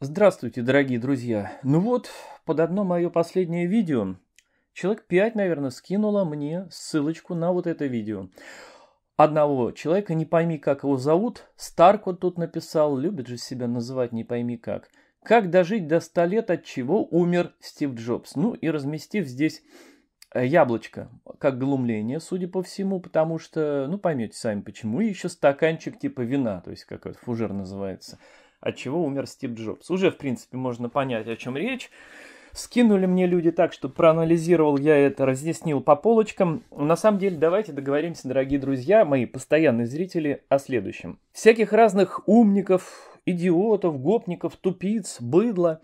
Здравствуйте, дорогие друзья. Ну вот, под одно мое последнее видео человек 5, наверное, скинула мне ссылочку на вот это видео. Одного человека, не пойми, как его зовут, Старк вот тут написал, любит же себя называть не пойми как. Как дожить до 100 лет, от чего умер Стив Джобс? Ну и разместив здесь э, яблочко, как глумление, судя по всему, потому что, ну поймете сами почему, и еще стаканчик типа вина, то есть как это фужер называется – от чего умер Стив Джобс. Уже, в принципе, можно понять, о чем речь. Скинули мне люди так, что проанализировал я это, разъяснил по полочкам. На самом деле, давайте договоримся, дорогие друзья, мои постоянные зрители, о следующем. Всяких разных умников, идиотов, гопников, тупиц, быдла,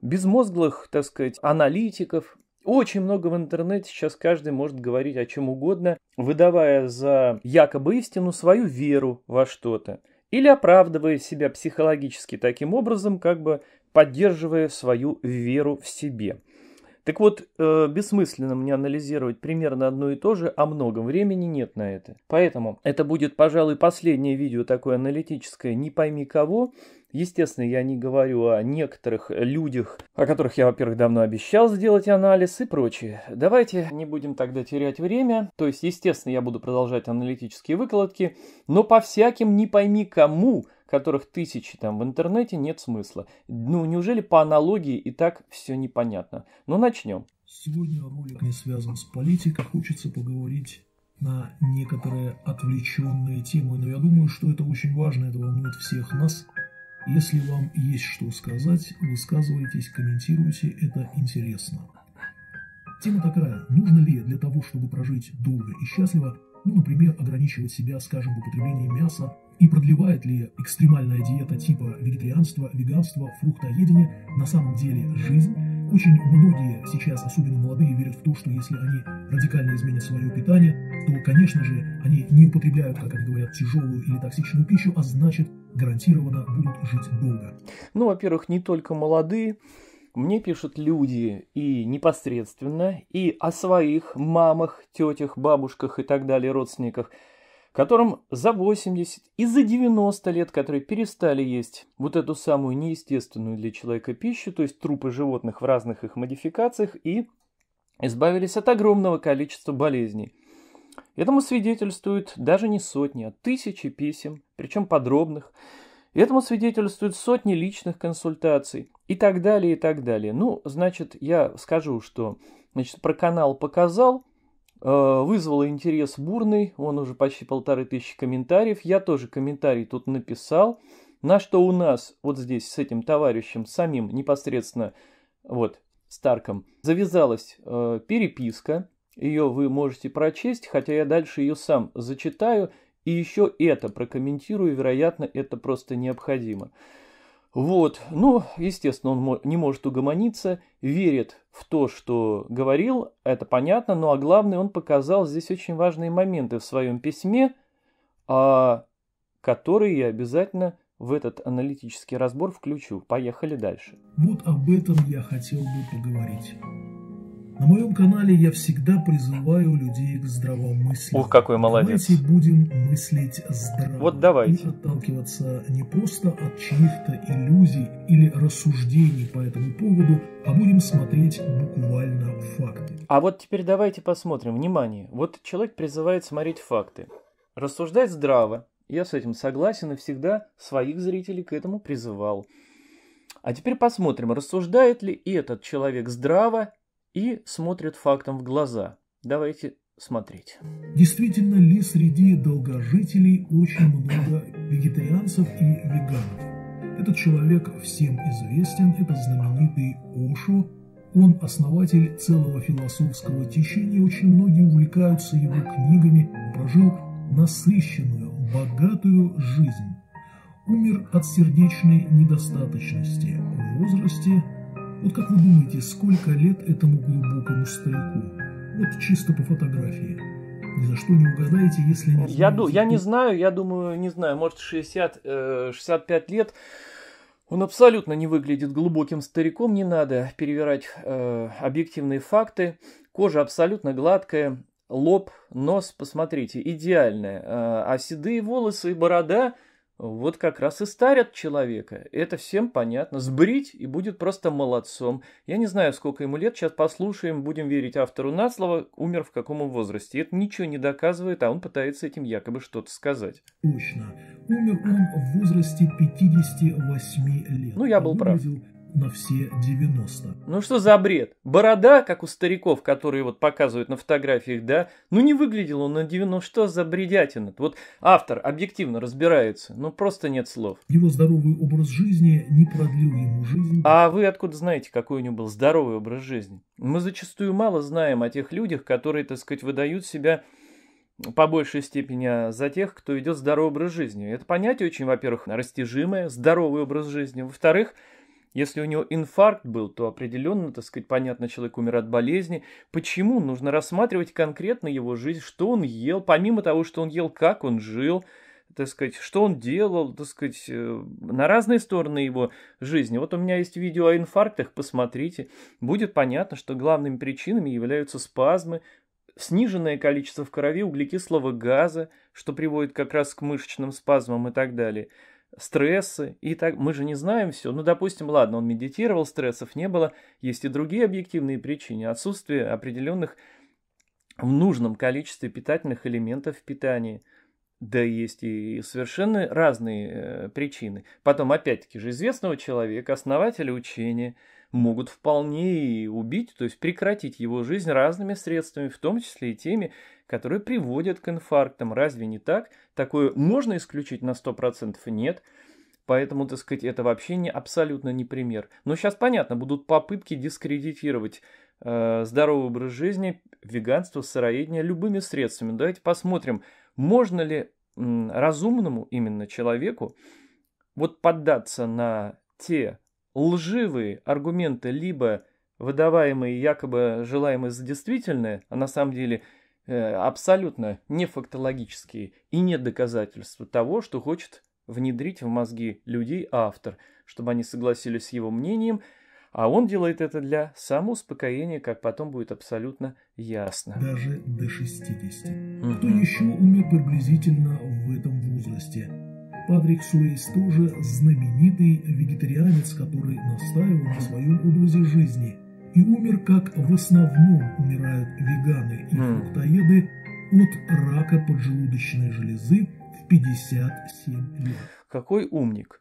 безмозглых, так сказать, аналитиков. Очень много в интернете сейчас каждый может говорить о чем угодно, выдавая за якобы истину свою веру во что-то или оправдывая себя психологически таким образом, как бы поддерживая свою веру в себе. Так вот, э, бессмысленно мне анализировать примерно одно и то же, а многом времени нет на это. Поэтому это будет, пожалуй, последнее видео такое аналитическое «Не пойми кого», Естественно, я не говорю о некоторых людях, о которых я, во-первых, давно обещал сделать анализ и прочее. Давайте не будем тогда терять время. То есть, естественно, я буду продолжать аналитические выкладки, но по всяким не пойми кому которых тысячи там в интернете, нет смысла. Ну, неужели по аналогии и так все непонятно? Ну, начнем. Сегодня ролик не связан с политикой, хочется поговорить на некоторые отвлеченные темы, но я думаю, что это очень важно, это волнует всех нас – если вам есть что сказать, высказывайтесь, комментируйте, это интересно. Тема такая, нужно ли для того, чтобы прожить долго и счастливо, ну, например, ограничивать себя, скажем, в употреблении мяса и продлевает ли экстремальная диета типа вегетарианства, веганства, фруктоедения на самом деле жизнь. Очень многие сейчас, особенно молодые, верят в то, что если они радикально изменят свое питание, то, конечно же, они не употребляют, как они говорят, тяжелую или токсичную пищу, а значит, гарантированно будут жить долго. Ну, во-первых, не только молодые, мне пишут люди и непосредственно, и о своих мамах, тетях, бабушках и так далее, родственниках – которым за 80 и за 90 лет, которые перестали есть вот эту самую неестественную для человека пищу, то есть трупы животных в разных их модификациях, и избавились от огромного количества болезней. Этому свидетельствуют даже не сотни, а тысячи писем, причем подробных. Этому свидетельствуют сотни личных консультаций и так далее, и так далее. Ну, значит, я скажу, что значит, про канал показал – Э, вызвало интерес бурный, он уже почти полторы тысячи комментариев, я тоже комментарий тут написал, на что у нас вот здесь с этим товарищем самим непосредственно, вот, Старком, завязалась э, переписка, ее вы можете прочесть, хотя я дальше ее сам зачитаю и еще это прокомментирую, вероятно, это просто необходимо. Вот, ну, естественно, он не может угомониться, верит в то, что говорил, это понятно, ну а главное, он показал здесь очень важные моменты в своем письме, а, которые я обязательно в этот аналитический разбор включу. Поехали дальше. Вот об этом я хотел бы поговорить. На моем канале я всегда призываю людей к здравомыслию. Ух, какой молодец. Давайте будем мыслить здраво. Вот давайте. И отталкиваться не просто от чьих-то иллюзий или рассуждений по этому поводу, а будем смотреть буквально факты. А вот теперь давайте посмотрим. Внимание. Вот человек призывает смотреть факты. Рассуждать здраво. Я с этим согласен и всегда своих зрителей к этому призывал. А теперь посмотрим, рассуждает ли этот человек здраво и смотрят фактом в глаза. Давайте смотреть. Действительно ли среди долгожителей очень много вегетарианцев и веганов? Этот человек всем известен, это знаменитый Ошу. Он основатель целого философского течения, очень многие увлекаются его книгами, прожил насыщенную, богатую жизнь. Умер от сердечной недостаточности в возрасте вот ну, как вы думаете, сколько лет этому глубокому старику? Вот чисто по фотографии. Ни за что не угадаете, если не я, ду- я не знаю, я думаю, не знаю, может 60, э, 65 лет. Он абсолютно не выглядит глубоким стариком, не надо перевирать э, объективные факты. Кожа абсолютно гладкая, лоб, нос, посмотрите, идеальная. Э, а седые волосы и борода – вот как раз и старят человека. Это всем понятно. Сбрить и будет просто молодцом. Я не знаю, сколько ему лет. Сейчас послушаем, будем верить автору на слово, умер в каком возрасте. Это ничего не доказывает, а он пытается этим якобы что-то сказать. Точно. Умер он в возрасте 58 лет. Ну, я был прав на все 90. Ну что за бред? Борода, как у стариков, которые вот показывают на фотографиях, да? Ну не выглядел он на 90. Что за бредятина? Вот автор объективно разбирается. но ну просто нет слов. Его здоровый образ жизни не продлил ему жизнь. А вы откуда знаете, какой у него был здоровый образ жизни? Мы зачастую мало знаем о тех людях, которые, так сказать, выдают себя по большей степени а, за тех, кто ведет здоровый образ жизни. Это понятие очень, во-первых, растяжимое, здоровый образ жизни. Во-вторых, если у него инфаркт был, то определенно, так сказать, понятно, человек умер от болезни. Почему? Нужно рассматривать конкретно его жизнь, что он ел, помимо того, что он ел, как он жил, так сказать, что он делал, так сказать, э, на разные стороны его жизни. Вот у меня есть видео о инфарктах, посмотрите. Будет понятно, что главными причинами являются спазмы, сниженное количество в крови углекислого газа, что приводит как раз к мышечным спазмам и так далее – стрессы и так. Мы же не знаем все. Ну, допустим, ладно, он медитировал, стрессов не было. Есть и другие объективные причины. Отсутствие определенных в нужном количестве питательных элементов в питании. Да есть и совершенно разные э, причины. Потом, опять-таки же, известного человека, основателя учения, могут вполне и убить, то есть прекратить его жизнь разными средствами, в том числе и теми, которые приводят к инфарктам. Разве не так? Такое можно исключить на 100%? Нет. Поэтому, так сказать, это вообще не, абсолютно не пример. Но сейчас понятно, будут попытки дискредитировать э, здоровый образ жизни, веганство, сыроедение любыми средствами. Давайте посмотрим, можно ли м, разумному именно человеку вот поддаться на те лживые аргументы, либо выдаваемые якобы желаемые за действительные, а на самом деле – Э, абсолютно не фактологические и нет доказательств того, что хочет внедрить в мозги людей автор, чтобы они согласились с его мнением, а он делает это для самоуспокоения, как потом будет абсолютно ясно. Даже до 60. Mm-hmm. Кто еще умеет приблизительно в этом возрасте? Патрик Суэйс тоже знаменитый вегетарианец, который настаивал на своем образе жизни – и умер, как в основном умирают веганы и хм. фруктоеды, от рака поджелудочной железы в 57 лет. Какой умник.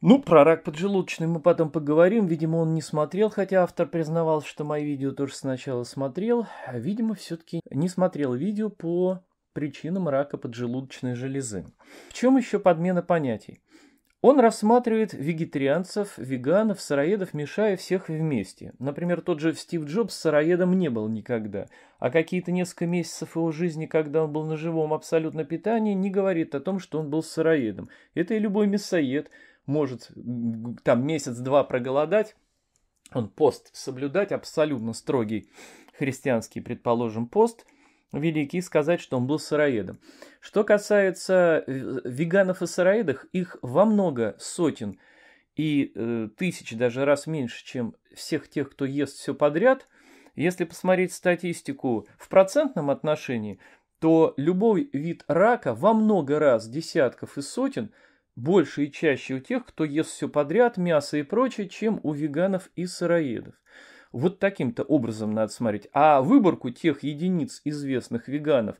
Ну, про рак поджелудочный мы потом поговорим. Видимо, он не смотрел, хотя автор признавал, что мои видео тоже сначала смотрел. А, видимо, все-таки не смотрел видео по причинам рака поджелудочной железы. В чем еще подмена понятий? Он рассматривает вегетарианцев, веганов, сыроедов, мешая всех вместе. Например, тот же Стив Джобс сыроедом не был никогда, а какие-то несколько месяцев его жизни, когда он был на живом абсолютно питании, не говорит о том, что он был сыроедом. Это и любой мясоед может там месяц-два проголодать, он пост соблюдать, абсолютно строгий христианский, предположим, пост – великий сказать, что он был сыроедом. Что касается э, веганов и сыроедов, их во много сотен и э, тысяч даже раз меньше, чем всех тех, кто ест все подряд. Если посмотреть статистику в процентном отношении, то любой вид рака во много раз десятков и сотен больше и чаще у тех, кто ест все подряд, мясо и прочее, чем у веганов и сыроедов. Вот таким-то образом надо смотреть. А выборку тех единиц известных веганов,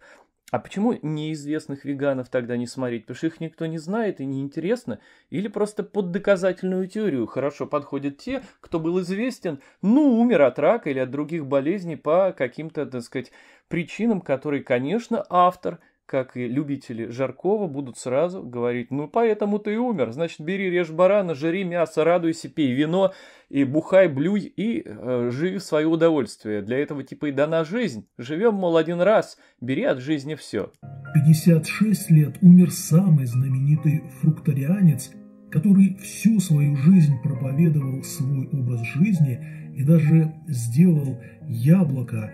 а почему неизвестных веганов тогда не смотреть? Потому что их никто не знает и не интересно. Или просто под доказательную теорию хорошо подходят те, кто был известен, ну, умер от рака или от других болезней по каким-то, так сказать, причинам, которые, конечно, автор – как и любители жаркова будут сразу говорить, ну поэтому ты и умер, значит бери, режь барана, жри мясо, радуйся, пей вино, и бухай, блюй, и э, живи в свое удовольствие. Для этого типа и дана жизнь. Живем, мол, один раз, бери от жизни все. 56 лет умер самый знаменитый фрукторианец, который всю свою жизнь проповедовал свой образ жизни и даже сделал яблоко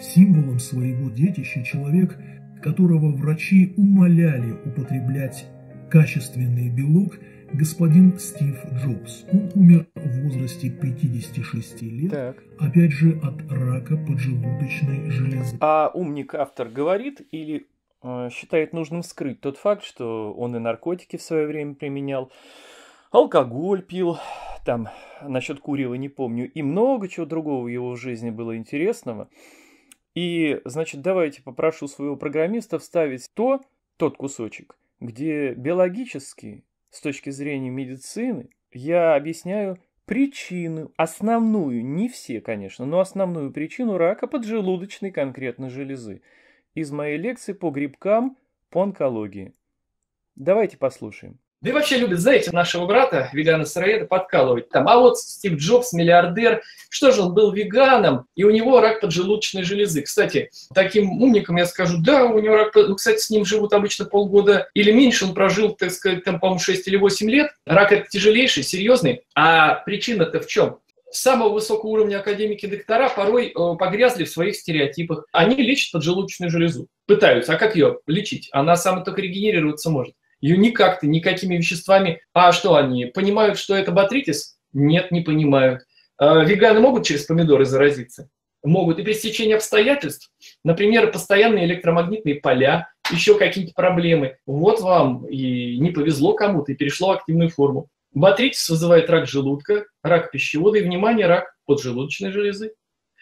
символом своего детища человек – которого врачи умоляли употреблять качественный белок, господин Стив Джобс. Он умер в возрасте 56 лет, так. опять же от рака поджелудочной железы. А умник автор говорит или э, считает нужным скрыть тот факт, что он и наркотики в свое время применял, алкоголь пил, там насчет курева не помню, и много чего другого в его жизни было интересного. И, значит, давайте попрошу своего программиста вставить то, тот кусочек, где биологически, с точки зрения медицины, я объясняю причину, основную, не все, конечно, но основную причину рака поджелудочной конкретно железы из моей лекции по грибкам по онкологии. Давайте послушаем. Да и вообще любят, знаете, нашего брата, вегана-сыроеда, подкалывать там. А вот Стив Джобс, миллиардер, что же он был веганом, и у него рак поджелудочной железы. Кстати, таким умникам я скажу, да, у него рак, ну, кстати, с ним живут обычно полгода или меньше, он прожил, так сказать, там, по-моему, 6 или 8 лет. Рак это тяжелейший, серьезный. А причина-то в чем? самого высокого уровня академики доктора порой э, погрязли в своих стереотипах. Они лечат поджелудочную железу. Пытаются. А как ее лечить? Она сама только регенерироваться может. Ее никак ты, никакими веществами. А что они, понимают, что это батритис? Нет, не понимают. А веганы могут через помидоры заразиться? Могут. И при стечении обстоятельств, например, постоянные электромагнитные поля, еще какие-то проблемы. Вот вам и не повезло кому-то, и перешло в активную форму. Батритис вызывает рак желудка, рак пищевода и, внимание, рак поджелудочной железы.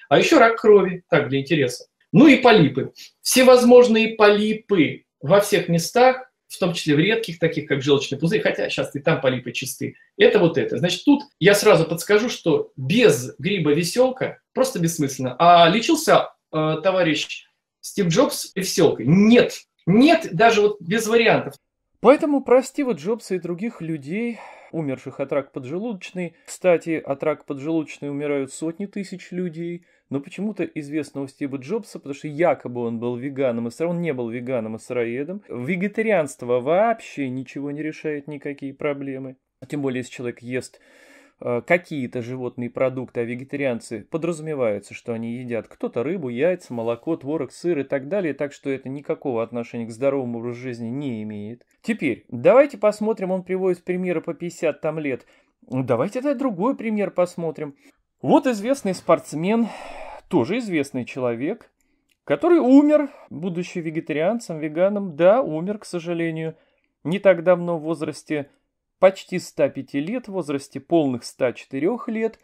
А еще рак крови, так, для интереса. Ну и полипы. Всевозможные полипы во всех местах, в том числе в редких, таких как желчный пузырь, хотя сейчас и там полипы чисты. Это вот это. Значит, тут я сразу подскажу, что без гриба веселка просто бессмысленно. А лечился э, товарищ Стив Джобс веселкой? Нет. Нет, даже вот без вариантов. Поэтому прости вот Джобса и других людей, умерших от рака поджелудочной. Кстати, от рака поджелудочной умирают сотни тысяч людей – но почему-то известного Стива Джобса, потому что якобы он был веганом, и он не был веганом и а сыроедом. Вегетарианство вообще ничего не решает, никакие проблемы. Тем более, если человек ест э, какие-то животные продукты, а вегетарианцы подразумевается, что они едят кто-то рыбу, яйца, молоко, творог, сыр и так далее, так что это никакого отношения к здоровому образу жизни не имеет. Теперь, давайте посмотрим, он приводит примеры по 50 там лет. Давайте тогда другой пример посмотрим. Вот известный спортсмен, тоже известный человек, который умер, будучи вегетарианцем, веганом, да, умер, к сожалению, не так давно в возрасте почти 105 лет, в возрасте полных 104 лет,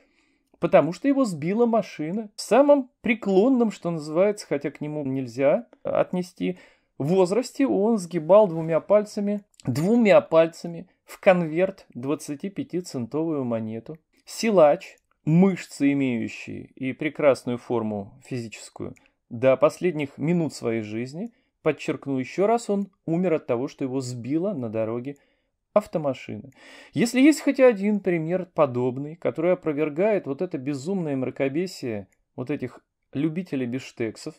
потому что его сбила машина. В самом преклонном, что называется, хотя к нему нельзя отнести, возрасте он сгибал двумя пальцами, двумя пальцами в конверт 25-центовую монету. Силач, мышцы имеющие и прекрасную форму физическую, до последних минут своей жизни, подчеркну еще раз, он умер от того, что его сбила на дороге автомашина. Если есть хотя один пример подобный, который опровергает вот это безумное мракобесие вот этих любителей биштексов,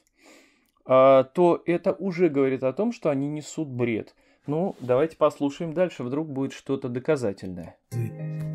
а, то это уже говорит о том, что они несут бред – ну, давайте послушаем дальше, вдруг будет что-то доказательное.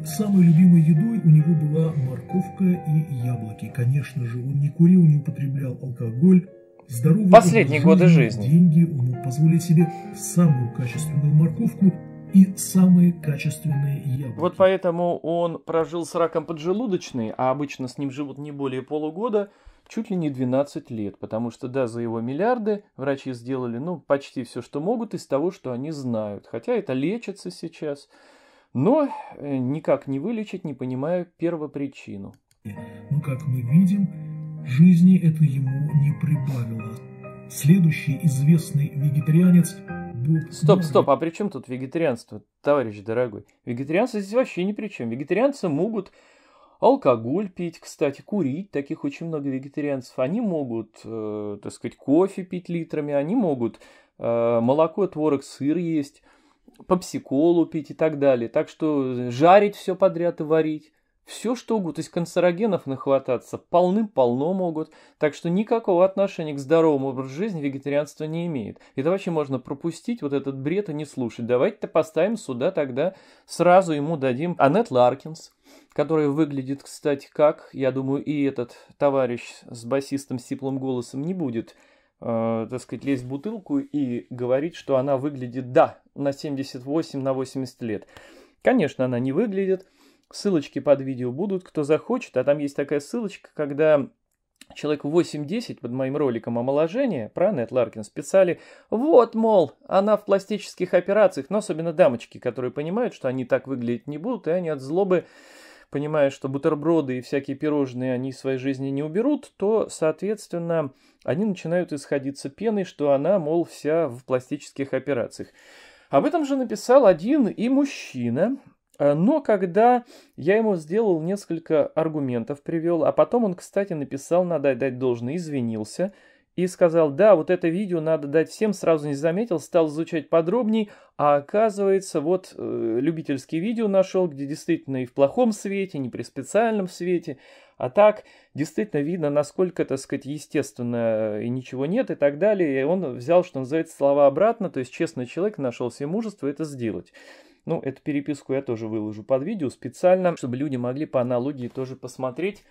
Самой любимой едой у него была морковка и яблоки. Конечно же, он не курил, не употреблял алкоголь. Здоровый Последние жизни, годы жизни. Деньги он мог позволить себе самую качественную морковку и самые качественные яблоки. Вот поэтому он прожил с раком поджелудочной, а обычно с ним живут не более полугода – чуть ли не 12 лет, потому что, да, за его миллиарды врачи сделали, ну, почти все, что могут из того, что они знают. Хотя это лечится сейчас, но э, никак не вылечить, не понимая первопричину. Но, ну, как мы видим, жизни это ему не прибавило. Следующий известный вегетарианец Боб Стоп, стоп, а при чем тут вегетарианство, товарищ дорогой? Вегетарианцы здесь вообще ни при чем. Вегетарианцы могут алкоголь пить, кстати, курить, таких очень много вегетарианцев, они могут, э, так сказать, кофе пить литрами, они могут э, молоко, творог, сыр есть, попсиколу пить и так далее. Так что э, жарить все подряд и варить. Все что угодно, есть канцерогенов нахвататься полным-полно могут, так что никакого отношения к здоровому образу жизни вегетарианство не имеет. Это вообще можно пропустить, вот этот бред и не слушать. Давайте-то поставим сюда тогда, сразу ему дадим Аннет Ларкинс, которая выглядит, кстати, как, я думаю, и этот товарищ с басистым сиплым голосом не будет э, так сказать, лезть в бутылку и говорить, что она выглядит, да, на 78, на 80 лет. Конечно, она не выглядит, Ссылочки под видео будут, кто захочет, а там есть такая ссылочка, когда человек 8-10 под моим роликом омоложения про Нет Ларкин специали, вот, мол, она в пластических операциях, но особенно дамочки, которые понимают, что они так выглядеть не будут, и они от злобы понимая, что бутерброды и всякие пирожные они своей жизни не уберут, то, соответственно, они начинают исходиться пеной, что она, мол, вся в пластических операциях. Об этом же написал один и мужчина, Э, но когда я ему сделал несколько аргументов, привел, а потом он, кстати, написал, надо дать должное, извинился и сказал, да, вот это видео надо дать всем, сразу не заметил, стал изучать подробней, а оказывается, вот э, любительские видео нашел, где действительно и в плохом свете, не при специальном свете, а так действительно видно, насколько, так сказать, естественно э, и ничего нет и так далее, и он взял, что называется, слова обратно, то есть честный человек нашел все мужество это сделать. Ну, эту переписку я тоже выложу под видео специально, чтобы люди могли по аналогии тоже посмотреть,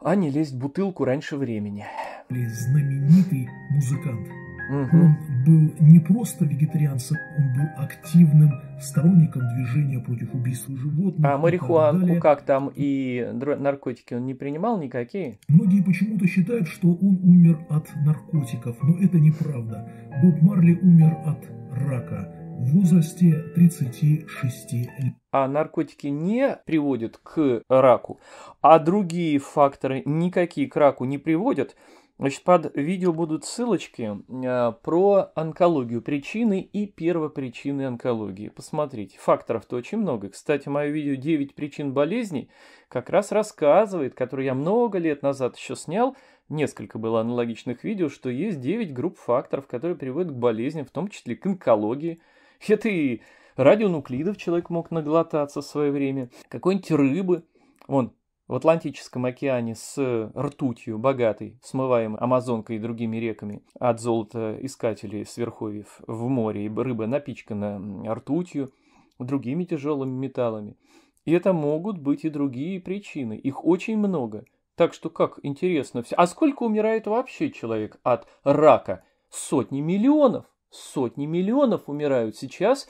а не лезть в бутылку раньше времени. Знаменитый музыкант. Угу. Он был не просто вегетарианцем, он был активным сторонником движения против убийства животных. А марихуанку как там и наркотики он не принимал никакие? Многие почему-то считают, что он умер от наркотиков, но это неправда. Боб Марли умер от рака в возрасте 36 лет. А наркотики не приводят к раку, а другие факторы никакие к раку не приводят. Значит, под видео будут ссылочки э, про онкологию, причины и первопричины онкологии. Посмотрите, факторов-то очень много. Кстати, мое видео «9 причин болезней» как раз рассказывает, которое я много лет назад еще снял, несколько было аналогичных видео, что есть 9 групп факторов, которые приводят к болезням, в том числе к онкологии, это и радионуклидов человек мог наглотаться в свое время, какой-нибудь рыбы. Вон, в Атлантическом океане с ртутью, богатой, смываем Амазонкой и другими реками от золота искателей сверховьев в море, и рыба напичкана ртутью, другими тяжелыми металлами. И это могут быть и другие причины. Их очень много. Так что как интересно все. А сколько умирает вообще человек от рака? Сотни миллионов. Сотни миллионов умирают сейчас,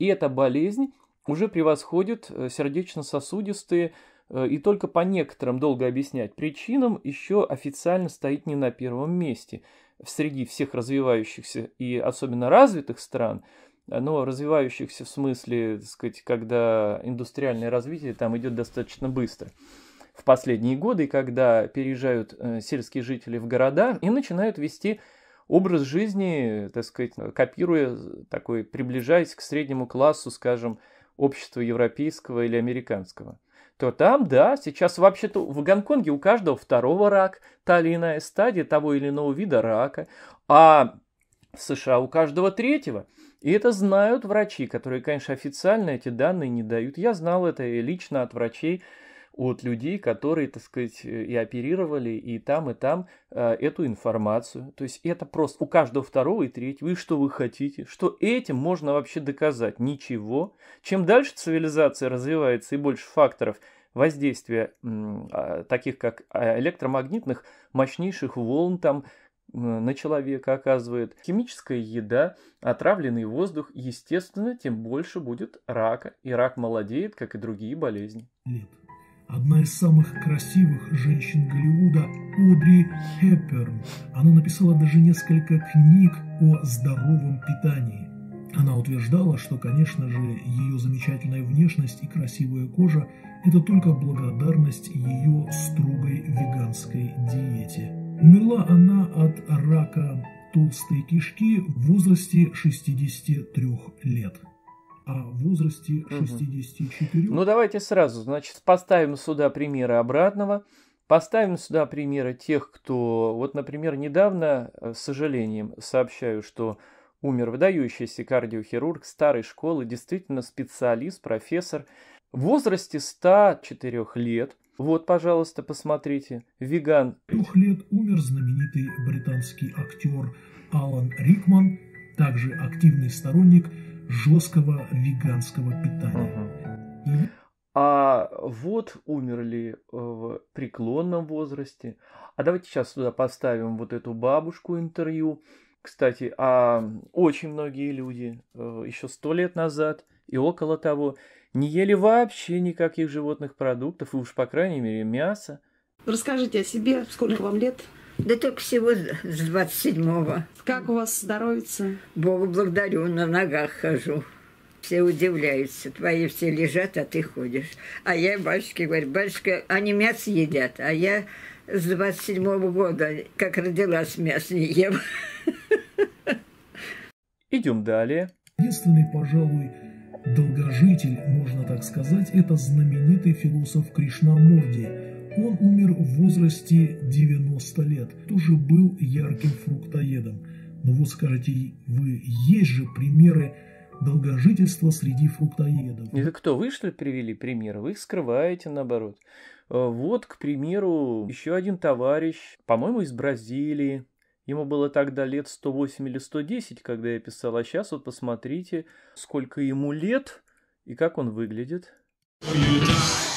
и эта болезнь уже превосходит э, сердечно-сосудистые, э, и только по некоторым долго объяснять причинам еще официально стоит не на первом месте. Среди всех развивающихся и особенно развитых стран, э, но развивающихся в смысле, так сказать, когда индустриальное развитие там идет достаточно быстро в последние годы, когда переезжают сельские жители в города и начинают вести образ жизни, так сказать, копируя такой, приближаясь к среднему классу, скажем, общества европейского или американского, то там, да, сейчас вообще-то в Гонконге у каждого второго рак, та или иная стадия того или иного вида рака, а в США у каждого третьего. И это знают врачи, которые, конечно, официально эти данные не дают. Я знал это лично от врачей, от людей, которые, так сказать, э, и оперировали и там, и там э, эту информацию. То есть это просто у каждого второго и третьего. И что вы хотите? Что этим можно вообще доказать? Ничего. Чем дальше цивилизация развивается и больше факторов воздействия, э, таких как а, электромагнитных, мощнейших волн там, э, на человека оказывает. Химическая еда, отравленный воздух, естественно, тем больше будет рака. И рак молодеет, как и другие болезни. Нет, одна из самых красивых женщин Голливуда Одри Хепперн. Она написала даже несколько книг о здоровом питании. Она утверждала, что, конечно же, ее замечательная внешность и красивая кожа – это только благодарность ее строгой веганской диете. Умерла она от рака толстой кишки в возрасте 63 лет в возрасте 64. Ну давайте сразу, значит, поставим сюда примеры обратного. Поставим сюда примеры тех, кто, вот, например, недавно, э, с сожалением, сообщаю, что умер выдающийся кардиохирург старой школы, действительно специалист, профессор, в возрасте 104 лет. Вот, пожалуйста, посмотрите, веган. Трех лет умер знаменитый британский актер Алан Рикман, также активный сторонник жесткого веганского питания. Угу. А вот умерли э, в преклонном возрасте. А давайте сейчас туда поставим вот эту бабушку интервью. Кстати, а очень многие люди э, еще сто лет назад и около того не ели вообще никаких животных продуктов, и уж по крайней мере мясо. Расскажите о себе, сколько вам лет? Да только всего с 27-го. Как у вас здоровится? Богу благодарю, на ногах хожу. Все удивляются, твои все лежат, а ты ходишь. А я батюшке говорю, батюшка, они мясо едят, а я с 27 -го года, как родилась, мясо не ем. Идем далее. Единственный, пожалуй, долгожитель, можно так сказать, это знаменитый философ Кришнамурди – он умер в возрасте 90 лет, тоже был ярким фруктоедом. Но вот скажете вы, есть же примеры долгожительства среди фруктоедов. Это кто, вы что ли привели пример, Вы их скрываете наоборот. Э, вот, к примеру, еще один товарищ, по-моему, из Бразилии. Ему было тогда лет 108 или 110, когда я писал, а сейчас вот посмотрите, сколько ему лет и как он выглядит. You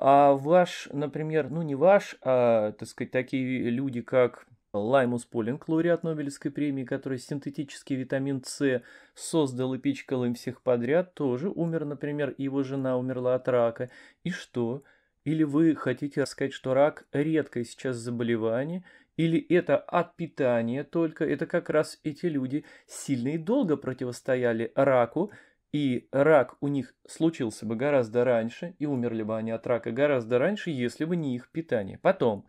А ваш, например, ну не ваш, а, так сказать, такие люди, как Лаймус Полинг, лауреат Нобелевской премии, который синтетический витамин С создал и пичкал им всех подряд, тоже умер, например, его жена умерла от рака. И что? Или вы хотите сказать, что рак редкое сейчас заболевание, или это от питания только, это как раз эти люди сильно и долго противостояли раку, и рак у них случился бы гораздо раньше, и умерли бы они от рака гораздо раньше, если бы не их питание. Потом,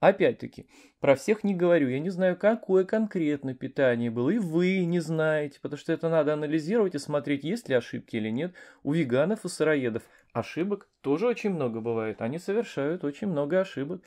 опять-таки, про всех не говорю, я не знаю, какое конкретно питание было, и вы не знаете, потому что это надо анализировать и смотреть, есть ли ошибки или нет. У веганов и сыроедов ошибок тоже очень много бывает, они совершают очень много ошибок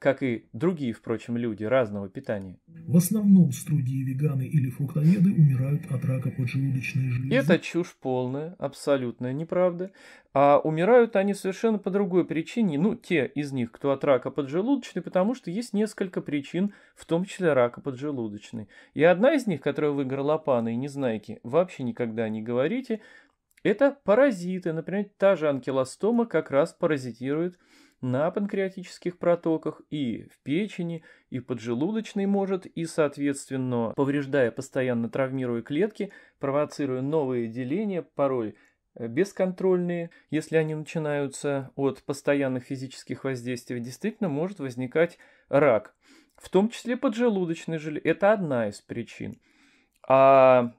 как и другие, впрочем, люди разного питания. В основном строгие веганы или фруктоеды умирают от рака поджелудочной железы. Это чушь полная, абсолютная неправда. А умирают они совершенно по другой причине, ну, те из них, кто от рака поджелудочной, потому что есть несколько причин, в том числе рака поджелудочной. И одна из них, которую вы, горлопаны и незнайки, вообще никогда не говорите, это паразиты. Например, та же анкилостома как раз паразитирует на панкреатических протоках и в печени, и в поджелудочной может, и, соответственно, повреждая постоянно травмируя клетки, провоцируя новые деления, порой э, бесконтрольные, если они начинаются от постоянных физических воздействий, действительно может возникать рак, в том числе поджелудочной железы. Это одна из причин. А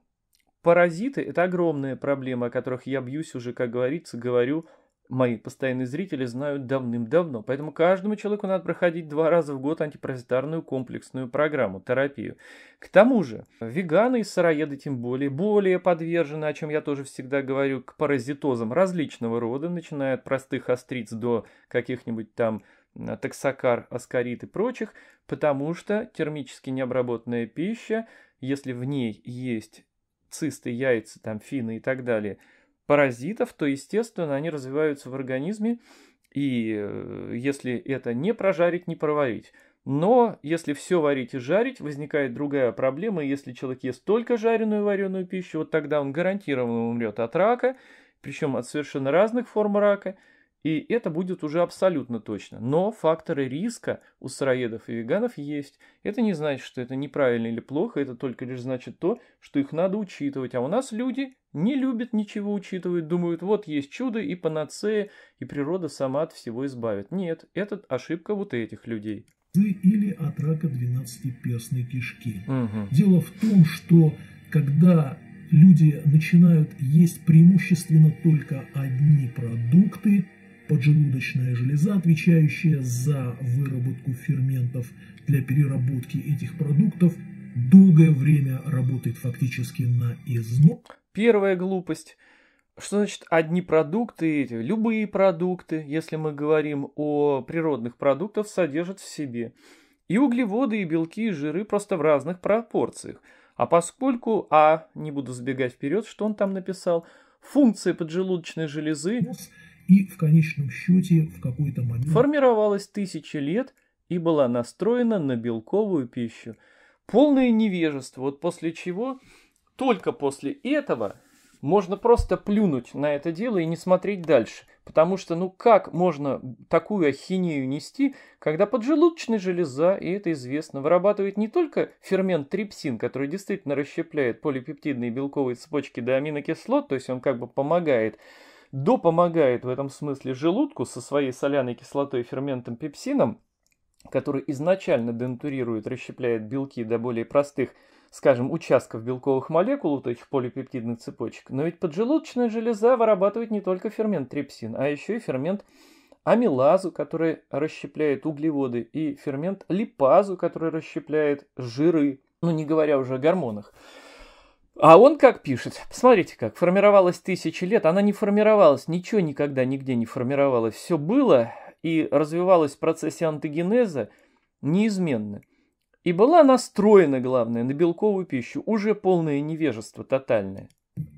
паразиты – это огромная проблема, о которых я бьюсь уже, как говорится, говорю – мои постоянные зрители знают давным-давно, поэтому каждому человеку надо проходить два раза в год антипаразитарную комплексную программу, терапию. К тому же, веганы и сыроеды тем более, более подвержены, о чем я тоже всегда говорю, к паразитозам различного рода, начиная от простых остриц до каких-нибудь там э, таксокар, аскарит и прочих, потому что термически необработанная пища, если в ней есть цисты, яйца, там, фины и так далее – паразитов, то, естественно, они развиваются в организме, и э, если это не прожарить, не проварить. Но если все варить и жарить, возникает другая проблема. Если человек ест только жареную и вареную пищу, вот тогда он гарантированно умрет от рака, причем от совершенно разных форм рака – и это будет уже абсолютно точно. Но факторы риска у сыроедов и веганов есть. Это не значит, что это неправильно или плохо, это только лишь значит то, что их надо учитывать. А у нас люди не любят ничего учитывать, думают, вот есть чудо и панацея, и природа сама от всего избавит. Нет, это ошибка вот этих людей. Или от рака 12-перстной кишки. Угу. Дело в том, что когда люди начинают есть преимущественно только одни продукты, поджелудочная железа, отвечающая за выработку ферментов для переработки этих продуктов, долгое время работает фактически на износ. Первая глупость. Что значит одни продукты, любые продукты, если мы говорим о природных продуктах, содержат в себе и углеводы, и белки, и жиры просто в разных пропорциях. А поскольку, а, не буду сбегать вперед, что он там написал, функция поджелудочной железы и в конечном счете в какой-то момент... Формировалась тысячи лет и была настроена на белковую пищу. Полное невежество, вот после чего, только после этого можно просто плюнуть на это дело и не смотреть дальше. Потому что, ну как можно такую ахинею нести, когда поджелудочная железа, и это известно, вырабатывает не только фермент трипсин, который действительно расщепляет полипептидные белковые цепочки до аминокислот, то есть он как бы помогает допомогает в этом смысле желудку со своей соляной кислотой и ферментом пепсином, который изначально денатурирует, расщепляет белки до более простых, скажем, участков белковых молекул, вот этих полипептидных цепочек. Но ведь поджелудочная железа вырабатывает не только фермент трипсин, а еще и фермент амилазу, который расщепляет углеводы, и фермент липазу, который расщепляет жиры, ну не говоря уже о гормонах. А он как пишет? Посмотрите как, формировалась тысячи лет, она не формировалась, ничего никогда нигде не формировалось, все было и развивалось в процессе антогенеза неизменно. И была настроена, главное, на белковую пищу, уже полное невежество тотальное.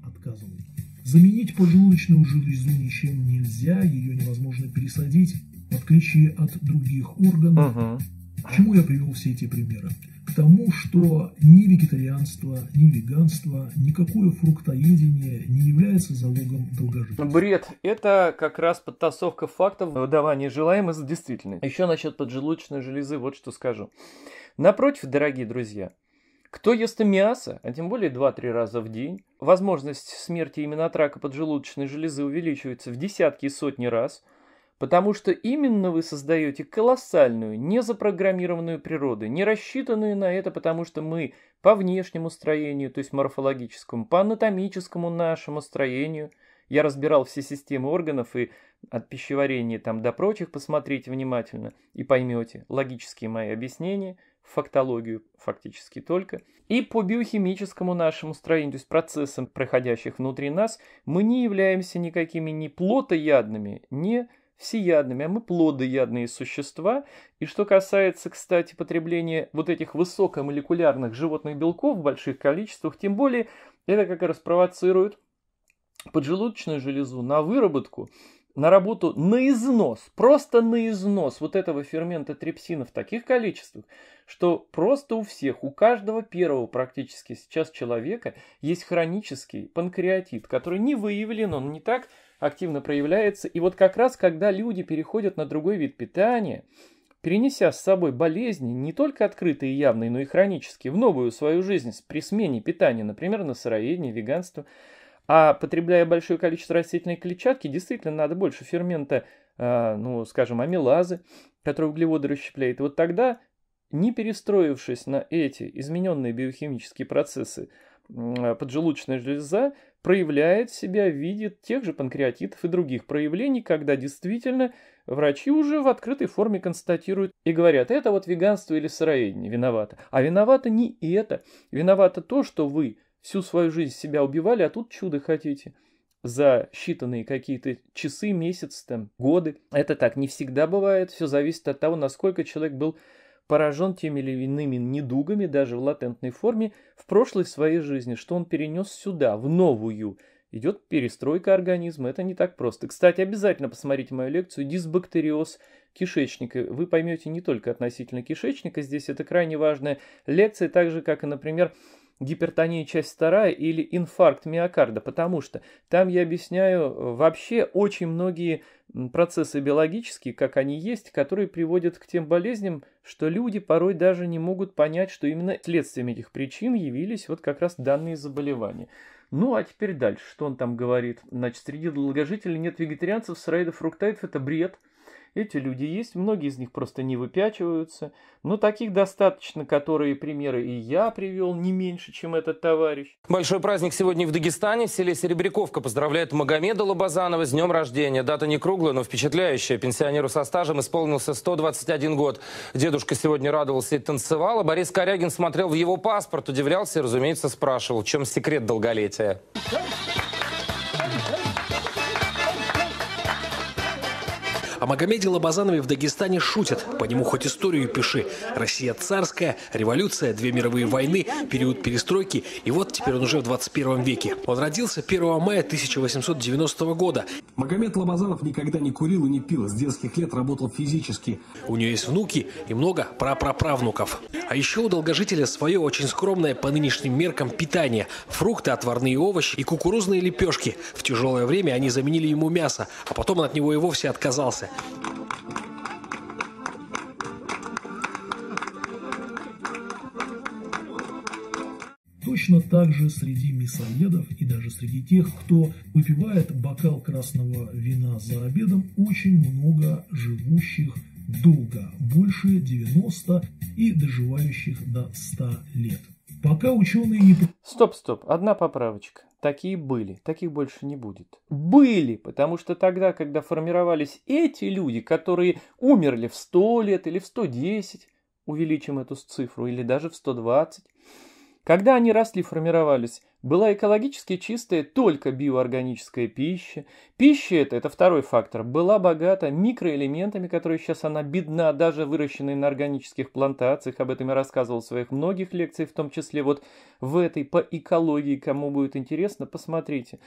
Отказываю. Заменить поджелудочную железу ничем нельзя, ее невозможно пересадить, в отличие от других органов. Угу. К чему я привел все эти примеры? к тому, что ни вегетарианство, ни веганство, никакое фруктоедение не является залогом долгожителя. Ну, бред. Это как раз подтасовка фактов, выдавание желаемого за действительное. А Еще насчет поджелудочной железы вот что скажу. Напротив, дорогие друзья, кто ест мясо, а тем более 2-3 раза в день, возможность смерти именно от рака поджелудочной железы увеличивается в десятки и сотни раз – Потому что именно вы создаете колоссальную, незапрограммированную природу, не рассчитанную на это, потому что мы по внешнему строению, то есть морфологическому, по анатомическому нашему строению, я разбирал все системы органов и от пищеварения там до прочих, посмотрите внимательно и поймете логические мои объяснения, фактологию фактически только. И по биохимическому нашему строению, то есть процессам, проходящих внутри нас, мы не являемся никакими ни плотоядными, ни всеядными, а мы плодоядные существа. И что касается, кстати, потребления вот этих высокомолекулярных животных белков в больших количествах, тем более это как раз провоцирует поджелудочную железу на выработку, на работу на износ, просто на износ вот этого фермента трипсина в таких количествах, что просто у всех, у каждого первого практически сейчас человека есть хронический панкреатит, который не выявлен, он не так активно проявляется. И вот как раз, когда люди переходят на другой вид питания, перенеся с собой болезни, не только открытые и явные, но и хронические, в новую свою жизнь при смене питания, например, на сыроедение, веганство, а потребляя большое количество растительной клетчатки, действительно надо больше фермента, а, ну, скажем, амилазы, который углеводы расщепляет. И вот тогда, не перестроившись на эти измененные биохимические процессы, а, поджелудочная железа проявляет себя в виде тех же панкреатитов и других проявлений, когда действительно врачи уже в открытой форме констатируют и говорят, это вот веганство или сыроедение виновато. А виновато не это. Виновато то, что вы всю свою жизнь себя убивали, а тут чудо хотите за считанные какие-то часы, месяцы, там, годы. Это так не всегда бывает. Все зависит от того, насколько человек был поражен теми или иными недугами, даже в латентной форме, в прошлой своей жизни, что он перенес сюда, в новую. Идет перестройка организма, это не так просто. Кстати, обязательно посмотрите мою лекцию «Дисбактериоз кишечника». Вы поймете не только относительно кишечника, здесь это крайне важная лекция, так же, как и, например, гипертония часть 2 или инфаркт миокарда, потому что там я объясняю вообще очень многие процессы биологические, как они есть, которые приводят к тем болезням, что люди порой даже не могут понять, что именно следствием этих причин явились вот как раз данные заболевания. Ну, а теперь дальше, что он там говорит? Значит, среди долгожителей нет вегетарианцев, сыроидов, фруктоидов – это бред – эти люди есть, многие из них просто не выпячиваются, но таких достаточно, которые примеры и я привел, не меньше, чем этот товарищ. Большой праздник сегодня в Дагестане. В селе Серебряковка поздравляет Магомеда Лобазанова с днем рождения. Дата не круглая, но впечатляющая. Пенсионеру со стажем исполнился 121 год. Дедушка сегодня радовался и танцевал, а Борис Корягин смотрел в его паспорт, удивлялся и, разумеется, спрашивал, в чем секрет долголетия. О Магомеде Лобазанове в Дагестане шутят. По нему хоть историю пиши. Россия царская, революция, две мировые войны, период перестройки. И вот теперь он уже в 21 веке. Он родился 1 мая 1890 года. Магомед Лобазанов никогда не курил и не пил. С детских лет работал физически. У нее есть внуки и много прапраправнуков. А еще у долгожителя свое очень скромное по нынешним меркам питание. Фрукты, отварные овощи и кукурузные лепешки. В тяжелое время они заменили ему мясо, а потом он от него и вовсе отказался. Точно так же среди мясоедов и даже среди тех, кто выпивает бокал красного вина за обедом, очень много живущих долго, больше 90 и доживающих до 100 лет. Пока ученые не... Стоп, стоп, одна поправочка. Такие были, таких больше не будет. Были, потому что тогда, когда формировались эти люди, которые умерли в 100 лет или в 110, увеличим эту цифру, или даже в 120, когда они росли формировались, была экологически чистая только биоорганическая пища. Пища эта, это второй фактор, была богата микроэлементами, которые сейчас она бедна, даже выращенные на органических плантациях. Об этом я рассказывал в своих многих лекциях, в том числе вот в этой по экологии, кому будет интересно, посмотрите.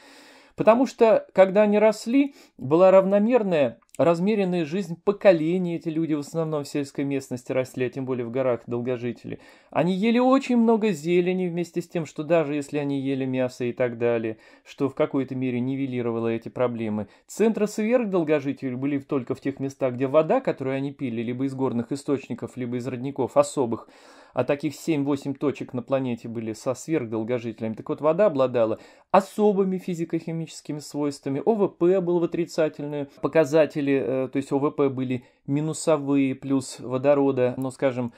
Потому что, когда они росли, была равномерная размеренная жизнь поколений эти люди в основном в сельской местности росли, а тем более в горах долгожители. Они ели очень много зелени вместе с тем, что даже если они ели мясо и так далее, что в какой-то мере нивелировало эти проблемы. Центры сверхдолгожителей были только в тех местах, где вода, которую они пили, либо из горных источников, либо из родников особых, а таких 7-8 точек на планете были со сверхдолгожителями. Так вот, вода обладала особыми физико-химическими свойствами, ОВП был в отрицательную показатель показатели, э, то есть ОВП были минусовые, плюс водорода, но скажем,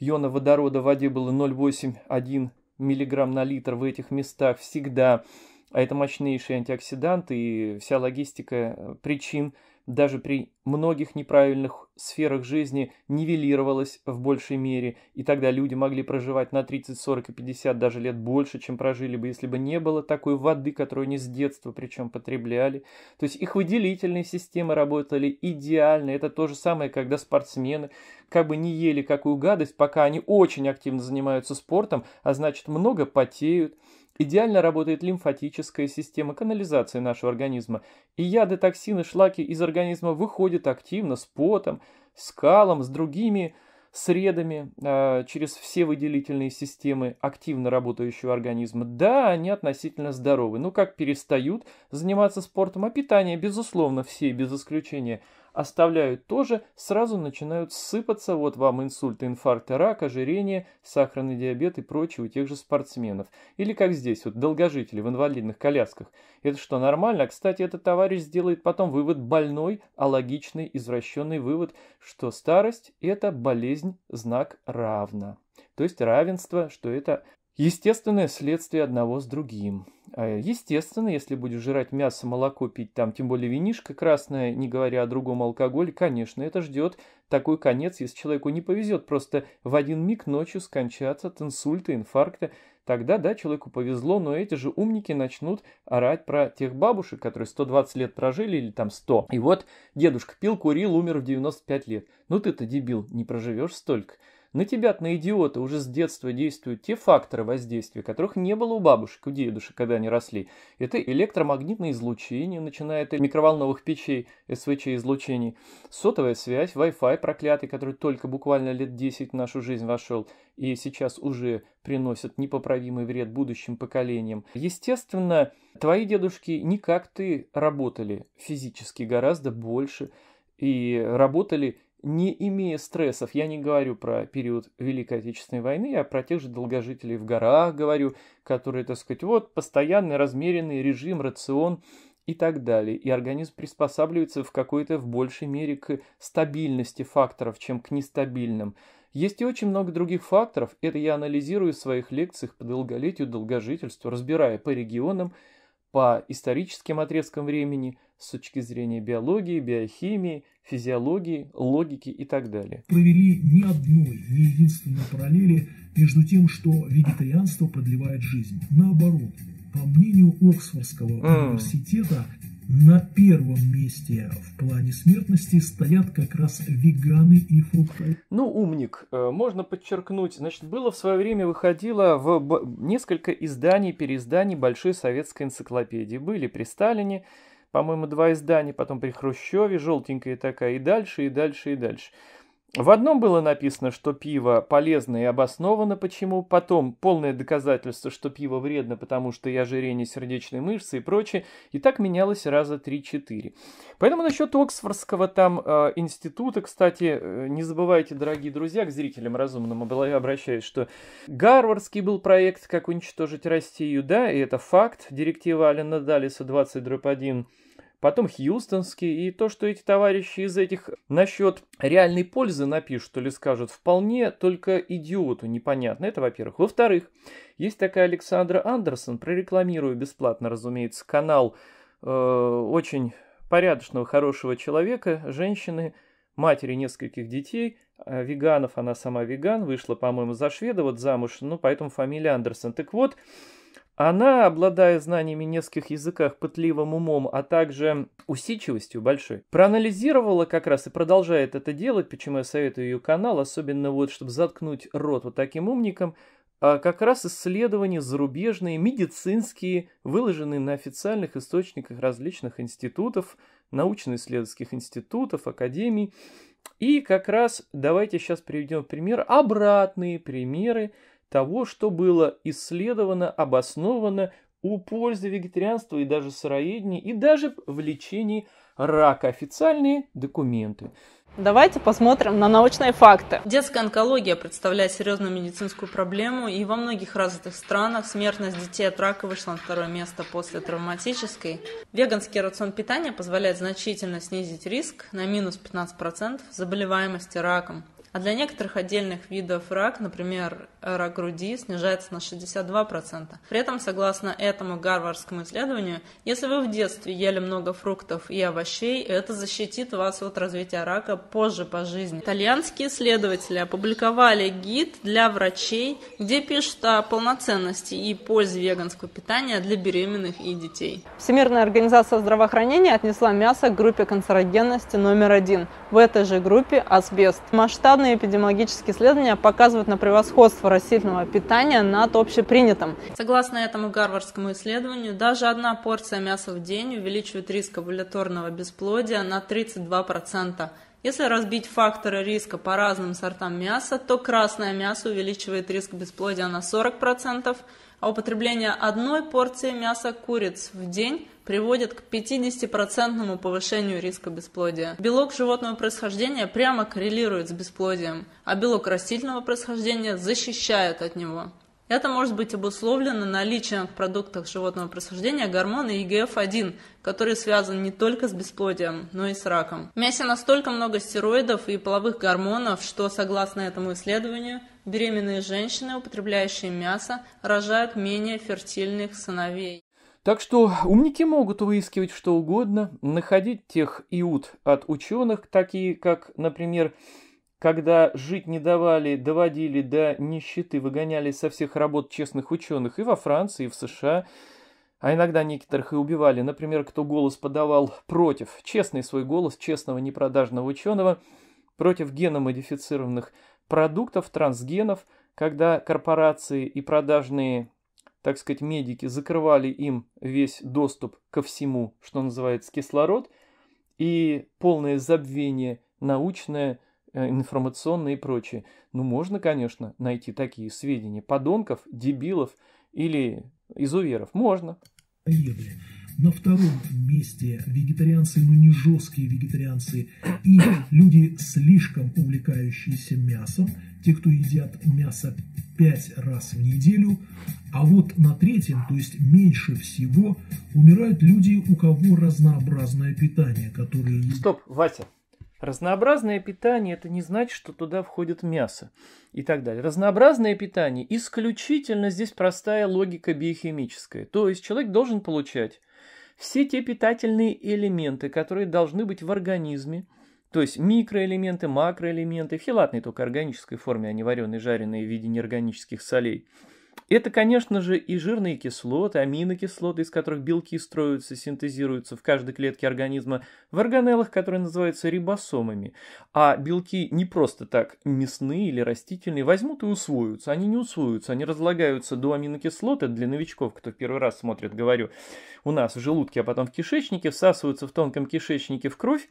иона водорода в воде было 0,81 миллиграмм на литр в этих местах всегда. А это мощнейшие антиоксиданты и вся логистика э, причин даже при многих неправильных сферах жизни нивелировалась в большей мере, и тогда люди могли проживать на 30, 40 и 50 даже лет больше, чем прожили бы, если бы не было такой воды, которую они с детства причем потребляли. То есть их выделительные системы работали идеально. Это то же самое, когда спортсмены как бы не ели какую гадость, пока они очень активно занимаются спортом, а значит много потеют, Идеально работает лимфатическая система канализации нашего организма, и яды, токсины, шлаки из организма выходят активно с потом, с калом, с другими средами э, через все выделительные системы активно работающего организма. Да, они относительно здоровы, но ну, как перестают заниматься спортом, а питание, безусловно, все без исключения – оставляют тоже, сразу начинают сыпаться, вот вам инсульты, инфаркты, рак, ожирение, сахарный диабет и прочее у тех же спортсменов. Или как здесь, вот долгожители в инвалидных колясках. Это что, нормально? А, кстати, этот товарищ сделает потом вывод больной, а логичный, извращенный вывод, что старость – это болезнь, знак равна. То есть равенство, что это Естественное следствие одного с другим. А, естественно, если будешь жрать мясо, молоко, пить там, тем более винишко красное, не говоря о другом алкоголе, конечно, это ждет такой конец, если человеку не повезет просто в один миг ночью скончаться от инсульта, инфаркта. Тогда, да, человеку повезло, но эти же умники начнут орать про тех бабушек, которые 120 лет прожили или там 100. И вот дедушка пил, курил, умер в 95 лет. Ну ты-то дебил, не проживешь столько. На тебя на идиота, уже с детства действуют те факторы воздействия, которых не было у бабушек, у дедушек, когда они росли. Это электромагнитное излучение, начиная от микроволновых печей, СВЧ-излучений, сотовая связь, Wi-Fi проклятый, который только буквально лет 10 в нашу жизнь вошел и сейчас уже приносит непоправимый вред будущим поколениям. Естественно, твои дедушки не как ты работали физически гораздо больше, и работали не имея стрессов, я не говорю про период Великой Отечественной войны, а про тех же долгожителей в горах говорю, которые, так сказать, вот постоянный размеренный режим, рацион и так далее. И организм приспосабливается в какой-то в большей мере к стабильности факторов, чем к нестабильным. Есть и очень много других факторов, это я анализирую в своих лекциях по долголетию, долгожительству, разбирая по регионам, по историческим отрезкам времени – с точки зрения биологии, биохимии, физиологии, логики и так далее. Провели ни одной, ни единственной параллели между тем, что вегетарианство продлевает жизнь. Наоборот, по мнению Оксфордского mm. университета, на первом месте в плане смертности стоят как раз веганы и фрукты. Ну, умник. Э, можно подчеркнуть. Значит, было в свое время выходило в несколько изданий, переизданий Большой советской энциклопедии. Были при Сталине, по-моему, два издания, потом при Хрущеве, желтенькая такая, и дальше, и дальше, и дальше. В одном было написано, что пиво полезно и обосновано, почему. Потом полное доказательство, что пиво вредно, потому что и ожирение сердечной мышцы и прочее. И так менялось раза 3-4. Поэтому насчет Оксфордского там э, института, кстати, э, не забывайте, дорогие друзья, к зрителям разумным обращаюсь, что Гарвардский был проект «Как уничтожить Россию», да, и это факт, директива Алина Далиса 20 дробь 1 потом Хьюстонский, и то, что эти товарищи из этих насчет реальной пользы напишут или скажут, вполне только идиоту непонятно. Это, во-первых. Во-вторых, есть такая Александра Андерсон, прорекламирую бесплатно, разумеется, канал э, очень порядочного, хорошего человека, женщины, матери нескольких детей, а веганов, она сама веган, вышла, по-моему, за шведа, вот замуж, ну, поэтому фамилия Андерсон. Так вот, она, обладая знаниями нескольких языках, пытливым умом, а также усидчивостью большой, проанализировала как раз и продолжает это делать, почему я советую ее канал, особенно вот, чтобы заткнуть рот вот таким умникам, а как раз исследования зарубежные, медицинские, выложенные на официальных источниках различных институтов, научно-исследовательских институтов, академий. И как раз, давайте сейчас приведем пример, обратные примеры того, что было исследовано, обосновано у пользы вегетарианства и даже сыроедения, и даже в лечении рака. Официальные документы. Давайте посмотрим на научные факты. Детская онкология представляет серьезную медицинскую проблему, и во многих развитых странах смертность детей от рака вышла на второе место после травматической. Веганский рацион питания позволяет значительно снизить риск на минус 15% заболеваемости раком. А для некоторых отдельных видов рак, например, рак груди, снижается на 62%. При этом, согласно этому гарвардскому исследованию, если вы в детстве ели много фруктов и овощей, это защитит вас от развития рака позже по жизни. Итальянские исследователи опубликовали гид для врачей, где пишут о полноценности и пользе веганского питания для беременных и детей. Всемирная организация здравоохранения отнесла мясо к группе канцерогенности номер один. В этой же группе асбест. Масштабно Подобные эпидемиологические исследования показывают на превосходство растительного питания над общепринятым. Согласно этому гарвардскому исследованию, даже одна порция мяса в день увеличивает риск овуляторного бесплодия на 32%. Если разбить факторы риска по разным сортам мяса, то красное мясо увеличивает риск бесплодия на 40%, а употребление одной порции мяса куриц в день приводит к 50% повышению риска бесплодия. Белок животного происхождения прямо коррелирует с бесплодием, а белок растительного происхождения защищает от него. Это может быть обусловлено наличием в продуктах животного происхождения гормона EGF-1, который связан не только с бесплодием, но и с раком. В мясе настолько много стероидов и половых гормонов, что, согласно этому исследованию, беременные женщины, употребляющие мясо, рожают менее фертильных сыновей. Так что умники могут выискивать что угодно, находить тех иуд от ученых, такие как, например, когда жить не давали, доводили до нищеты, выгоняли со всех работ честных ученых и во Франции, и в США, а иногда некоторых и убивали. Например, кто голос подавал против, честный свой голос честного непродажного ученого, против геномодифицированных продуктов, трансгенов, когда корпорации и продажные так сказать, медики закрывали им весь доступ ко всему, что называется кислород, и полное забвение научное, э, информационное и прочее. Ну, можно, конечно, найти такие сведения подонков, дебилов или изуверов. Можно. Поехали на втором месте вегетарианцы, но не жесткие вегетарианцы, и люди, слишком увлекающиеся мясом, те, кто едят мясо пять раз в неделю, а вот на третьем, то есть меньше всего, умирают люди, у кого разнообразное питание, которые... Стоп, Вася, Разнообразное питание – это не значит, что туда входит мясо и так далее. Разнообразное питание – исключительно здесь простая логика биохимическая. То есть человек должен получать все те питательные элементы, которые должны быть в организме, то есть микроэлементы, макроэлементы, в хелатной только органической форме, а не вареные, жареные в виде неорганических солей – это, конечно же, и жирные кислоты, аминокислоты, из которых белки строятся, синтезируются в каждой клетке организма, в органеллах, которые называются рибосомами. А белки не просто так мясные или растительные возьмут и усвоятся. Они не усвоятся, они разлагаются до аминокислот. Это для новичков, кто в первый раз смотрит, говорю, у нас в желудке, а потом в кишечнике, всасываются в тонком кишечнике в кровь.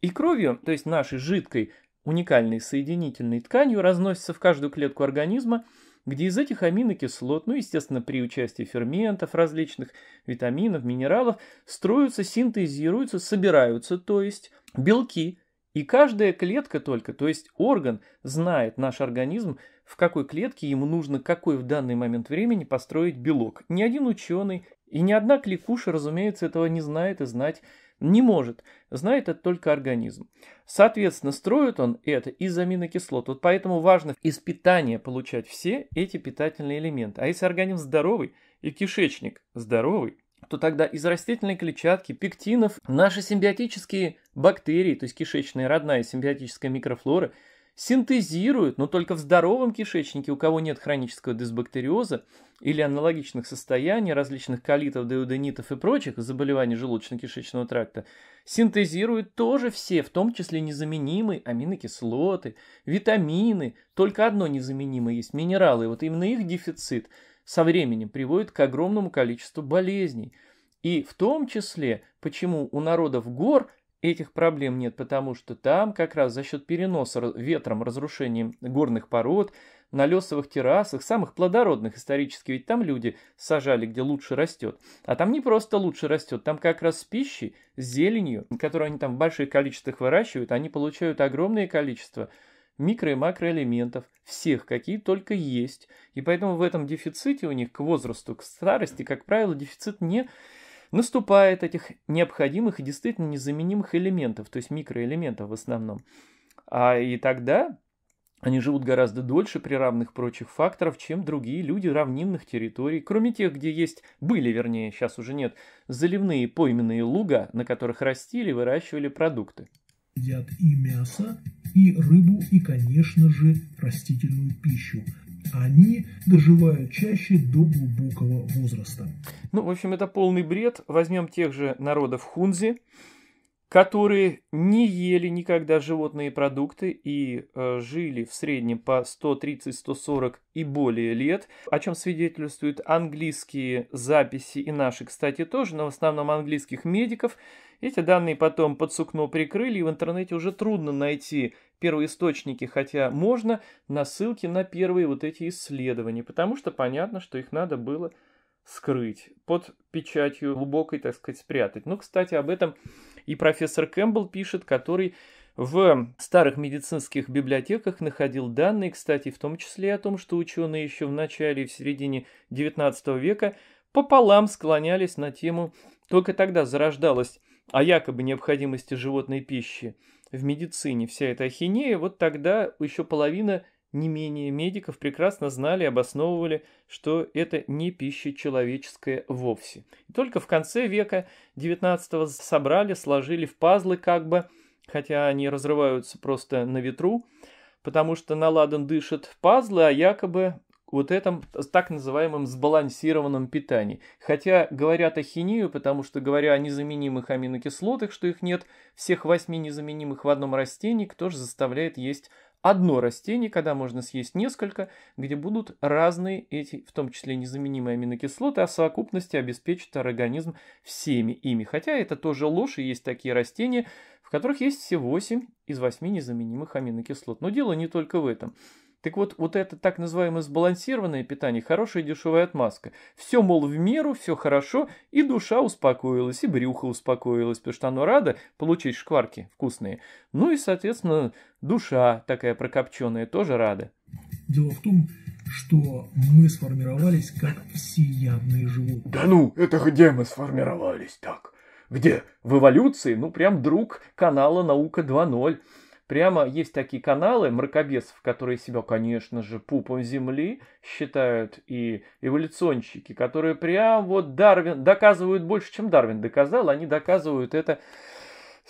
И кровью, то есть нашей жидкой, уникальной соединительной тканью, разносятся в каждую клетку организма – где из этих аминокислот, ну, естественно, при участии ферментов различных, витаминов, минералов, строятся, синтезируются, собираются, то есть белки. И каждая клетка только, то есть орган, знает наш организм, в какой клетке ему нужно какой в данный момент времени построить белок. Ни один ученый и ни одна кликуша, разумеется, этого не знает и знать не может. Знает это только организм. Соответственно, строит он это из аминокислот. Вот поэтому важно из питания получать все эти питательные элементы. А если организм здоровый и кишечник здоровый, то тогда из растительной клетчатки, пектинов, наши симбиотические бактерии, то есть кишечная родная симбиотическая микрофлора – синтезируют, но только в здоровом кишечнике, у кого нет хронического дисбактериоза или аналогичных состояний, различных колитов, деуденитов и прочих заболеваний желудочно-кишечного тракта, синтезируют тоже все, в том числе незаменимые аминокислоты, витамины, только одно незаменимое есть – минералы. вот именно их дефицит со временем приводит к огромному количеству болезней. И в том числе, почему у народов гор – Этих проблем нет, потому что там как раз за счет переноса ветром разрушения горных пород, на лесовых террасах, самых плодородных исторически, ведь там люди сажали, где лучше растет. А там не просто лучше растет, там как раз с пищей, с зеленью, которую они там в больших количествах выращивают, они получают огромное количество микро- и макроэлементов, всех, какие только есть. И поэтому в этом дефиците у них к возрасту, к старости, как правило, дефицит не наступает этих необходимых и действительно незаменимых элементов, то есть микроэлементов в основном. А и тогда они живут гораздо дольше при равных прочих факторов, чем другие люди равнинных территорий, кроме тех, где есть, были вернее, сейчас уже нет, заливные пойменные луга, на которых растили и выращивали продукты. Едят и мясо, и рыбу, и, конечно же, растительную пищу. А они доживают чаще до глубокого возраста. Ну, в общем, это полный бред. Возьмем тех же народов Хунзи, которые не ели никогда животные продукты и э, жили в среднем по 130-140 и более лет, о чем свидетельствуют английские записи и наши, кстати, тоже, но в основном английских медиков – эти данные потом под сукно прикрыли, и в интернете уже трудно найти первоисточники, хотя можно, на ссылке на первые вот эти исследования, потому что понятно, что их надо было скрыть, под печатью глубокой, так сказать, спрятать. Ну, кстати, об этом и профессор Кэмпбелл пишет, который в старых медицинских библиотеках находил данные, кстати, в том числе о том, что ученые еще в начале и в середине 19 века пополам склонялись на тему, только тогда зарождалась о якобы необходимости животной пищи в медицине, вся эта ахинея, вот тогда еще половина не менее медиков прекрасно знали и обосновывали, что это не пища человеческая вовсе. И только в конце века XIX собрали, сложили в пазлы как бы, хотя они разрываются просто на ветру, потому что наладан дышит в пазлы, а якобы вот этом так называемом сбалансированном питании. Хотя говорят о ахинею, потому что говоря о незаменимых аминокислотах, что их нет, всех восьми незаменимых в одном растении, кто же заставляет есть одно растение, когда можно съесть несколько, где будут разные эти, в том числе незаменимые аминокислоты, а в совокупности обеспечит организм всеми ими. Хотя это тоже ложь, и есть такие растения, в которых есть все 8 из 8 незаменимых аминокислот. Но дело не только в этом. Так вот, вот это так называемое сбалансированное питание, хорошая дешевая отмазка. Все, мол, в меру, все хорошо, и душа успокоилась, и брюхо успокоилось, потому что оно радо получить шкварки вкусные. Ну и, соответственно, душа такая прокопченная тоже рада. Дело в том, что мы сформировались как всеядные животные. Да ну, это где мы сформировались так? Где? В эволюции? Ну, прям друг канала «Наука 2.0». Прямо есть такие каналы мракобесов, которые себя, конечно же, пупом земли считают, и эволюционщики, которые прям вот Дарвин доказывают больше, чем Дарвин доказал, они доказывают это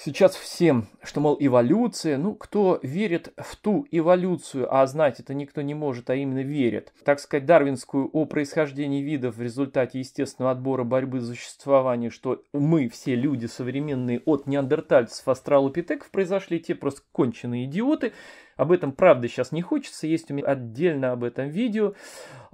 сейчас всем, что, мол, эволюция, ну, кто верит в ту эволюцию, а знать это никто не может, а именно верит, так сказать, дарвинскую о происхождении видов в результате естественного отбора борьбы за существование, что мы, все люди современные, от неандертальцев астралопитеков произошли, те просто конченые идиоты – об этом, правда, сейчас не хочется, есть у меня отдельно об этом видео.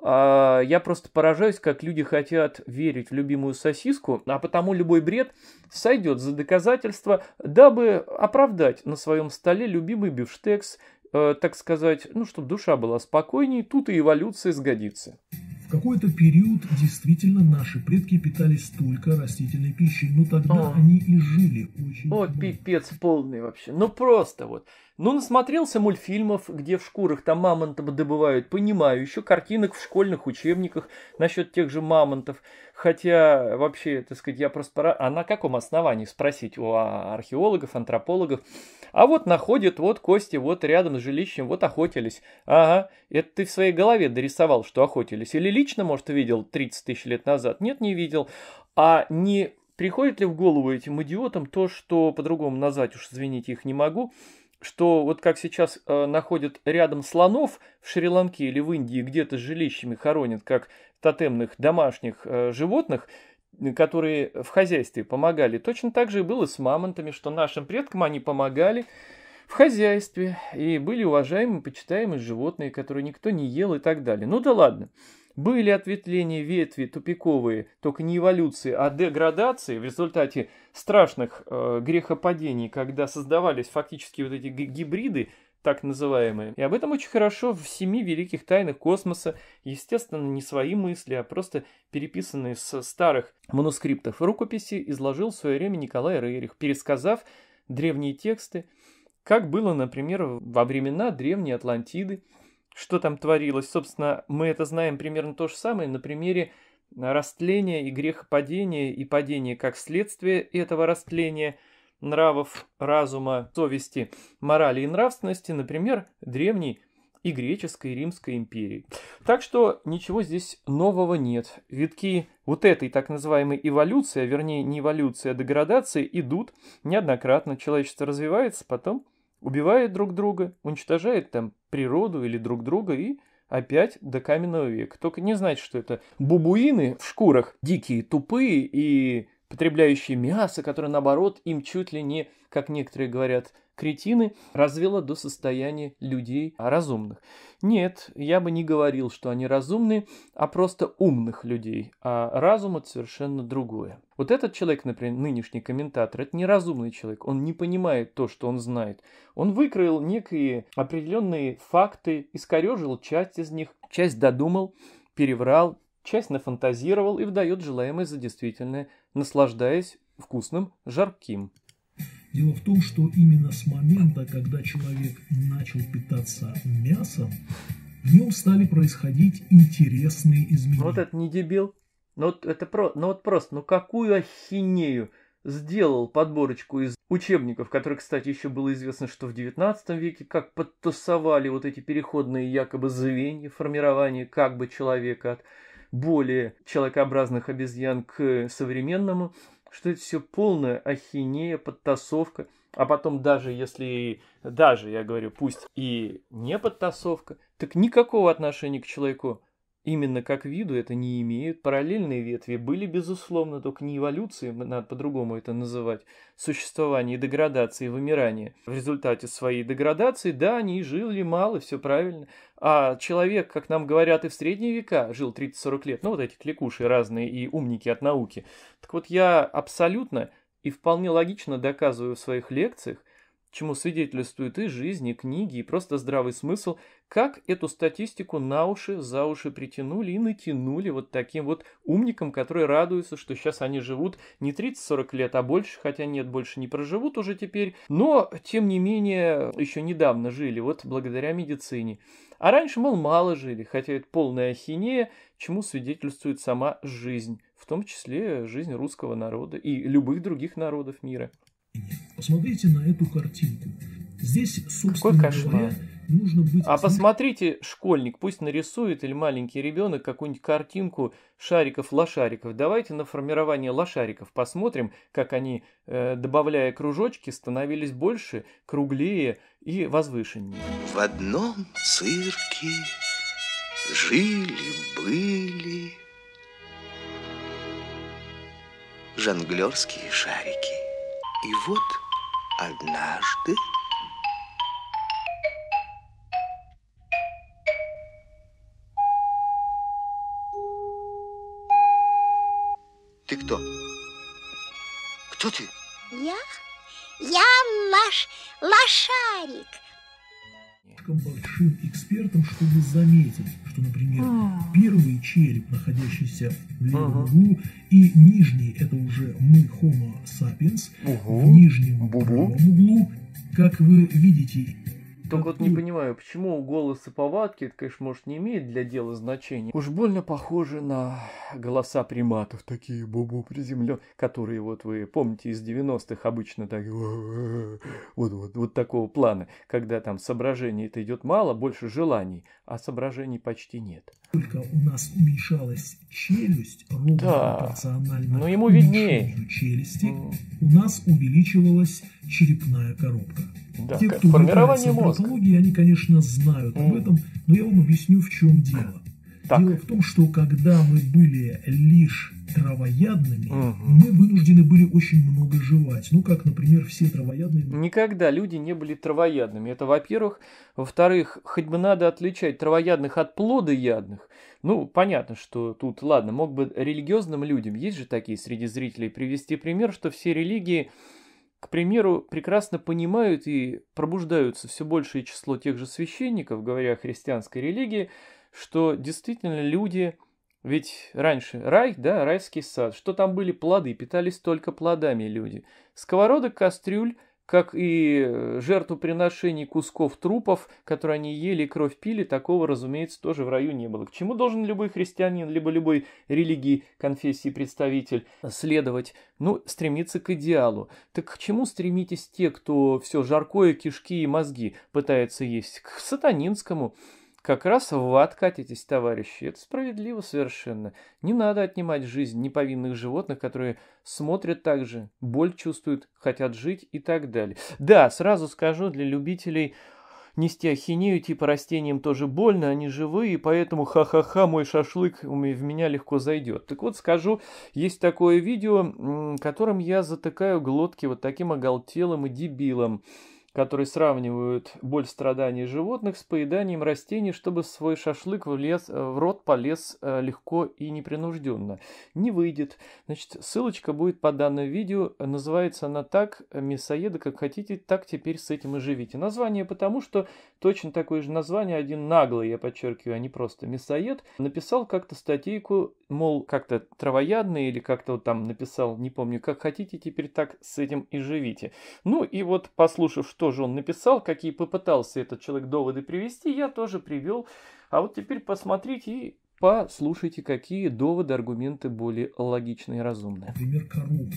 А, я просто поражаюсь, как люди хотят верить в любимую сосиску, а потому любой бред сойдет за доказательство, дабы оправдать на своем столе любимый бифштекс, э, так сказать, ну, чтобы душа была спокойней, тут и эволюция сгодится. В какой-то период действительно наши предки питались только растительной пищей, но тогда О. они и жили очень... Вот пипец полный вообще, ну просто вот. Ну, насмотрелся мультфильмов, где в шкурах там мамонтов добывают, понимаю, еще картинок в школьных учебниках насчет тех же мамонтов. Хотя вообще, так сказать, я просто пора... А на каком основании спросить у а, археологов, антропологов? А вот находят вот кости, вот рядом с жилищем, вот охотились. Ага, это ты в своей голове дорисовал, что охотились. Или лично, может, видел 30 тысяч лет назад? Нет, не видел. А не приходит ли в голову этим идиотам то, что по-другому назвать, уж извините, их не могу, что вот как сейчас э, находят рядом слонов в Шри-Ланке или в Индии, где-то с жилищами хоронят как тотемных домашних э, животных, которые в хозяйстве помогали. Точно так же и было с мамонтами, что нашим предкам они помогали в хозяйстве и были уважаемые, почитаемые животные, которые никто не ел и так далее. Ну да ладно. Были ответвления ветви тупиковые, только не эволюции, а деградации в результате страшных э, грехопадений, когда создавались фактически вот эти гибриды, так называемые. И об этом очень хорошо в «Семи великих тайнах космоса». Естественно, не свои мысли, а просто переписанные с старых манускриптов рукописи изложил в свое время Николай Рерих, пересказав древние тексты, как было, например, во времена Древней Атлантиды, что там творилось. Собственно, мы это знаем примерно то же самое на примере растления и грехопадения, и падения как следствие этого растления нравов, разума, совести, морали и нравственности, например, древней и греческой, и римской империи. Так что ничего здесь нового нет. Витки вот этой так называемой эволюции, а вернее не эволюции, а деградации идут неоднократно. Человечество развивается, потом убивает друг друга, уничтожает там природу или друг друга и опять до каменного века. Только не значит, что это бубуины в шкурах, дикие, тупые и потребляющие мясо, которые, наоборот, им чуть ли не, как некоторые говорят, кретины развела до состояния людей разумных. Нет, я бы не говорил, что они разумные, а просто умных людей, а разум это совершенно другое. Вот этот человек, например, нынешний комментатор, это неразумный человек, он не понимает то, что он знает. Он выкроил некие определенные факты, искорежил часть из них, часть додумал, переврал, часть нафантазировал и выдает желаемое за действительное, наслаждаясь вкусным жарким. Дело в том, что именно с момента, когда человек начал питаться мясом, в нем стали происходить интересные изменения. Ну вот это не дебил. Ну вот это про, ну вот просто, ну какую ахинею сделал подборочку из учебников, которые, кстати, еще было известно, что в XIX веке как подтасовали вот эти переходные якобы звенья формирования как бы человека от более человекообразных обезьян к современному что это все полная ахинея, подтасовка, а потом даже если, даже я говорю, пусть и не подтасовка, так никакого отношения к человеку Именно как виду это не имеют, параллельные ветви были, безусловно, только не эволюции, надо по-другому это называть, существование деградации и вымирания. В результате своей деградации, да, они жили мало, все правильно, а человек, как нам говорят и в средние века, жил 30-40 лет, ну вот эти кликуши разные и умники от науки. Так вот я абсолютно и вполне логично доказываю в своих лекциях, чему свидетельствуют и жизни, и книги, и просто здравый смысл – как эту статистику на уши, за уши притянули и натянули вот таким вот умникам, которые радуются, что сейчас они живут не 30-40 лет, а больше, хотя нет, больше не проживут уже теперь, но, тем не менее, еще недавно жили, вот благодаря медицине. А раньше, мол, мало жили, хотя это полная ахинея, чему свидетельствует сама жизнь, в том числе жизнь русского народа и любых других народов мира. Посмотрите на эту картинку. Здесь, собственно Какой кошмар. говоря, нужно быть... А посмотрите, школьник, пусть нарисует или маленький ребенок какую-нибудь картинку шариков-лошариков. Давайте на формирование лошариков посмотрим, как они, э, добавляя кружочки, становились больше, круглее и возвышеннее. В одном цирке жили-были жонглерские шарики. И вот однажды Ты кто? Кто ты? Я? Я лош... лошарик. Большим экспертом, чтобы заметить, что, например, первый череп, находящийся в левом ага. углу, и нижний, это уже мы, Homo sapiens, угу. в нижнем правом углу, как вы видите, только вот не понимаю, почему голос и повадки, это, конечно, может, не имеет для дела значения. Уж больно похоже на голоса приматов, такие бубу приземлен, которые вот вы помните из 90-х обычно так вот, вот, вот такого плана, когда там соображений это идет мало, больше желаний, а соображений почти нет. Только у нас уменьшалась челюсть ровно да. пропорционально Но ему виднее. челюсти, mm. у нас увеличивалась черепная коробка. Да, Те, кто формирование мозга. они, конечно, знают mm. об этом, но я вам объясню, в чем дело. Так. Дело в том, что когда мы были лишь травоядными, угу. мы вынуждены были очень много жевать. Ну, как, например, все травоядные. Никогда люди не были травоядными. Это, во-первых. Во-вторых, хоть бы надо отличать травоядных от плодоядных. Ну, понятно, что тут, ладно, мог бы религиозным людям, есть же такие среди зрителей, привести пример, что все религии к примеру, прекрасно понимают и пробуждаются все большее число тех же священников, говоря о христианской религии, что действительно люди, ведь раньше рай, да, райский сад, что там были плоды, питались только плодами люди. сковорода кастрюль, как и э, жертвоприношений кусков трупов, которые они ели и кровь пили, такого, разумеется, тоже в раю не было. К чему должен любой христианин, либо любой религии, конфессии представитель следовать? Ну, стремиться к идеалу. Так к чему стремитесь те, кто все жаркое, кишки и мозги пытается есть? К сатанинскому. Как раз вы откатитесь, товарищи. Это справедливо совершенно. Не надо отнимать жизнь неповинных животных, которые смотрят так же, боль чувствуют, хотят жить и так далее. Да, сразу скажу для любителей нести ахинею, типа растениям тоже больно, они живые, и поэтому ха-ха-ха, мой шашлык в меня легко зайдет. Так вот, скажу, есть такое видео, которым я затыкаю глотки вот таким оголтелым и дебилом которые сравнивают боль страданий животных с поеданием растений, чтобы свой шашлык в, лес, э, в рот полез э, легко и непринужденно. Не выйдет. Значит, ссылочка будет по данному видео. Называется она так, мясоеды, как хотите, так теперь с этим и живите. Название потому, что точно такое же название, один наглый, я подчеркиваю, а не просто мясоед, написал как-то статейку, мол, как-то травоядный или как-то вот там написал, не помню, как хотите, теперь так с этим и живите. Ну и вот, послушав, что что же он написал, какие попытался этот человек доводы привести, я тоже привел. А вот теперь посмотрите и Послушайте, какие доводы, аргументы более логичные и разумные. Например, коровы.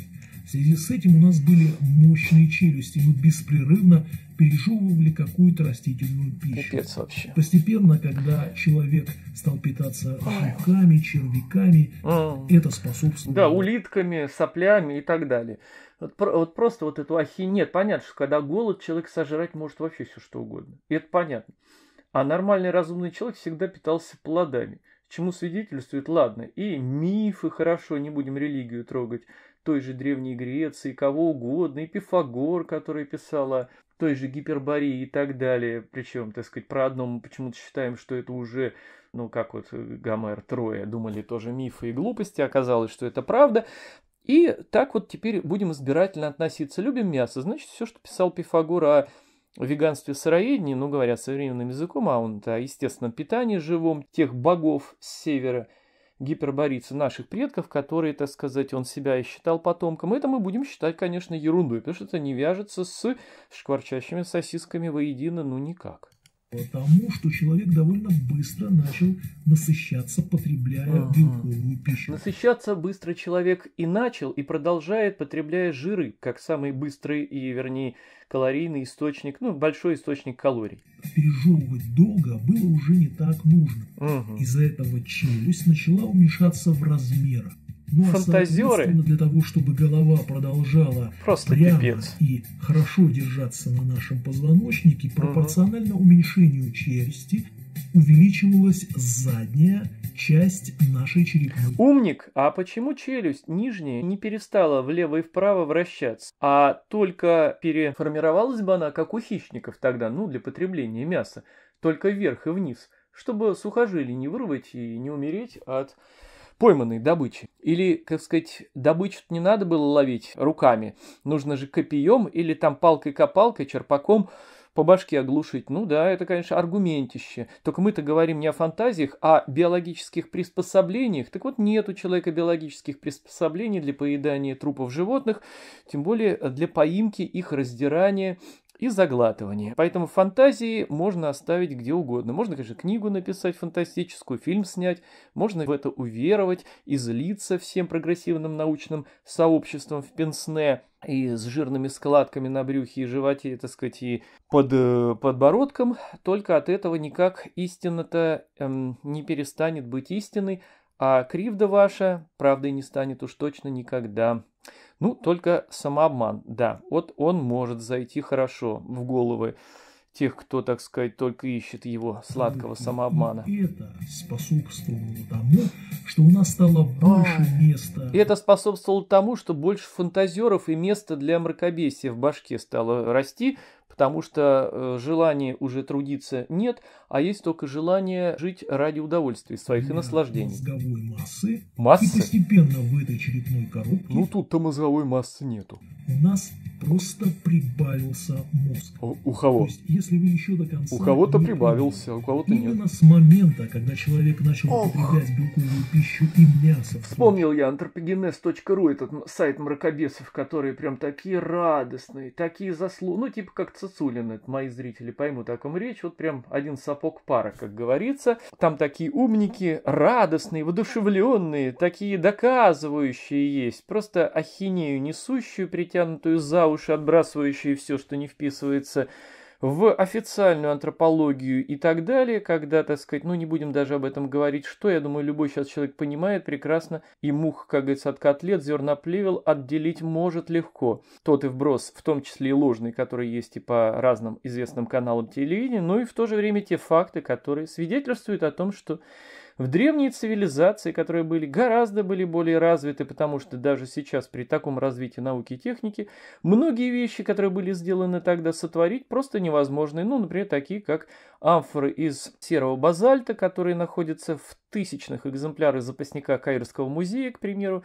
В связи с этим у нас были мощные челюсти. Мы беспрерывно пережевывали какую-то растительную пищу. Пипец вообще. Постепенно, когда человек стал питаться жуками, червяками, а. это способствовало. Да, улитками, соплями и так далее. Вот, вот просто вот эту ахинею. Нет, понятно, что когда голод, человек сожрать может вообще все что угодно. И это понятно. А нормальный разумный человек всегда питался плодами чему свидетельствует, ладно, и мифы, хорошо, не будем религию трогать, той же Древней Греции, кого угодно, и Пифагор, который писал о той же Гипербории и так далее. Причем, так сказать, про одно мы почему-то считаем, что это уже, ну, как вот Гомер, Троя думали тоже мифы и глупости, оказалось, что это правда. И так вот теперь будем избирательно относиться. Любим мясо, значит, все, что писал Пифагор о веганстве сыроедении, ну, говоря современным языком, а он-то естественно питание живом тех богов с севера, гиперборийцы наших предков, которые, так сказать, он себя и считал потомком, это мы будем считать, конечно, ерундой, потому что это не вяжется с шкварчащими сосисками воедино, ну, никак. Потому что человек довольно быстро начал насыщаться, потребляя ага. белковую пищу. Насыщаться быстро человек и начал, и продолжает, потребляя жиры, как самый быстрый и, вернее, калорийный источник, ну, большой источник калорий. Пережевывать долго было уже не так нужно. Ага. Из-за этого челюсть начала уменьшаться в размерах ну, фантазеры. для того, чтобы голова продолжала Просто прямо пипец. и хорошо держаться на нашем позвоночнике, пропорционально угу. уменьшению челюсти увеличивалась задняя часть нашей черепной. Умник, а почему челюсть нижняя не перестала влево и вправо вращаться, а только переформировалась бы она, как у хищников тогда, ну, для потребления мяса, только вверх и вниз, чтобы сухожилие не вырвать и не умереть от пойманной добычи. Или, как сказать, добычу не надо было ловить руками, нужно же копьем или там палкой-копалкой, черпаком по башке оглушить. Ну да, это, конечно, аргументище. Только мы-то говорим не о фантазиях, а о биологических приспособлениях. Так вот, нет у человека биологических приспособлений для поедания трупов животных, тем более э, для поимки их раздирания и заглатывание. Поэтому фантазии можно оставить где угодно. Можно, конечно, книгу написать фантастическую, фильм снять, можно в это уверовать, излиться всем прогрессивным научным сообществом в Пенсне и с жирными складками на брюхе и животе, так сказать, и под э, подбородком, только от этого никак истина-то эм, не перестанет быть истиной, а кривда ваша правдой не станет уж точно никогда. Ну, только самообман, да, вот он может зайти хорошо в головы тех, кто, так сказать, только ищет его сладкого и, самообмана. И это способствовало тому, что у нас стало больше а, места. это способствовало тому, что больше фантазеров и места для мракобесия в башке стало расти, потому что э, желания уже трудиться нет, а есть только желание жить ради удовольствия своих и наслаждений. Мозговой массы. Массы? И постепенно в этой черепной коробке... Ну, тут-то мозговой массы нету. У нас просто прибавился мозг. У, у кого? То есть, если вы еще до конца... У кого-то прибавился, у кого-то нет. Именно с момента, когда человек начал Ох. употреблять белковую пищу и мясо. Вспомнил я антропогенез.ру, этот сайт мракобесов, которые прям такие радостные, такие заслуги, ну, типа как Цицулин, это мои зрители поймут, о ком речь. Вот прям один сапог пара, как говорится. Там такие умники, радостные, воодушевленные, такие доказывающие есть. Просто ахинею несущую, притянутую за уши, отбрасывающую все, что не вписывается в официальную антропологию и так далее, когда, так сказать, ну не будем даже об этом говорить, что, я думаю, любой сейчас человек понимает прекрасно, и мух, как говорится, от котлет, зерноплевел отделить может легко. Тот и вброс, в том числе и ложный, который есть и по разным известным каналам телевидения, ну и в то же время те факты, которые свидетельствуют о том, что в древние цивилизации, которые были гораздо были более развиты, потому что даже сейчас при таком развитии науки и техники, многие вещи, которые были сделаны тогда, сотворить просто невозможно. Ну, например, такие как амфоры из серого базальта, которые находятся в тысячных экземплярах запасника Каирского музея, к примеру,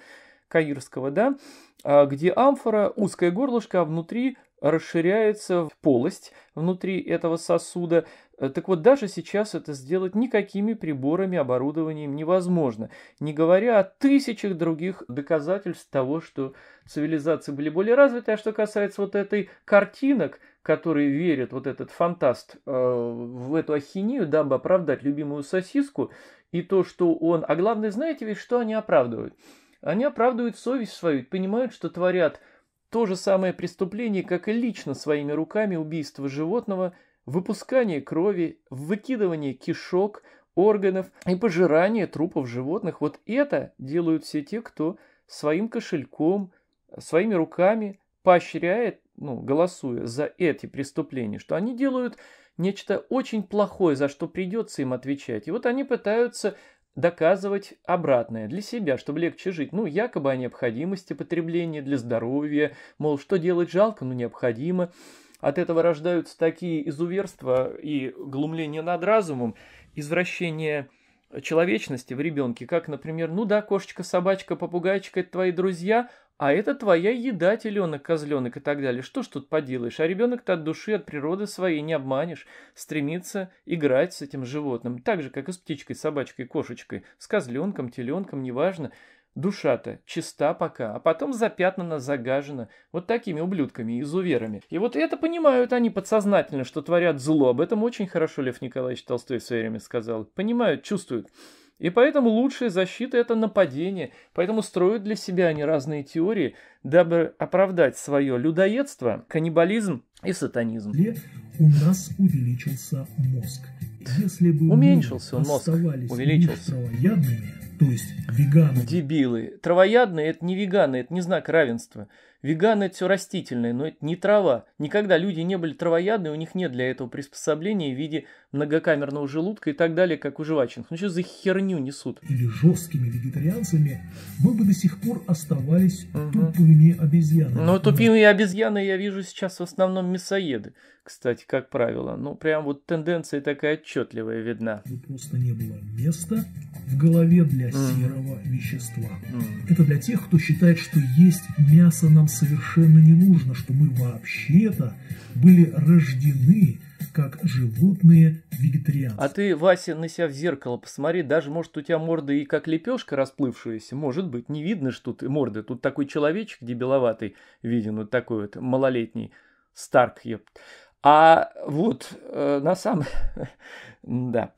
Каирского, да, а, где амфора, узкое горлышко, а внутри расширяется полость внутри этого сосуда. Э, так вот, даже сейчас это сделать никакими приборами, оборудованием невозможно, не говоря о тысячах других доказательств того, что цивилизации были более развиты. А что касается вот этой картинок, которые верит вот этот фантаст э, в эту ахинею, дабы оправдать любимую сосиску, и то, что он... А главное, знаете ведь, что они оправдывают? Они оправдывают совесть свою, понимают, что творят то же самое преступление, как и лично своими руками убийство животного – выпускание крови, выкидывание кишок, органов и пожирание трупов животных. Вот это делают все те, кто своим кошельком, своими руками поощряет, ну, голосуя за эти преступления, что они делают нечто очень плохое, за что придется им отвечать. И вот они пытаются доказывать обратное для себя, чтобы легче жить. Ну, якобы о необходимости потребления для здоровья, мол, что делать жалко, но необходимо. От этого рождаются такие изуверства и глумление над разумом, извращение человечности в ребенке, как, например, ну да, кошечка, собачка, попугайчик – это твои друзья, а это твоя еда, теленок, козленок и так далее. Что ж тут поделаешь? А ребенок-то от души, от природы своей не обманешь. Стремится играть с этим животным. Так же, как и с птичкой, собачкой, кошечкой, с козленком, теленком, неважно. Душа-то чиста пока, а потом запятнана, загажена вот такими ублюдками, изуверами. И вот это понимают они подсознательно, что творят зло. Об этом очень хорошо Лев Николаевич Толстой в свое время сказал. Понимают, чувствуют. И поэтому лучшая защита – это нападение. Поэтому строят для себя они разные теории, дабы оправдать свое людоедство, каннибализм и сатанизм. Лев, у нас увеличился мозг. Если бы Уменьшился мозг, увеличился то есть веганы. Дебилы. Травоядные – это не веганы, это не знак равенства. Веганы – это все растительное, но это не трава. Никогда люди не были травоядные, у них нет для этого приспособления в виде многокамерного желудка и так далее, как у жвачных. Ну что за херню несут? Или жесткими вегетарианцами мы бы до сих пор оставались угу. тупыми обезьянами. Ну тупые обезьяны я вижу сейчас в основном мясоеды, кстати, как правило. Ну прям вот тенденция такая отчетливая видна. Просто не было места в голове для mm. серого вещества. Mm. Это для тех, кто считает, что есть мясо нам совершенно не нужно, что мы вообще-то были рождены как животные вегетарианцы. А ты, Вася, на себя в зеркало посмотри, даже может у тебя морда и как лепешка расплывшаяся, может быть, не видно, что ты морда, тут такой человечек дебиловатый виден, вот такой вот малолетний, Старк, ёпт. А вот э, на самом... да.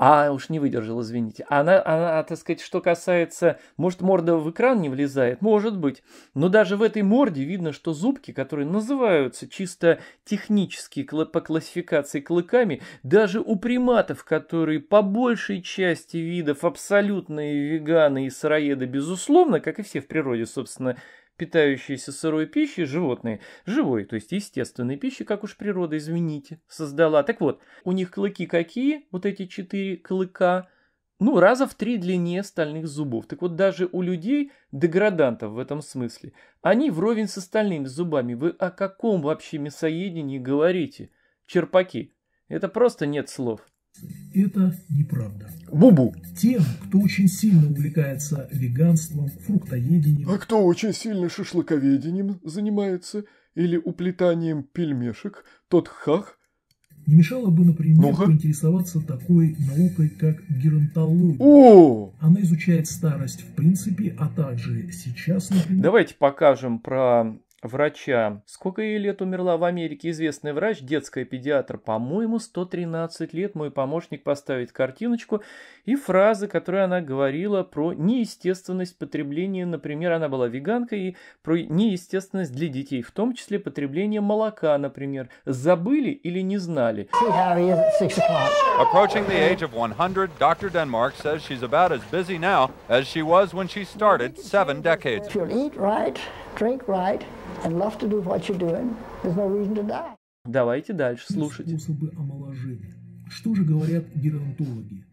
А, уж не выдержал, извините. Она, она, а, так сказать, что касается... Может, морда в экран не влезает? Может быть. Но даже в этой морде видно, что зубки, которые называются чисто технически по классификации клыками, даже у приматов, которые по большей части видов абсолютные веганы и сыроеды, безусловно, как и все в природе, собственно, питающиеся сырой пищей животные, живой, то есть естественной пищи, как уж природа, извините, создала. Так вот, у них клыки какие? Вот эти четыре клыка, ну, раза в три длиннее стальных зубов. Так вот, даже у людей, деградантов в этом смысле, они вровень с остальными зубами. Вы о каком вообще мясоедении говорите, черпаки? Это просто нет слов. Это неправда. Бубу. Тем, кто очень сильно увлекается веганством, фруктоедением... А кто очень сильно шашлыковедением занимается или уплетанием пельмешек, тот хах. Не мешало бы, например, ну -ка. поинтересоваться такой наукой, как геронтология. О! Она изучает старость в принципе, а также сейчас, например... Давайте покажем про врача. Сколько ей лет умерла в Америке известный врач, детская педиатр? По-моему, 113 лет. Мой помощник поставит картиночку. И фразы, которые она говорила про неестественность потребления. Например, она была веганкой и про неестественность для детей, в том числе потребление молока, например. Забыли или не знали? Approaching the age of 100, Dr. Denmark says she's about as busy now as she was when she started seven decades. She'll eat right, drink right, and love to do what you're doing, there's no reason to die. Давайте дальше слушать. Способы омоложения. Что же говорят геронтологи?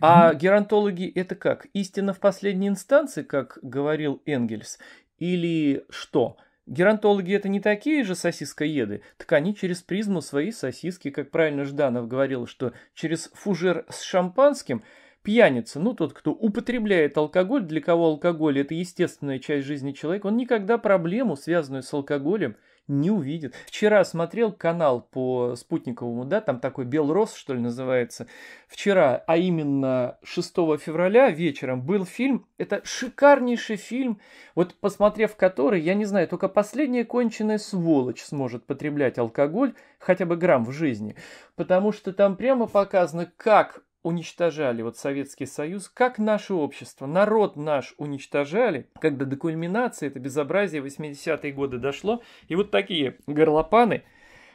А геронтологи это как? Истина в последней инстанции, как говорил Энгельс? Или что? Геронтологи это не такие же сосискоеды, так они через призму своей сосиски, как правильно Жданов говорил, что через фужер с шампанским – Пьяница, ну тот, кто употребляет алкоголь, для кого алкоголь это естественная часть жизни человека, он никогда проблему, связанную с алкоголем, не увидит. Вчера смотрел канал по спутниковому, да, там такой Белрос, что ли, называется. Вчера, а именно 6 февраля вечером был фильм, это шикарнейший фильм, вот посмотрев который, я не знаю, только последняя конченая сволочь сможет потреблять алкоголь хотя бы грамм в жизни, потому что там прямо показано, как уничтожали вот Советский Союз, как наше общество, народ наш уничтожали, когда до кульминации это безобразие 80-е годы дошло, и вот такие горлопаны,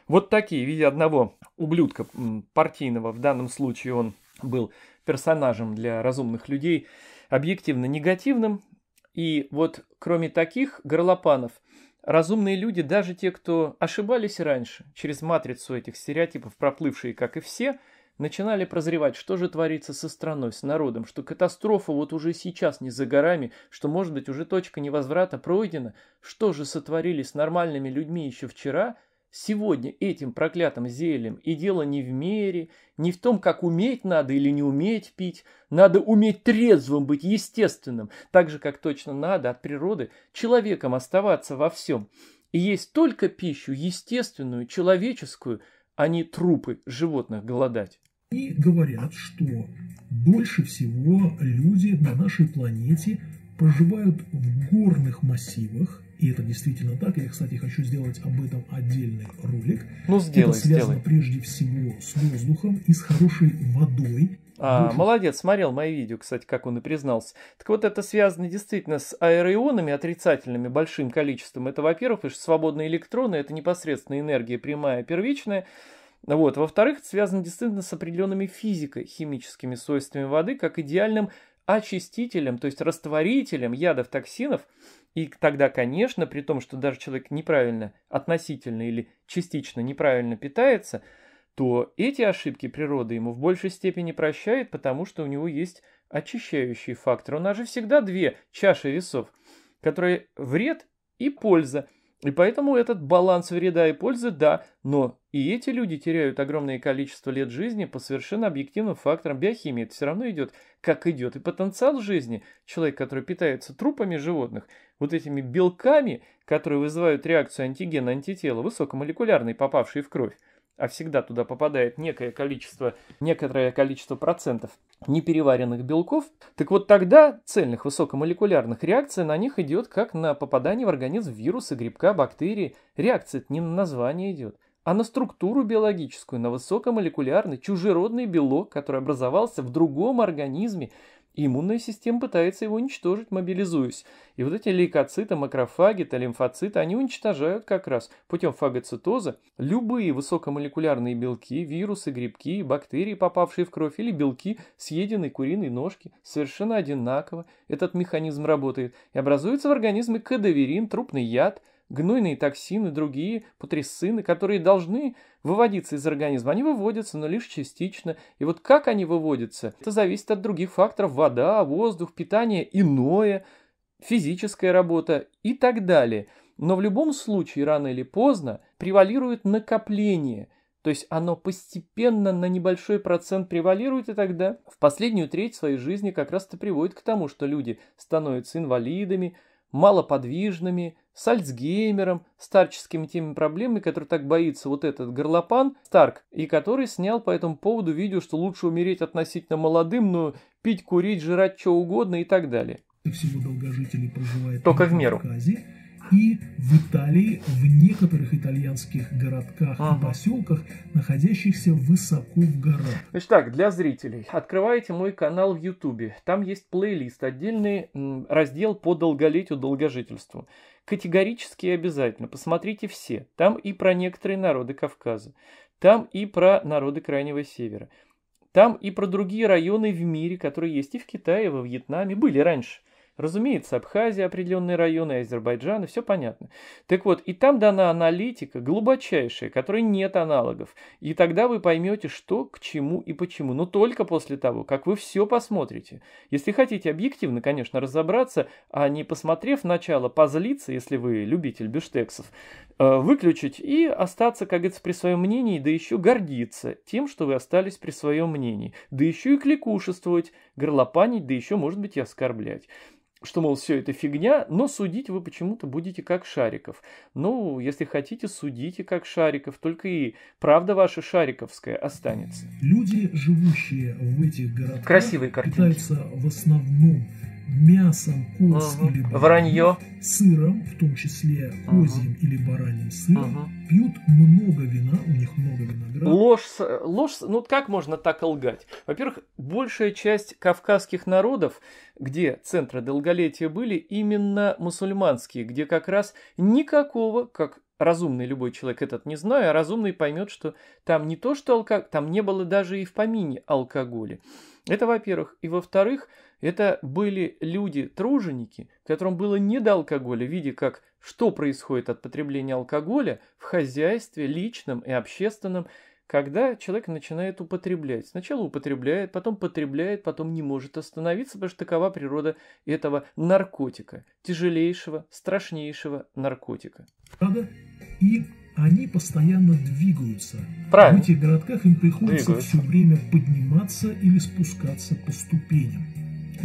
вот такие, в виде одного ублюдка партийного, в данном случае он был персонажем для разумных людей, объективно негативным, и вот кроме таких горлопанов, разумные люди, даже те, кто ошибались раньше, через матрицу этих стереотипов, проплывшие, как и все – Начинали прозревать, что же творится со страной, с народом, что катастрофа вот уже сейчас не за горами, что, может быть, уже точка невозврата пройдена, что же сотворили с нормальными людьми еще вчера, сегодня этим проклятым зельем. И дело не в мере, не в том, как уметь надо или не уметь пить, надо уметь трезвым быть, естественным, так же, как точно надо от природы человеком оставаться во всем. И есть только пищу естественную, человеческую, а не трупы животных голодать. И говорят, что больше всего люди на нашей планете проживают в горных массивах, и это действительно так. Я, кстати, хочу сделать об этом отдельный ролик. Ну, сделай, это связано сделай. прежде всего с воздухом и с хорошей водой. А, Дух. молодец, смотрел мои видео, кстати, как он и признался. Так вот, это связано действительно с аэроионами отрицательными, большим количеством. Это, во-первых, потому что свободные электроны – это непосредственно энергия прямая, первичная. Вот. Во-вторых, это связано действительно с определенными физико-химическими свойствами воды, как идеальным очистителем, то есть растворителем ядов, токсинов. И тогда, конечно, при том, что даже человек неправильно, относительно или частично неправильно питается, то эти ошибки природы ему в большей степени прощает, потому что у него есть очищающий фактор. У нас же всегда две чаши весов, которые вред и польза. И поэтому этот баланс вреда и пользы – да, но и эти люди теряют огромное количество лет жизни по совершенно объективным факторам биохимии. Это все равно идет, как идет и потенциал жизни. человека, который питается трупами животных, вот этими белками, которые вызывают реакцию антигена-антитела, высокомолекулярной, попавшей в кровь, а всегда туда попадает некое количество, некоторое количество процентов непереваренных белков, так вот тогда цельных высокомолекулярных реакция на них идет как на попадание в организм вируса, грибка, бактерии. Реакция не на название идет, а на структуру биологическую, на высокомолекулярный чужеродный белок, который образовался в другом организме, иммунная система пытается его уничтожить, мобилизуясь. И вот эти лейкоциты, макрофаги, -то, лимфоциты, они уничтожают как раз путем фагоцитоза любые высокомолекулярные белки, вирусы, грибки, бактерии, попавшие в кровь, или белки съеденной куриной ножки. Совершенно одинаково этот механизм работает. И образуется в организме кадаверин, трупный яд – гнойные токсины, другие патриссины, которые должны выводиться из организма. Они выводятся, но лишь частично. И вот как они выводятся, это зависит от других факторов. Вода, воздух, питание, иное, физическая работа и так далее. Но в любом случае, рано или поздно, превалирует накопление – то есть оно постепенно на небольшой процент превалирует, и тогда в последнюю треть своей жизни как раз это приводит к тому, что люди становятся инвалидами, малоподвижными, с Альцгеймером, старческими теми проблемами, которые так боится вот этот горлопан Старк, и который снял по этому поводу видео, что лучше умереть относительно молодым, но пить, курить, жрать что угодно и так далее. Всего долгожителей проживает только в меру. Кавказе и в Италии, в некоторых итальянских городках ага. и поселках, находящихся высоко в горах. Значит так, для зрителей. Открываете мой канал в Ютубе. Там есть плейлист, отдельный раздел по долголетию, долгожительству. Категорически и обязательно. Посмотрите все. Там и про некоторые народы Кавказа. Там и про народы Крайнего Севера. Там и про другие районы в мире, которые есть и в Китае, и во Вьетнаме, были раньше – Разумеется, Абхазия, определенные районы, Азербайджан, и все понятно. Так вот, и там дана аналитика глубочайшая, которой нет аналогов. И тогда вы поймете, что, к чему и почему. Но только после того, как вы все посмотрите. Если хотите объективно, конечно, разобраться, а не посмотрев начало, позлиться, если вы любитель бифштексов, э, выключить и остаться, как говорится, при своем мнении, да еще гордиться тем, что вы остались при своем мнении. Да еще и кликушествовать, горлопанить, да еще, может быть, и оскорблять что, мол, все это фигня, но судить вы почему-то будете как Шариков. Ну, если хотите, судите как Шариков, только и правда ваша Шариковская останется. Люди, живущие в этих городах, Красивые картинки. в основном мясом, коз угу. или баранье, Вранье. сыром, в том числе козьим угу. или бараньим сыром, угу. пьют много вина, у них много винограда. Ложь, ложь, ну как можно так лгать? Во-первых, большая часть кавказских народов, где центры долголетия были, именно мусульманские, где как раз никакого, как разумный любой человек этот не знаю, а разумный поймет, что там не то, что алкоголь, там не было даже и в помине алкоголя. Это во-первых. И во-вторых, это были люди-труженики, которым было не до алкоголя, видя как что происходит от потребления алкоголя в хозяйстве личном и общественном, когда человек начинает употреблять. Сначала употребляет, потом потребляет, потом не может остановиться, потому что такова природа этого наркотика, тяжелейшего, страшнейшего наркотика. И они постоянно двигаются. Правильно. В этих городках им приходится двигаются. все время подниматься или спускаться по ступеням.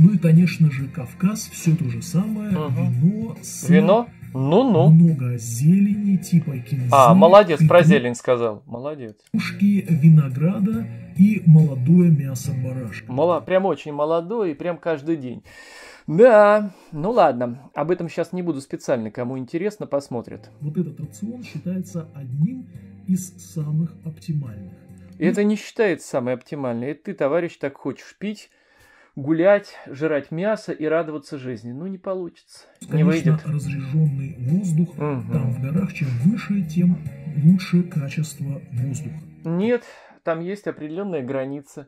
Ну и, конечно же, Кавказ, все то же самое, ага. вино, сыр. Вино? Ну-ну. Много зелени, типа кинзы. А, молодец, петру, про зелень сказал. Молодец. Пушки винограда и молодое мясо барашка. Мало, прям очень молодое и прям каждый день. Да, ну ладно, об этом сейчас не буду специально, кому интересно, посмотрят. Вот этот рацион считается одним из самых оптимальных. Это не считается самым оптимальным. Это ты, товарищ, так хочешь пить, гулять, жрать мясо и радоваться жизни. Ну, не получится. Конечно, не выйдет. разреженный воздух угу. там в горах, чем выше, тем лучше качество воздуха. Нет, там есть определенная граница.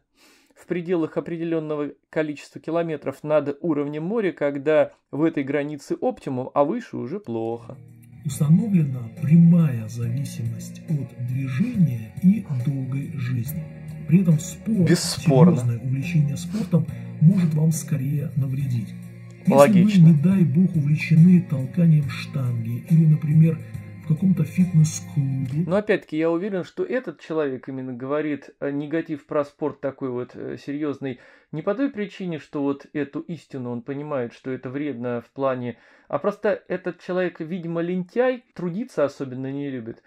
В пределах определенного количества километров над уровнем моря, когда в этой границе оптимум, а выше уже плохо. Установлена прямая зависимость от движения и долгой жизни. При этом спорт, Бесспорно. серьезное увлечение спортом может вам скорее навредить. Если Логично. вы, не дай бог, увлечены толканием штанги или, например, в каком-то фитнес-клубе. Но опять-таки я уверен, что этот человек именно говорит э, негатив про спорт такой вот э, серьезный не по той причине, что вот эту истину он понимает, что это вредно в плане, а просто этот человек, видимо, лентяй, трудиться особенно не любит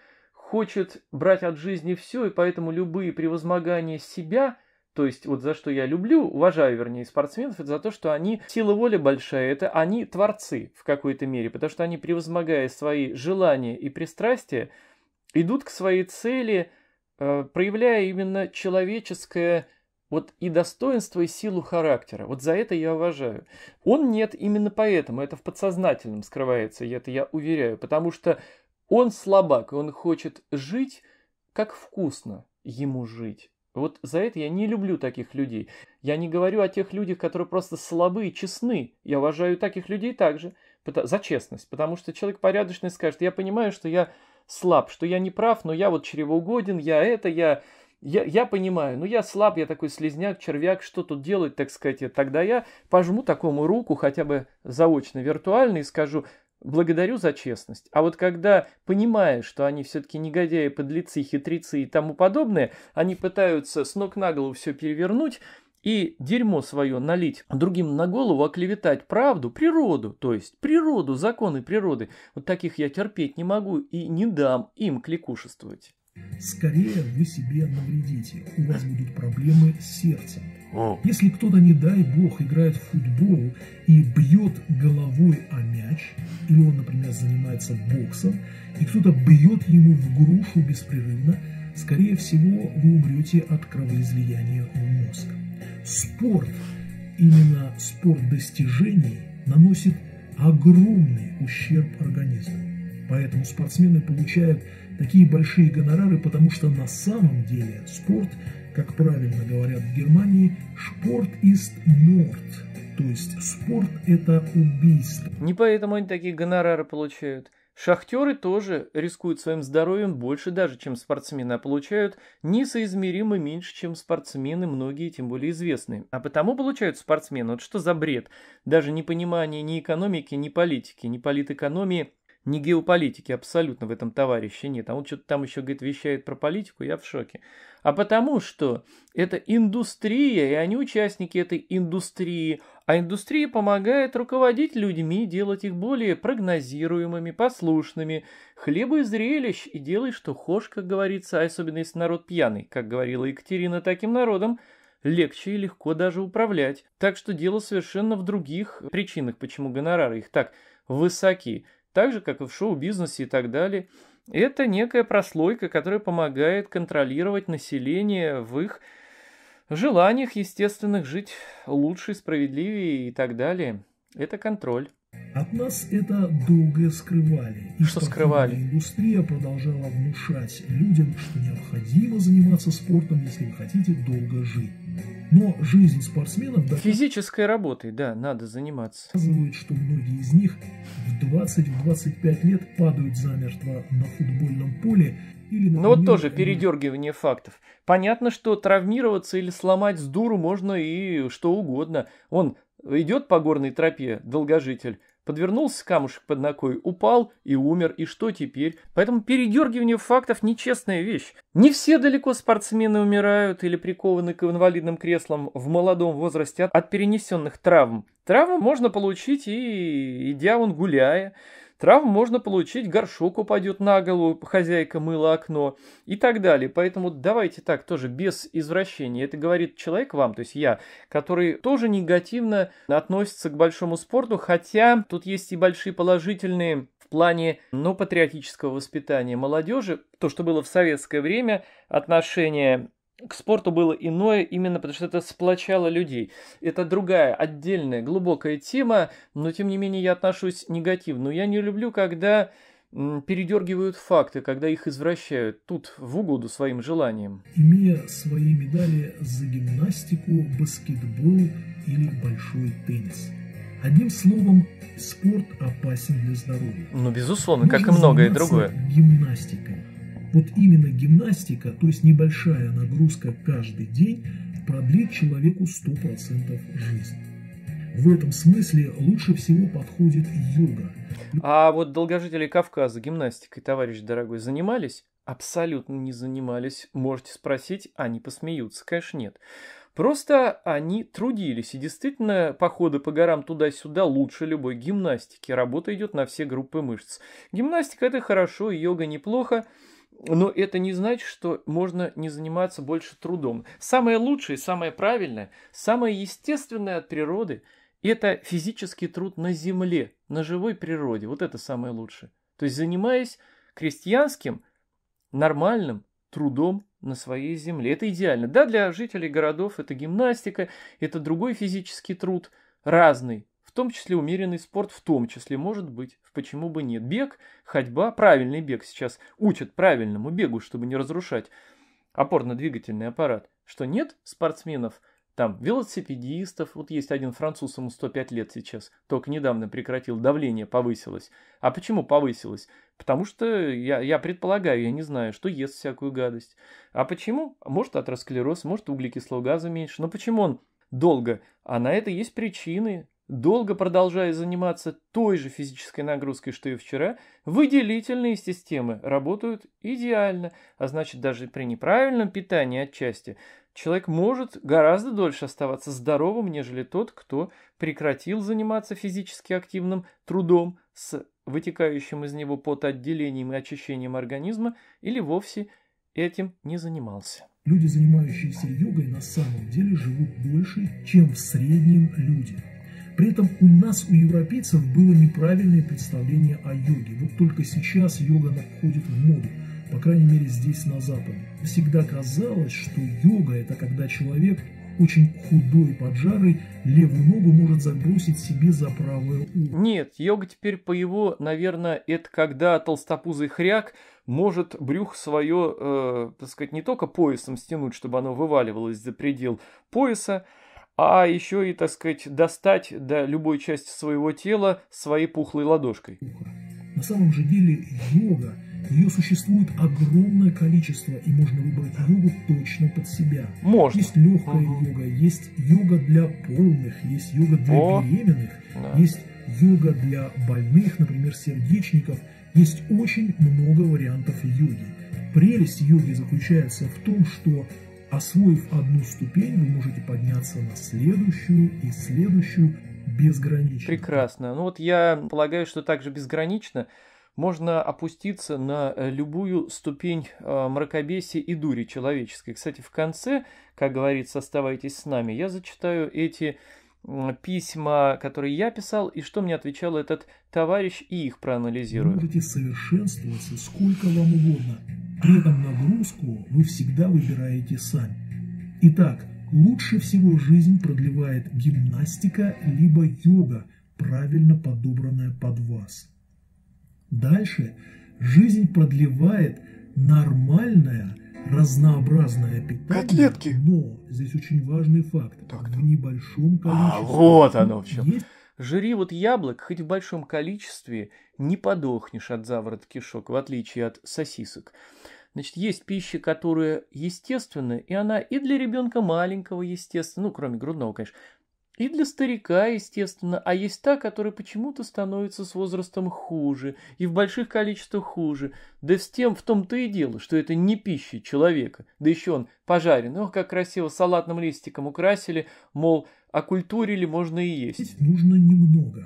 хочет брать от жизни все, и поэтому любые превозмогания себя, то есть вот за что я люблю, уважаю, вернее, спортсменов, это за то, что они, сила воли большая, это они творцы в какой-то мере, потому что они, превозмогая свои желания и пристрастия, идут к своей цели, э, проявляя именно человеческое вот и достоинство, и силу характера. Вот за это я уважаю. Он нет именно поэтому. Это в подсознательном скрывается, это я уверяю. Потому что он слабак, он хочет жить, как вкусно ему жить. Вот за это я не люблю таких людей. Я не говорю о тех людях, которые просто слабы и честны. Я уважаю таких людей также за честность. Потому что человек порядочный скажет, я понимаю, что я слаб, что я не прав, но я вот чревоугоден, я это, я... Я, я понимаю, но ну я слаб, я такой слезняк, червяк, что тут делать, так сказать, тогда я пожму такому руку хотя бы заочно, виртуально и скажу, благодарю за честность. А вот когда понимаешь, что они все-таки негодяи, подлецы, хитрецы и тому подобное, они пытаются с ног на голову все перевернуть, и дерьмо свое налить другим на голову, оклеветать правду, природу, то есть природу, законы природы. Вот таких я терпеть не могу и не дам им кликушествовать. Скорее вы себе навредите, у вас будут проблемы с сердцем. Если кто-то, не дай бог, играет в футбол и бьет головой о мяч, или он, например, занимается боксом, и кто-то бьет ему в грушу беспрерывно, скорее всего, вы умрете от кровоизлияния в мозг. Спорт, именно спорт достижений, наносит огромный ущерб организму. Поэтому спортсмены получают такие большие гонорары, потому что на самом деле спорт как правильно говорят в Германии, «спорт ist морт, то есть спорт – это убийство. Не поэтому они такие гонорары получают. Шахтеры тоже рискуют своим здоровьем больше даже, чем спортсмены, а получают несоизмеримо меньше, чем спортсмены, многие, тем более известные. А потому получают спортсмены. Вот что за бред? Даже непонимание ни экономики, ни политики, ни политэкономии – ни геополитики абсолютно в этом товарище нет. А он что-то там еще, говорит, вещает про политику, я в шоке. А потому что это индустрия, и они участники этой индустрии. А индустрия помогает руководить людьми, делать их более прогнозируемыми, послушными. Хлеба и зрелищ, и делай, что хошь, как говорится, а особенно если народ пьяный. Как говорила Екатерина, таким народом легче и легко даже управлять. Так что дело совершенно в других причинах, почему гонорары их так высоки так же, как и в шоу-бизнесе и так далее. Это некая прослойка, которая помогает контролировать население в их желаниях естественных жить лучше, справедливее и так далее. Это контроль. От нас это долго скрывали. И что скрывали? Индустрия продолжала внушать людям, что необходимо заниматься спортом, если вы хотите долго жить. Но жизнь спортсменов... Физической работой, да, надо заниматься. Показывает, что многие из них в 20-25 лет падают замертво на футбольном поле или, например, Ну вот тоже передергивание фактов. Понятно, что травмироваться или сломать с дуру можно и что угодно. Он Идет по горной тропе долгожитель, подвернулся камушек под ногой, упал и умер, и что теперь? Поэтому передергивание фактов – нечестная вещь. Не все далеко спортсмены умирают или прикованы к инвалидным креслам в молодом возрасте от перенесенных травм. Травму можно получить и идя он гуляя. Травм можно получить, горшок упадет на голову, хозяйка мыла окно и так далее. Поэтому давайте так, тоже без извращений. Это говорит человек вам, то есть я, который тоже негативно относится к большому спорту, хотя тут есть и большие положительные в плане, ну, патриотического воспитания молодежи, то, что было в советское время, отношение к спорту было иное, именно потому что это сплочало людей. Это другая, отдельная, глубокая тема, но тем не менее я отношусь негативно. Я не люблю, когда передергивают факты, когда их извращают тут в угоду своим желаниям. Имея свои медали за гимнастику, баскетбол или большой теннис. Одним словом, спорт опасен для здоровья. Ну, безусловно, Можно как и многое другое. Гимнастикой вот именно гимнастика, то есть небольшая нагрузка каждый день, продлит человеку 100% жизни. В этом смысле лучше всего подходит йога. А вот долгожители Кавказа гимнастикой, товарищ дорогой, занимались? Абсолютно не занимались. Можете спросить, они посмеются. Конечно, нет. Просто они трудились, и действительно, походы по горам туда-сюда лучше любой гимнастики. Работа идет на все группы мышц. Гимнастика – это хорошо, йога – неплохо. Но это не значит, что можно не заниматься больше трудом. Самое лучшее, самое правильное, самое естественное от природы – это физический труд на земле, на живой природе. Вот это самое лучшее. То есть занимаясь крестьянским, нормальным трудом на своей земле. Это идеально. Да, для жителей городов это гимнастика, это другой физический труд, разный, том числе умеренный спорт, в том числе, может быть, почему бы нет. Бег, ходьба, правильный бег сейчас учат правильному бегу, чтобы не разрушать опорно-двигательный аппарат. Что нет спортсменов, там велосипедистов, вот есть один француз, ему 105 лет сейчас, только недавно прекратил, давление повысилось. А почему повысилось? Потому что я, я предполагаю, я не знаю, что ест всякую гадость. А почему? Может атеросклероз, может углекислого газа меньше, но почему он долго? А на это есть причины, долго продолжая заниматься той же физической нагрузкой, что и вчера, выделительные системы работают идеально, а значит даже при неправильном питании отчасти человек может гораздо дольше оставаться здоровым, нежели тот, кто прекратил заниматься физически активным трудом с вытекающим из него потоотделением и очищением организма или вовсе этим не занимался. Люди, занимающиеся йогой, на самом деле живут дольше, чем в среднем люди – при этом у нас, у европейцев, было неправильное представление о йоге. Вот только сейчас йога входит в моду, по крайней мере здесь, на Западе. Всегда казалось, что йога – это когда человек очень худой поджарый, левую ногу может забросить себе за правое ухо. Нет, йога теперь по его, наверное, это когда толстопузый хряк может брюх свое, э, так сказать, не только поясом стянуть, чтобы оно вываливалось за предел пояса, а еще и, так сказать, достать до любой части своего тела своей пухлой ладошкой. На самом же деле йога, ее существует огромное количество, и можно выбрать йогу точно под себя. Можно. Есть легкая угу. йога, есть йога для полных, есть йога для О. беременных, да. есть йога для больных, например, сердечников. Есть очень много вариантов йоги. Прелесть йоги заключается в том, что Освоив одну ступень, вы можете подняться на следующую и следующую безгранично. Прекрасно. Ну вот я полагаю, что также безгранично можно опуститься на э, любую ступень э, мракобесия и дури человеческой. Кстати, в конце, как говорится, оставайтесь с нами, я зачитаю эти письма, которые я писал, и что мне отвечал этот товарищ, и их проанализирую. Вы будете совершенствоваться сколько вам угодно. При этом нагрузку вы всегда выбираете сами. Итак, лучше всего жизнь продлевает гимнастика либо йога, правильно подобранная под вас. Дальше жизнь продлевает нормальная разнообразное питание. Котлетки. Но здесь очень важный факт. Так, в небольшом а, количестве. А, вот оно в чем. Есть... Жри вот яблок хоть в большом количестве, не подохнешь от заворота кишок, в отличие от сосисок. Значит, есть пища, которая естественная, и она и для ребенка маленького естественно ну, кроме грудного, конечно, и для старика, естественно, а есть та, которая почему-то становится с возрастом хуже, и в больших количествах хуже. Да с тем в том-то и дело, что это не пища человека, да еще он пожарен. Ох, как красиво салатным листиком украсили, мол, окультурили, можно и есть. Нужно немного.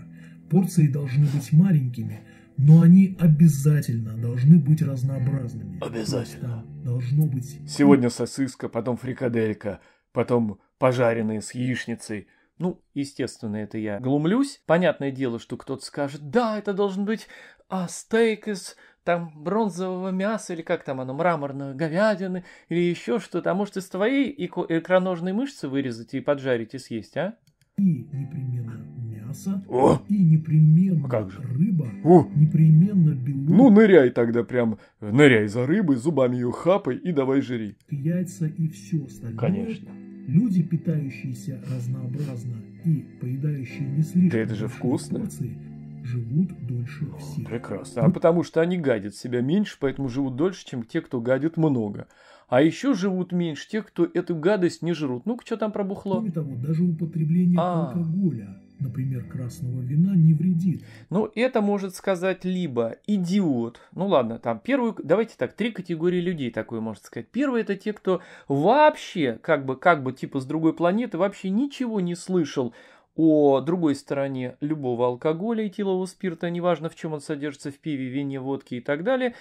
Порции должны быть маленькими, но они обязательно должны быть разнообразными. Обязательно. Просто должно быть... Сегодня сосиска, потом фрикаделька, потом пожаренные с яичницей – ну, естественно, это я глумлюсь. Понятное дело, что кто-то скажет, да, это должен быть а, стейк из там бронзового мяса или как там оно, мраморного говядины или еще что-то. А может из твоей икроножной мышцы вырезать и поджарить и съесть, а? И непременно мясо, О! и непременно а как же? рыба, О! непременно белок. Ну, ныряй тогда прям, ныряй за рыбой, зубами ее хапай и давай жри. Яйца и все остальное. Конечно. Люди, питающиеся разнообразно и поедающие не слишком да это же вкусно. Порции, живут дольше всех. Прекрасно. А потому что они гадят себя меньше, поэтому живут дольше, чем те, кто гадит много. А еще живут меньше те, кто эту гадость не жрут. Ну-ка, что там пробухло? Кроме того, даже употребление а -а -а. алкоголя например, красного вина, не вредит. Ну, это может сказать либо идиот, ну ладно, там первую, давайте так, три категории людей такое можно сказать. Первое это те, кто вообще, как бы, как бы типа с другой планеты, вообще ничего не слышал о другой стороне любого алкоголя и этилового спирта, неважно в чем он содержится, в пиве, вине, водке и так далее.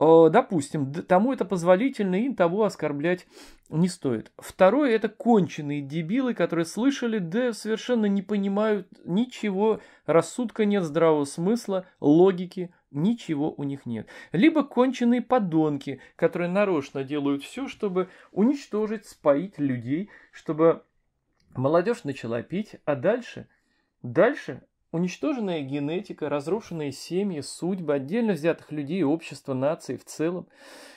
Э, допустим, тому это позволительно, и того оскорблять не стоит. Второе – это конченые дебилы, которые слышали, да совершенно не понимают ничего, рассудка нет, здравого смысла, логики, ничего у них нет. Либо конченые подонки, которые нарочно делают все, чтобы уничтожить, споить людей, чтобы молодежь начала пить, а дальше, дальше Уничтоженная генетика, разрушенные семьи, судьбы отдельно взятых людей, общества, нации в целом.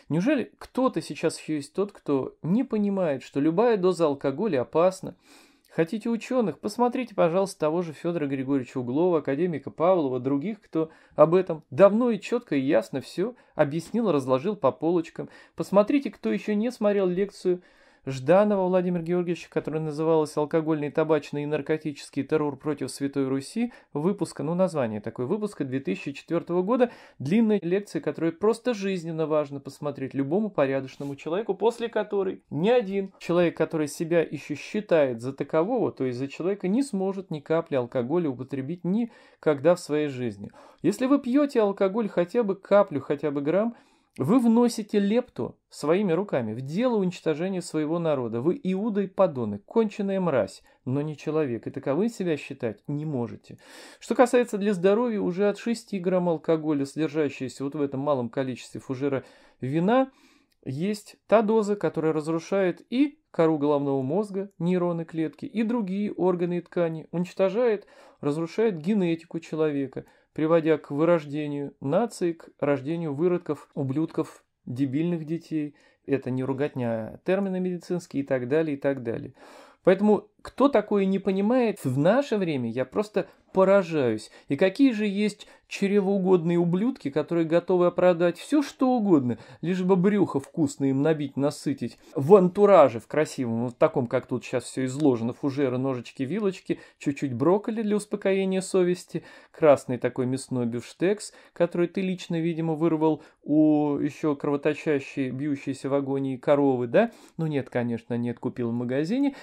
Неужели кто-то сейчас есть тот, кто не понимает, что любая доза алкоголя опасна? Хотите ученых? Посмотрите, пожалуйста, того же Федора Григорьевича Углова, академика Павлова, других, кто об этом давно и четко и ясно все объяснил, разложил по полочкам. Посмотрите, кто еще не смотрел лекцию Жданова Владимир Георгиевич, который называлась «Алкогольный, табачный и наркотический террор против Святой Руси», выпуска, ну название такой выпуска 2004 года, длинная лекция, которую просто жизненно важно посмотреть любому порядочному человеку, после которой ни один человек, который себя еще считает за такового, то есть за человека, не сможет ни капли алкоголя употребить никогда в своей жизни. Если вы пьете алкоголь хотя бы каплю, хотя бы грамм, вы вносите лепту своими руками в дело уничтожения своего народа. Вы Иуда и подонок, конченая мразь, но не человек, и таковым себя считать не можете. Что касается для здоровья, уже от 6 грамм алкоголя, содержащейся вот в этом малом количестве фужера вина, есть та доза, которая разрушает и кору головного мозга, нейроны клетки, и другие органы и ткани, уничтожает, разрушает генетику человека, приводя к вырождению нации, к рождению выродков, ублюдков, дебильных детей. Это не руготня, а термины медицинские и так далее, и так далее. Поэтому кто такое не понимает, в наше время я просто поражаюсь. И какие же есть чревоугодные ублюдки, которые готовы оправдать все, что угодно, лишь бы брюхо вкусно им набить, насытить. В антураже, в красивом, в таком, как тут сейчас все изложено, фужеры, ножички, вилочки, чуть-чуть брокколи для успокоения совести, красный такой мясной бифштекс, который ты лично, видимо, вырвал у еще кровоточащей, бьющейся в агонии коровы, да? Ну нет, конечно, нет, купил в магазине.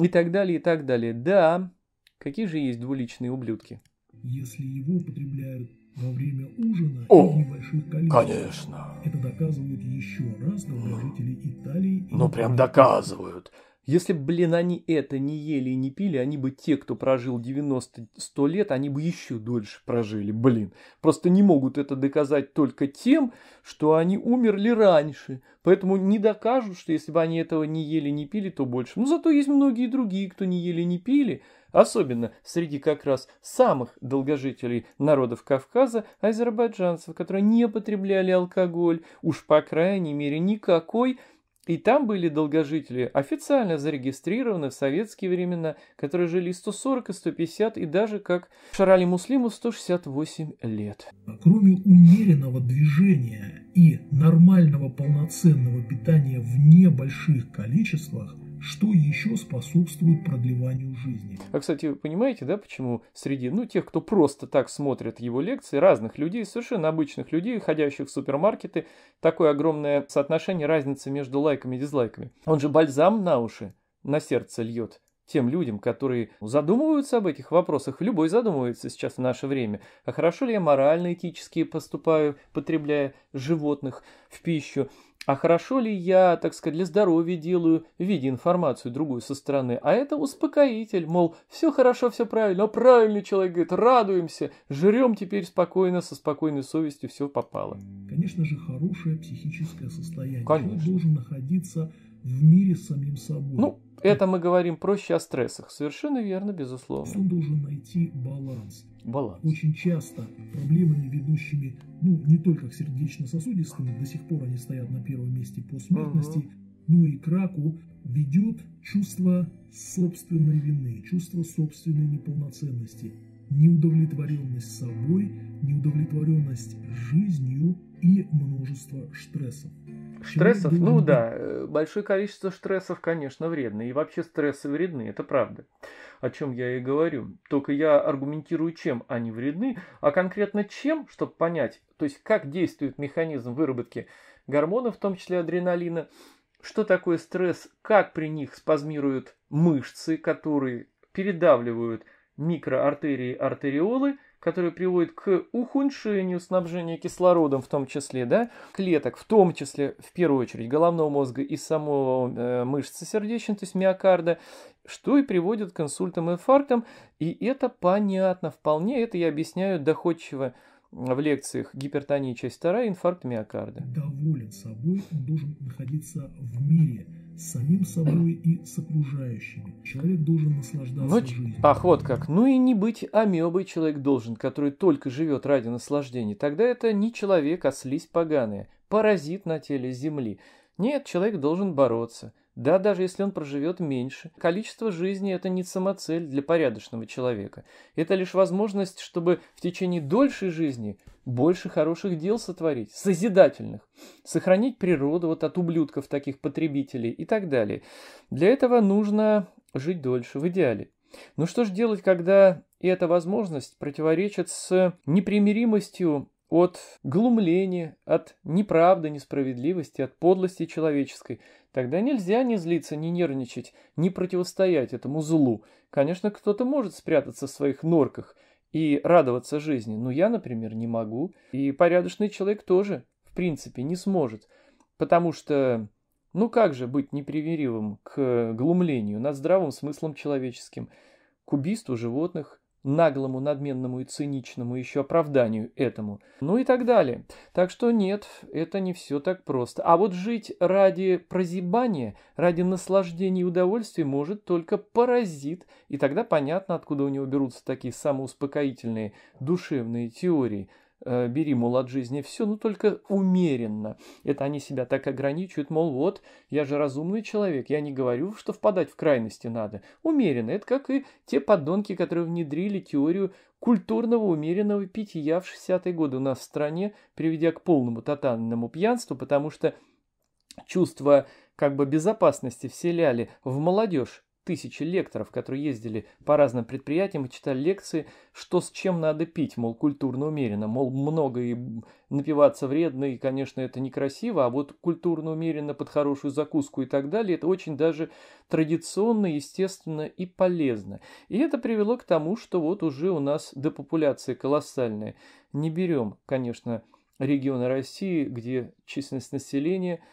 И так далее, и так далее. Да, какие же есть двуличные ублюдки? Если его употребляют во время ужина О, в небольших количествах. Конечно. Это доказывает еще раз долгожители ну. Италии. Ну, прям доказывают. Если бы, блин, они это не ели и не пили, они бы те, кто прожил 90-100 лет, они бы еще дольше прожили, блин. Просто не могут это доказать только тем, что они умерли раньше. Поэтому не докажут, что если бы они этого не ели, и не пили, то больше. Но ну, зато есть многие другие, кто не ели, и не пили, особенно среди как раз самых долгожителей народов Кавказа, азербайджанцев, которые не потребляли алкоголь, уж по крайней мере никакой, и там были долгожители, официально зарегистрированы в советские времена, которые жили 140 и 150 и даже, как Шарали Муслиму, 168 лет. Кроме умеренного движения и нормального полноценного питания в небольших количествах – что еще способствует продлеванию жизни. А, кстати, вы понимаете, да, почему среди, ну, тех, кто просто так смотрит его лекции, разных людей, совершенно обычных людей, ходящих в супермаркеты, такое огромное соотношение разницы между лайками и дизлайками. Он же бальзам на уши, на сердце льет тем людям, которые задумываются об этих вопросах, любой задумывается сейчас в наше время, а хорошо ли я морально-этически поступаю, потребляя животных в пищу, а хорошо ли я, так сказать, для здоровья делаю, видя информацию другую со стороны, а это успокоитель, мол, все хорошо, все правильно, а правильный человек говорит, радуемся, жрем теперь спокойно, со спокойной совестью все попало. Конечно же, хорошее психическое состояние. Конечно. Человек должен находиться в мире с самим собой. Ну, это мы говорим проще о стрессах. Совершенно верно, безусловно. Он должен найти баланс. Баланс. Очень часто проблемами, ведущими, ну, не только к сердечно-сосудистым, до сих пор они стоят на первом месте по смертности, угу. ну и к раку, ведет чувство собственной вины, чувство собственной неполноценности, неудовлетворенность собой, неудовлетворенность жизнью и множество стрессов. Стрессов? Ну да, э, большое количество стрессов, конечно, вредно. И вообще стрессы вредны, это правда. О чем я и говорю. Только я аргументирую, чем они вредны, а конкретно чем, чтобы понять, то есть как действует механизм выработки гормонов, в том числе адреналина, что такое стресс, как при них спазмируют мышцы, которые передавливают микроартерии, артериолы – которые приводит к ухудшению снабжения кислородом в том числе, да, клеток, в том числе, в первую очередь, головного мозга и самого э, мышцы сердечной, то есть миокарда, что и приводит к инсультам и инфарктам, и это понятно вполне, это я объясняю доходчиво в лекциях «Гипертония. Часть 2. Инфаркт миокарда». Доволен собой, он должен находиться в мире с самим собой и с окружающими. Человек должен наслаждаться Но... жизнью. Ах, вот как. Ну и не быть амебой человек должен, который только живет ради наслаждения. Тогда это не человек, а слизь поганая, паразит на теле Земли. Нет, человек должен бороться, да, даже если он проживет меньше. Количество жизни – это не самоцель для порядочного человека. Это лишь возможность, чтобы в течение дольшей жизни больше хороших дел сотворить, созидательных, сохранить природу вот от ублюдков таких потребителей и так далее. Для этого нужно жить дольше, в идеале. Но ну что же делать, когда эта возможность противоречит с непримиримостью от глумления, от неправды, несправедливости, от подлости человеческой. Тогда нельзя не злиться, не нервничать, не противостоять этому злу. Конечно, кто-то может спрятаться в своих норках и радоваться жизни, но я, например, не могу. И порядочный человек тоже, в принципе, не сможет, потому что... Ну как же быть неприверивым к глумлению над здравым смыслом человеческим, к убийству животных, наглому, надменному и циничному еще оправданию этому, ну и так далее. Так что нет, это не все так просто. А вот жить ради прозябания, ради наслаждения и удовольствия может только паразит, и тогда понятно, откуда у него берутся такие самоуспокоительные душевные теории – Э, бери, мол, от жизни все, но только умеренно. Это они себя так ограничивают, мол, вот, я же разумный человек, я не говорю, что впадать в крайности надо. Умеренно, это как и те подонки, которые внедрили теорию культурного умеренного питья в 60-е годы у нас в стране, приведя к полному тотальному пьянству, потому что чувство как бы безопасности вселяли в молодежь тысячи лекторов, которые ездили по разным предприятиям и читали лекции, что с чем надо пить, мол, культурно умеренно, мол, много и напиваться вредно, и, конечно, это некрасиво, а вот культурно умеренно под хорошую закуску и так далее, это очень даже традиционно, естественно и полезно. И это привело к тому, что вот уже у нас депопуляция колоссальная. Не берем, конечно, регионы России, где численность населения –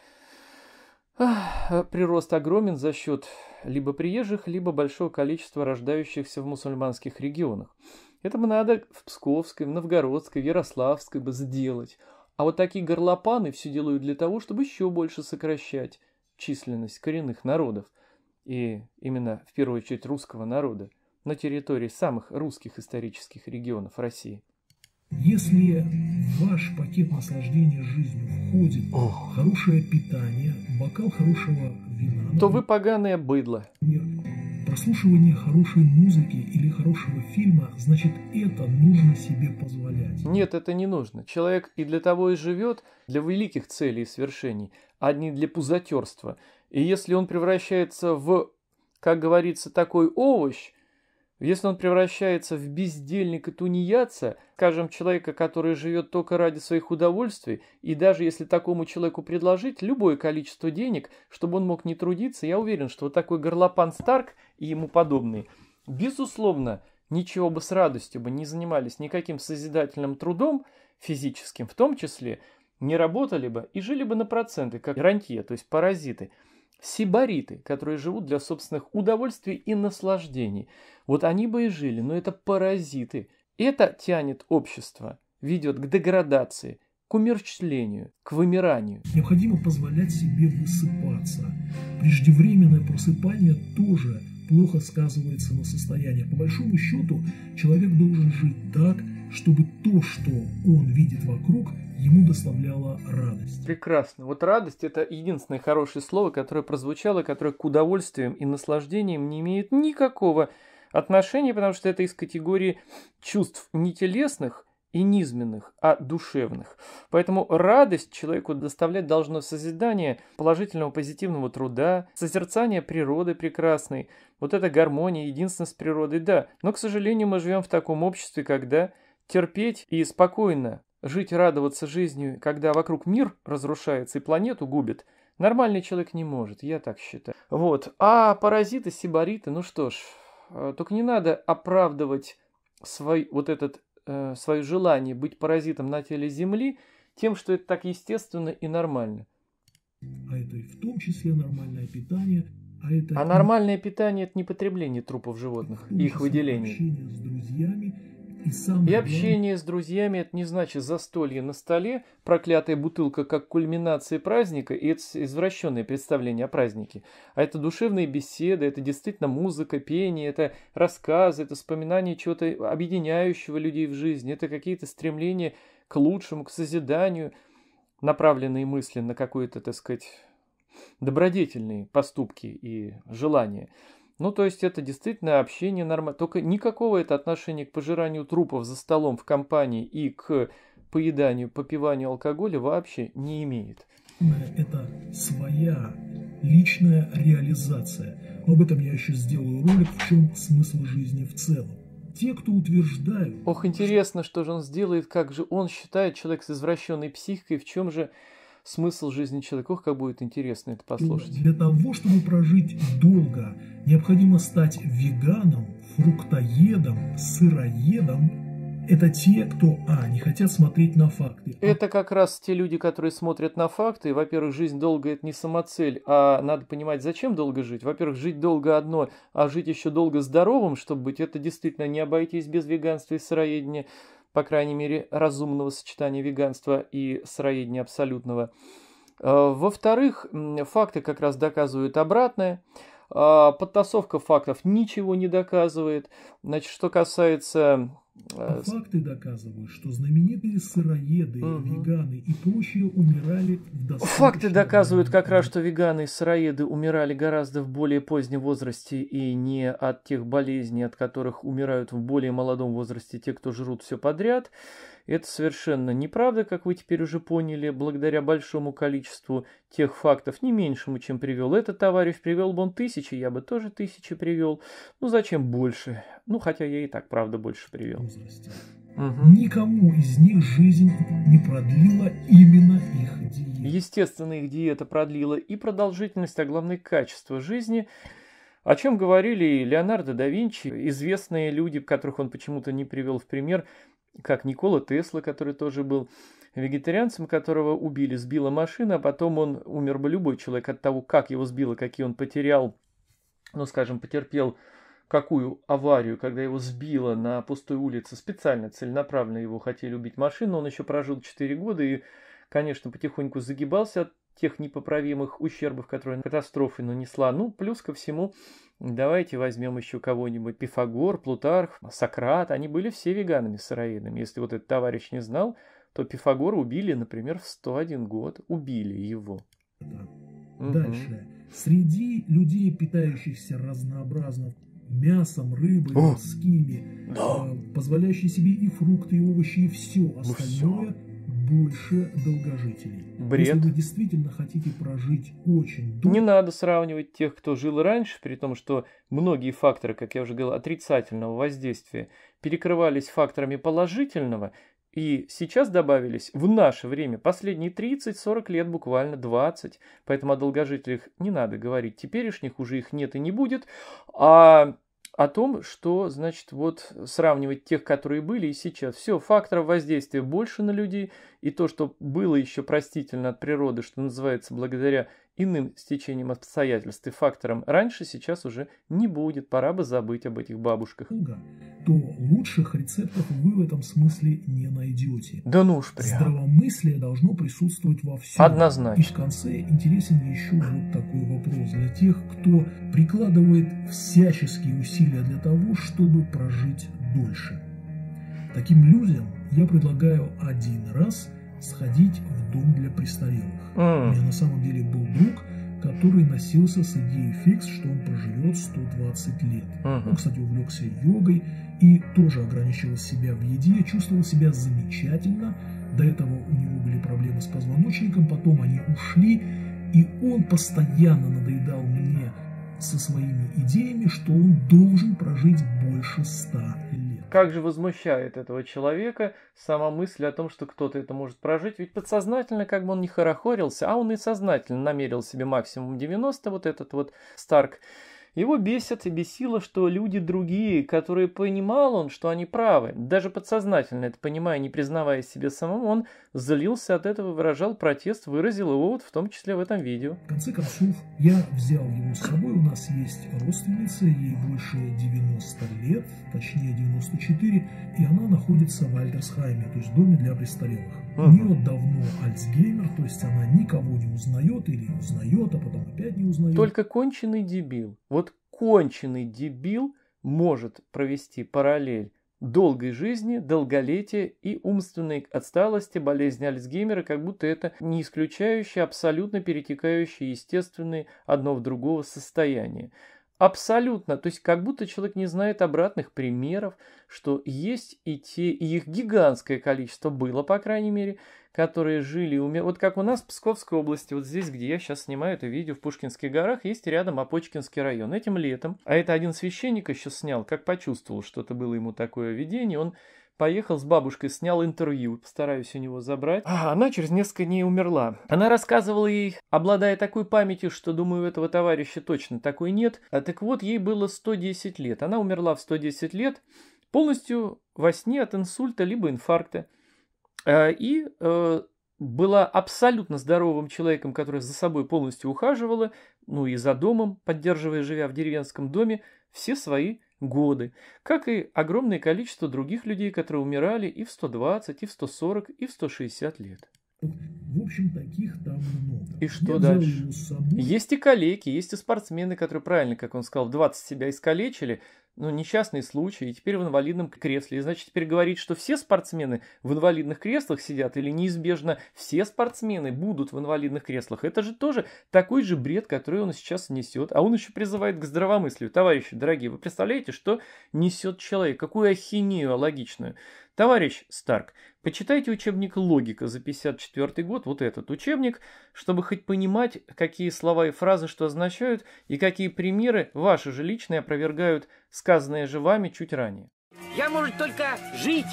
Ах, прирост огромен за счет либо приезжих, либо большого количества рождающихся в мусульманских регионах. Это бы надо в Псковской, в Новгородской, в Ярославской бы сделать. А вот такие горлопаны все делают для того, чтобы еще больше сокращать численность коренных народов, и именно в первую очередь русского народа, на территории самых русских исторических регионов России. Если в ваш пакет наслаждения жизнью входит Ох. хорошее питание, бокал хорошего вина, то вы поганое быдло. Прослушивание хорошей музыки или хорошего фильма, значит, это нужно себе позволять. Нет, это не нужно. Человек и для того и живет, для великих целей и свершений, а не для пузатерства. И если он превращается в, как говорится, такой овощ, если он превращается в бездельника тунеядца, скажем, человека, который живет только ради своих удовольствий, и даже если такому человеку предложить любое количество денег, чтобы он мог не трудиться, я уверен, что вот такой горлопан Старк и ему подобные, безусловно, ничего бы с радостью бы не занимались никаким созидательным трудом, физическим в том числе, не работали бы и жили бы на проценты, как рантье, то есть паразиты – сибариты, которые живут для собственных удовольствий и наслаждений. Вот они бы и жили, но это паразиты. Это тянет общество, ведет к деградации, к умерщвлению, к вымиранию. Необходимо позволять себе высыпаться. Преждевременное просыпание тоже плохо сказывается на состоянии. По большому счету, человек должен жить так, чтобы то, что он видит вокруг, ему доставляло радость. Прекрасно. Вот радость – это единственное хорошее слово, которое прозвучало, которое к удовольствиям и наслаждениям не имеет никакого отношения, потому что это из категории чувств не телесных, и низменных, а душевных. Поэтому радость человеку доставлять должно созидание положительного, позитивного труда, созерцание природы прекрасной, вот эта гармония, единство с природой, да. Но, к сожалению, мы живем в таком обществе, когда терпеть и спокойно жить, и радоваться жизнью, когда вокруг мир разрушается и планету губит, нормальный человек не может, я так считаю. Вот. А паразиты, сибариты, ну что ж, э, только не надо оправдывать свой, вот этот, э, свое желание быть паразитом на теле Земли тем, что это так естественно и нормально. А это и в том числе нормальное питание, а, это... а нормальное питание – это не потребление трупов животных, их выделение. с друзьями и общение с друзьями – это не значит застолье на столе, проклятая бутылка как кульминация праздника и это извращенное представление о празднике. А это душевные беседы, это действительно музыка, пение, это рассказы, это вспоминание чего-то объединяющего людей в жизни, это какие-то стремления к лучшему, к созиданию, направленные мысли на какое-то, так сказать, добродетельные поступки и желания – ну, то есть это действительно общение нормально. Только никакого это отношения к пожиранию трупов за столом в компании и к поеданию, попиванию алкоголя вообще не имеет. Это своя личная реализация. об этом я еще сделаю ролик, в чем смысл жизни в целом. Те, кто утверждают... Ох, интересно, что же он сделает, как же он считает человек с извращенной психикой, в чем же смысл жизни человека. как будет интересно это послушать. Для того, чтобы прожить долго, необходимо стать веганом, фруктоедом, сыроедом, это те, кто, а, не хотят смотреть на факты. А это как раз те люди, которые смотрят на факты. Во-первых, жизнь долго – это не самоцель, а надо понимать, зачем долго жить. Во-первых, жить долго одно, а жить еще долго здоровым, чтобы быть, это действительно не обойтись без веганства и сыроедения по крайней мере, разумного сочетания веганства и сыроедения абсолютного. Э, во-вторых, факты как раз доказывают обратное. Э, подтасовка фактов ничего не доказывает. Значит, что касается а а факты доказывают, что знаменитые сыроеды, угу. веганы и прочие умирали в достаточно... Факты доказывают как раз, что веганы и сыроеды умирали гораздо в более позднем возрасте и не от тех болезней, от которых умирают в более молодом возрасте те, кто жрут все подряд. Это совершенно неправда, как вы теперь уже поняли, благодаря большому количеству тех фактов, не меньшему, чем привел этот товарищ. Привел бы он тысячи, я бы тоже тысячи привел. Ну зачем больше? Ну хотя я и так, правда, больше привел. Угу. Никому из них жизнь не продлила именно их диета. Естественно, их диета продлила и продолжительность, а главное качество жизни. О чем говорили Леонардо да Винчи, известные люди, которых он почему-то не привел в пример, как Никола Тесла, который тоже был вегетарианцем, которого убили, сбила машина, а потом он умер бы любой человек от того, как его сбило, какие он потерял, ну, скажем, потерпел какую аварию, когда его сбило на пустой улице, специально, целенаправленно его хотели убить машину, он еще прожил 4 года и, конечно, потихоньку загибался от тех непоправимых ущербов, которые катастрофа нанесла. Ну, плюс ко всему, давайте возьмем еще кого-нибудь. Пифагор, Плутарх, Сократ, они были все веганами, сыроедами. Если вот этот товарищ не знал, то Пифагора убили, например, в 101 год. Убили его. Да. Угу. Дальше. Среди людей, питающихся разнообразно мясом, рыбой, О! морскими, да. Э, позволяющие себе и фрукты, и овощи, и все ну, остальное – больше долгожителей. Бред. Если вы действительно хотите прожить очень долго... Не надо сравнивать тех, кто жил раньше, при том, что многие факторы, как я уже говорил, отрицательного воздействия перекрывались факторами положительного, и сейчас добавились в наше время последние 30-40 лет, буквально 20. Поэтому о долгожителях не надо говорить теперешних, уже их нет и не будет. А о том, что, значит, вот сравнивать тех, которые были и сейчас. Все, факторов воздействия больше на людей, и то, что было еще простительно от природы, что называется, благодаря иным стечением обстоятельств и фактором раньше, сейчас уже не будет, пора бы забыть об этих бабушках. То лучших рецептов вы в этом смысле не найдете. Да ну уж прям. Здравомыслие должно присутствовать во всем. Однозначно. И в конце интересен еще вот такой вопрос для тех, кто прикладывает всяческие усилия для того, чтобы прожить дольше. Таким людям я предлагаю один раз – сходить в дом для престарелых. Mm. У меня на самом деле был друг, который носился с идеей фикс, что он проживет 120 лет. Uh-huh. Он, кстати, увлекся йогой и тоже ограничивал себя в еде, чувствовал себя замечательно. До этого у него были проблемы с позвоночником, потом они ушли, и он постоянно надоедал мне со своими идеями, что он должен прожить больше 100 лет. Как же возмущает этого человека сама мысль о том, что кто-то это может прожить, ведь подсознательно как бы он не хорохорился, а он и сознательно намерил себе максимум 90, вот этот вот Старк, его бесит и бесило, что люди другие, которые понимал он, что они правы, даже подсознательно это понимая, не признавая себе самому, он злился от этого, выражал протест, выразил его вот в том числе в этом видео. В конце концов, я взял его с собой, у нас есть родственница, ей больше 90 лет, точнее 94, и она находится в Альтерсхайме, то есть в доме для престарелых. У нее давно Альцгеймер, то есть она никого не узнает или узнает, а потом опять не узнает. Только конченый дебил. Вот конченый дебил может провести параллель долгой жизни, долголетия и умственной отсталости болезни Альцгеймера, как будто это не исключающее, а абсолютно перетекающее естественное одно в другого состояние. Абсолютно. То есть как будто человек не знает обратных примеров, что есть и те, и их гигантское количество было, по крайней мере, которые жили, умер... вот как у нас в Псковской области, вот здесь, где я сейчас снимаю это видео, в Пушкинских горах, есть рядом Опочкинский район. Этим летом, а это один священник еще снял, как почувствовал, что это было ему такое видение, он Поехал с бабушкой, снял интервью, постараюсь у него забрать. А, она через несколько дней умерла. Она рассказывала ей, обладая такой памятью, что, думаю, у этого товарища точно такой нет. А так вот, ей было 110 лет. Она умерла в 110 лет полностью во сне от инсульта либо инфаркта. А, и э, была абсолютно здоровым человеком, который за собой полностью ухаживала, ну и за домом, поддерживая, живя в деревенском доме, все свои годы, как и огромное количество других людей, которые умирали и в 120, и в 140, и в 160 лет. В общем, таких там много. И что Я дальше? Есть и калеки, есть и спортсмены, которые правильно, как он сказал, в 20 себя искалечили, ну, несчастный случай, и теперь в инвалидном кресле. И значит, теперь говорить, что все спортсмены в инвалидных креслах сидят, или неизбежно все спортсмены будут в инвалидных креслах, это же тоже такой же бред, который он сейчас несет. А он еще призывает к здравомыслию. Товарищи, дорогие, вы представляете, что несет человек? Какую ахинею логичную? Товарищ Старк, почитайте учебник «Логика» за 54 год, вот этот учебник, чтобы хоть понимать, какие слова и фразы что означают, и какие примеры ваши же личные опровергают сказанное же вами чуть ранее. Я, может, только жить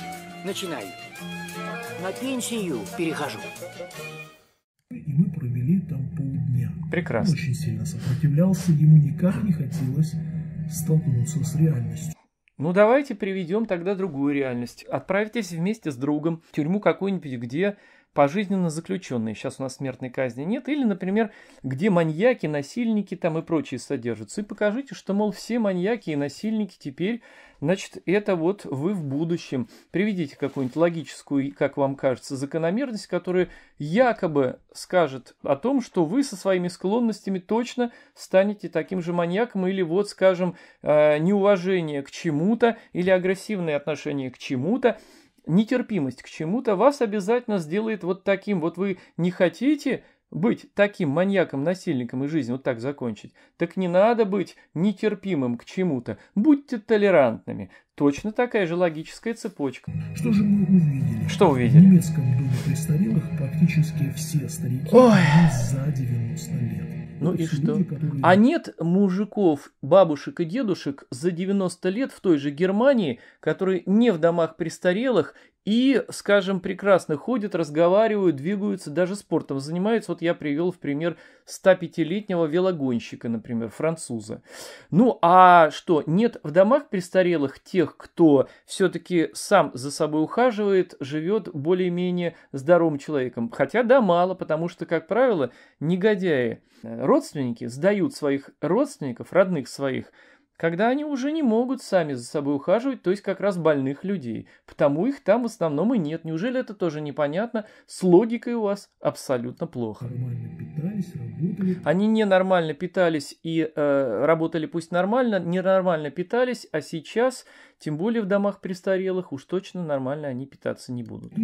начинаю, на пенсию перехожу. И мы провели там полдня. Прекрасно. Он очень сильно сопротивлялся, ему никак не хотелось столкнуться с реальностью. Ну давайте приведем тогда другую реальность. Отправитесь вместе с другом в тюрьму какую-нибудь, где пожизненно заключенные, сейчас у нас смертной казни нет, или, например, где маньяки, насильники там и прочие содержатся, и покажите, что, мол, все маньяки и насильники теперь, значит, это вот вы в будущем. Приведите какую-нибудь логическую, как вам кажется, закономерность, которая якобы скажет о том, что вы со своими склонностями точно станете таким же маньяком, или вот, скажем, э, неуважение к чему-то, или агрессивное отношение к чему-то, нетерпимость к чему-то вас обязательно сделает вот таким. Вот вы не хотите быть таким маньяком, насильником и жизнь вот так закончить, так не надо быть нетерпимым к чему-то. Будьте толерантными. Точно такая же логическая цепочка. Что же мы увидели? Что увидели? В немецком доме престарелых практически все старики Ой. за 90 лет. Ну и что? А нет мужиков, бабушек и дедушек за 90 лет в той же Германии, которые не в домах престарелых и, скажем, прекрасно ходят, разговаривают, двигаются, даже спортом занимаются. Вот я привел в пример 105-летнего велогонщика, например, француза. Ну а что, нет в домах престарелых тех, кто все-таки сам за собой ухаживает, живет более-менее здоровым человеком? Хотя да, мало, потому что, как правило, негодяи, э, родственники сдают своих родственников, родных своих, когда они уже не могут сами за собой ухаживать, то есть как раз больных людей. Потому их там в основном и нет. Неужели это тоже непонятно? С логикой у вас абсолютно плохо. Питались, они ненормально питались и э, работали пусть нормально, ненормально питались, а сейчас тем более в домах престарелых уж точно нормально они питаться не будут. И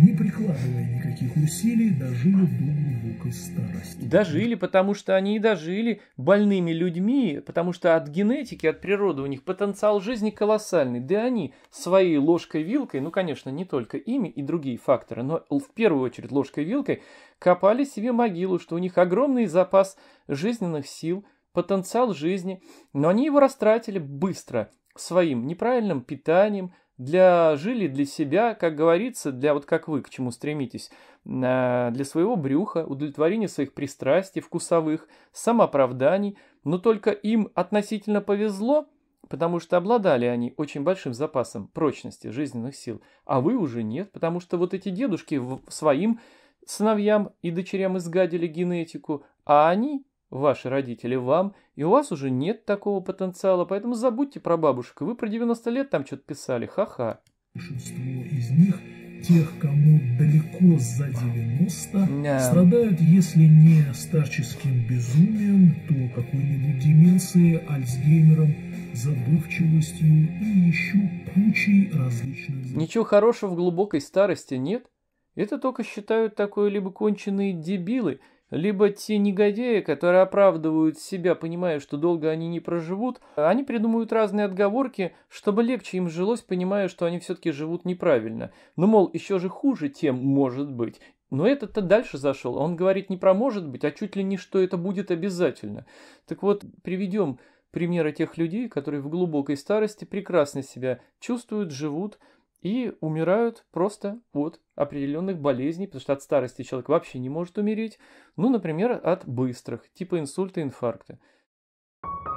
не прикладывая никаких усилий, дожили до глубокой старости. Дожили, потому что они и дожили больными людьми, потому что от генетики, от природы у них потенциал жизни колоссальный. Да они своей ложкой-вилкой, ну, конечно, не только ими и другие факторы, но в первую очередь ложкой-вилкой копали себе могилу, что у них огромный запас жизненных сил, потенциал жизни, но они его растратили быстро своим неправильным питанием, для жили для себя, как говорится, для вот как вы к чему стремитесь, для своего брюха, удовлетворения своих пристрастий вкусовых, самооправданий, но только им относительно повезло, потому что обладали они очень большим запасом прочности жизненных сил, а вы уже нет, потому что вот эти дедушки своим сыновьям и дочерям изгадили генетику, а они ваши родители вам, и у вас уже нет такого потенциала, поэтому забудьте про бабушек. Вы про 90 лет там что-то писали, ха-ха. Большинство из них, тех, кому далеко за 90, yeah. страдают, если не старческим безумием, то какой-нибудь деменцией, альцгеймером, забывчивостью и еще кучей различных... Ничего хорошего в глубокой старости нет. Это только считают такое либо конченые дебилы – либо те негодяи, которые оправдывают себя, понимая, что долго они не проживут, они придумывают разные отговорки, чтобы легче им жилось, понимая, что они все-таки живут неправильно. Ну, мол, еще же хуже тем может быть. Но этот-то дальше зашел. Он говорит не про может быть, а чуть ли не что это будет обязательно. Так вот, приведем примеры тех людей, которые в глубокой старости прекрасно себя чувствуют, живут, и умирают просто от определенных болезней, потому что от старости человек вообще не может умереть, ну, например, от быстрых, типа инсульта, инфаркта. Thank you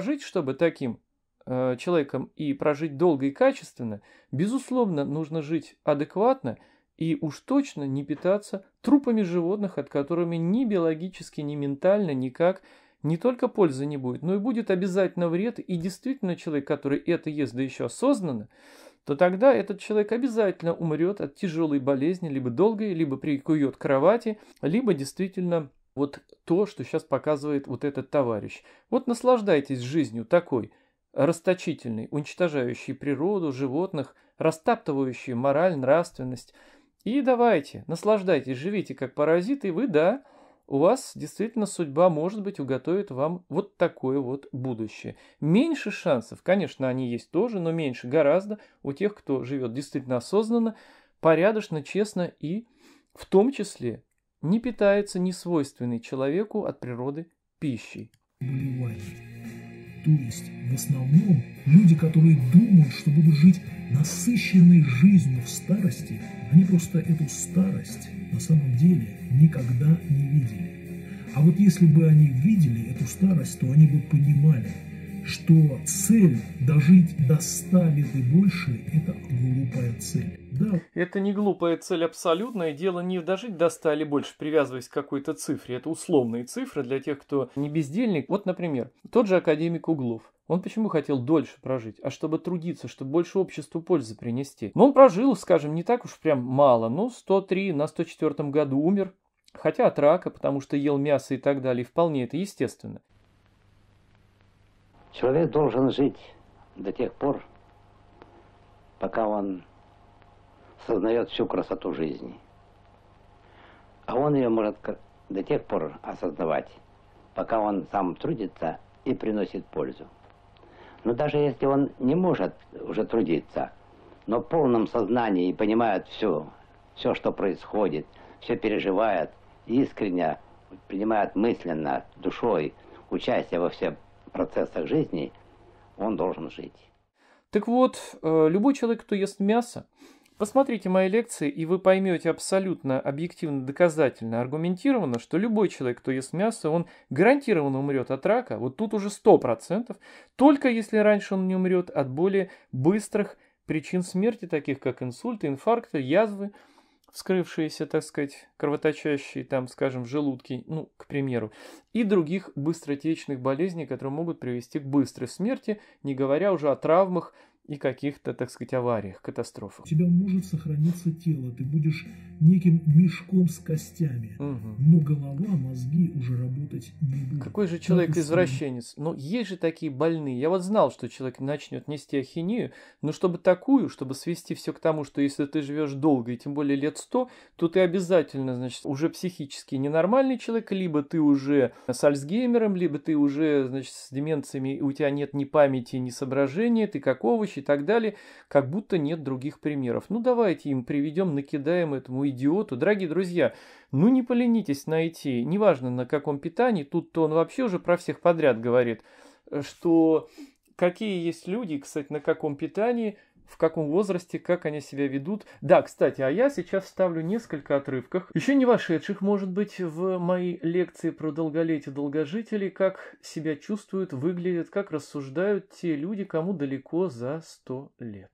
прожить, чтобы таким э, человеком и прожить долго и качественно, безусловно, нужно жить адекватно и уж точно не питаться трупами животных, от которыми ни биологически, ни ментально никак не только пользы не будет, но и будет обязательно вред, и действительно человек, который это ест, да еще осознанно, то тогда этот человек обязательно умрет от тяжелой болезни, либо долгой, либо прикует к кровати, либо действительно вот то, что сейчас показывает вот этот товарищ. Вот наслаждайтесь жизнью такой, расточительной, уничтожающей природу, животных, растаптывающей мораль, нравственность. И давайте, наслаждайтесь, живите как паразиты, и вы, да, у вас действительно судьба, может быть, уготовит вам вот такое вот будущее. Меньше шансов, конечно, они есть тоже, но меньше гораздо у тех, кто живет действительно осознанно, порядочно, честно и в том числе не питается несвойственной человеку от природы пищей. То есть, в основном, люди, которые думают, что будут жить насыщенной жизнью в старости, они просто эту старость на самом деле никогда не видели. А вот если бы они видели эту старость, то они бы понимали, что цель дожить до 100 лет и больше – это глупая цель. Это не глупая цель абсолютно, и дело не в дожить до 100 или больше, привязываясь к какой-то цифре. Это условные цифры для тех, кто не бездельник. Вот, например, тот же академик Углов. Он почему хотел дольше прожить? А чтобы трудиться, чтобы больше обществу пользы принести. Но ну, он прожил, скажем, не так уж прям мало. Ну, 103 на 104 году умер. Хотя от рака, потому что ел мясо и так далее. вполне это естественно. Человек должен жить до тех пор, пока он сознает всю красоту жизни. А он ее может до тех пор осознавать, пока он сам трудится и приносит пользу. Но даже если он не может уже трудиться, но в полном сознании и понимает все, все, что происходит, все переживает, искренне принимает мысленно, душой участие во всех процессах жизни, он должен жить. Так вот, э, любой человек, кто ест мясо, Посмотрите мои лекции, и вы поймете абсолютно объективно, доказательно, аргументированно, что любой человек, кто ест мясо, он гарантированно умрет от рака, вот тут уже 100%, только если раньше он не умрет от более быстрых причин смерти, таких как инсульты, инфаркты, язвы, вскрывшиеся, так сказать, кровоточащие там, скажем, в желудке, ну, к примеру, и других быстротечных болезней, которые могут привести к быстрой смерти, не говоря уже о травмах, и каких-то, так сказать, авариях, катастрофах. У тебя может сохраниться тело, ты будешь неким мешком с костями, угу. но голова, мозги уже работать не будут. Какой же человек извращенец? Ну, есть же такие больные. Я вот знал, что человек начнет нести ахинею, но чтобы такую, чтобы свести все к тому, что если ты живешь долго, и тем более лет сто, то ты обязательно, значит, уже психически ненормальный человек, либо ты уже с Альцгеймером, либо ты уже, значит, с деменциями, у тебя нет ни памяти, ни соображения, ты как овощ, и так далее, как будто нет других примеров. Ну давайте им приведем, накидаем этому идиоту. Дорогие друзья, ну не поленитесь найти, неважно на каком питании, тут-то он вообще уже про всех подряд говорит, э, что какие есть люди, кстати, на каком питании – в каком возрасте, как они себя ведут. Да, кстати, а я сейчас ставлю несколько отрывков, еще не вошедших, может быть, в мои лекции про долголетие долгожителей, как себя чувствуют, выглядят, как рассуждают те люди, кому далеко за сто лет.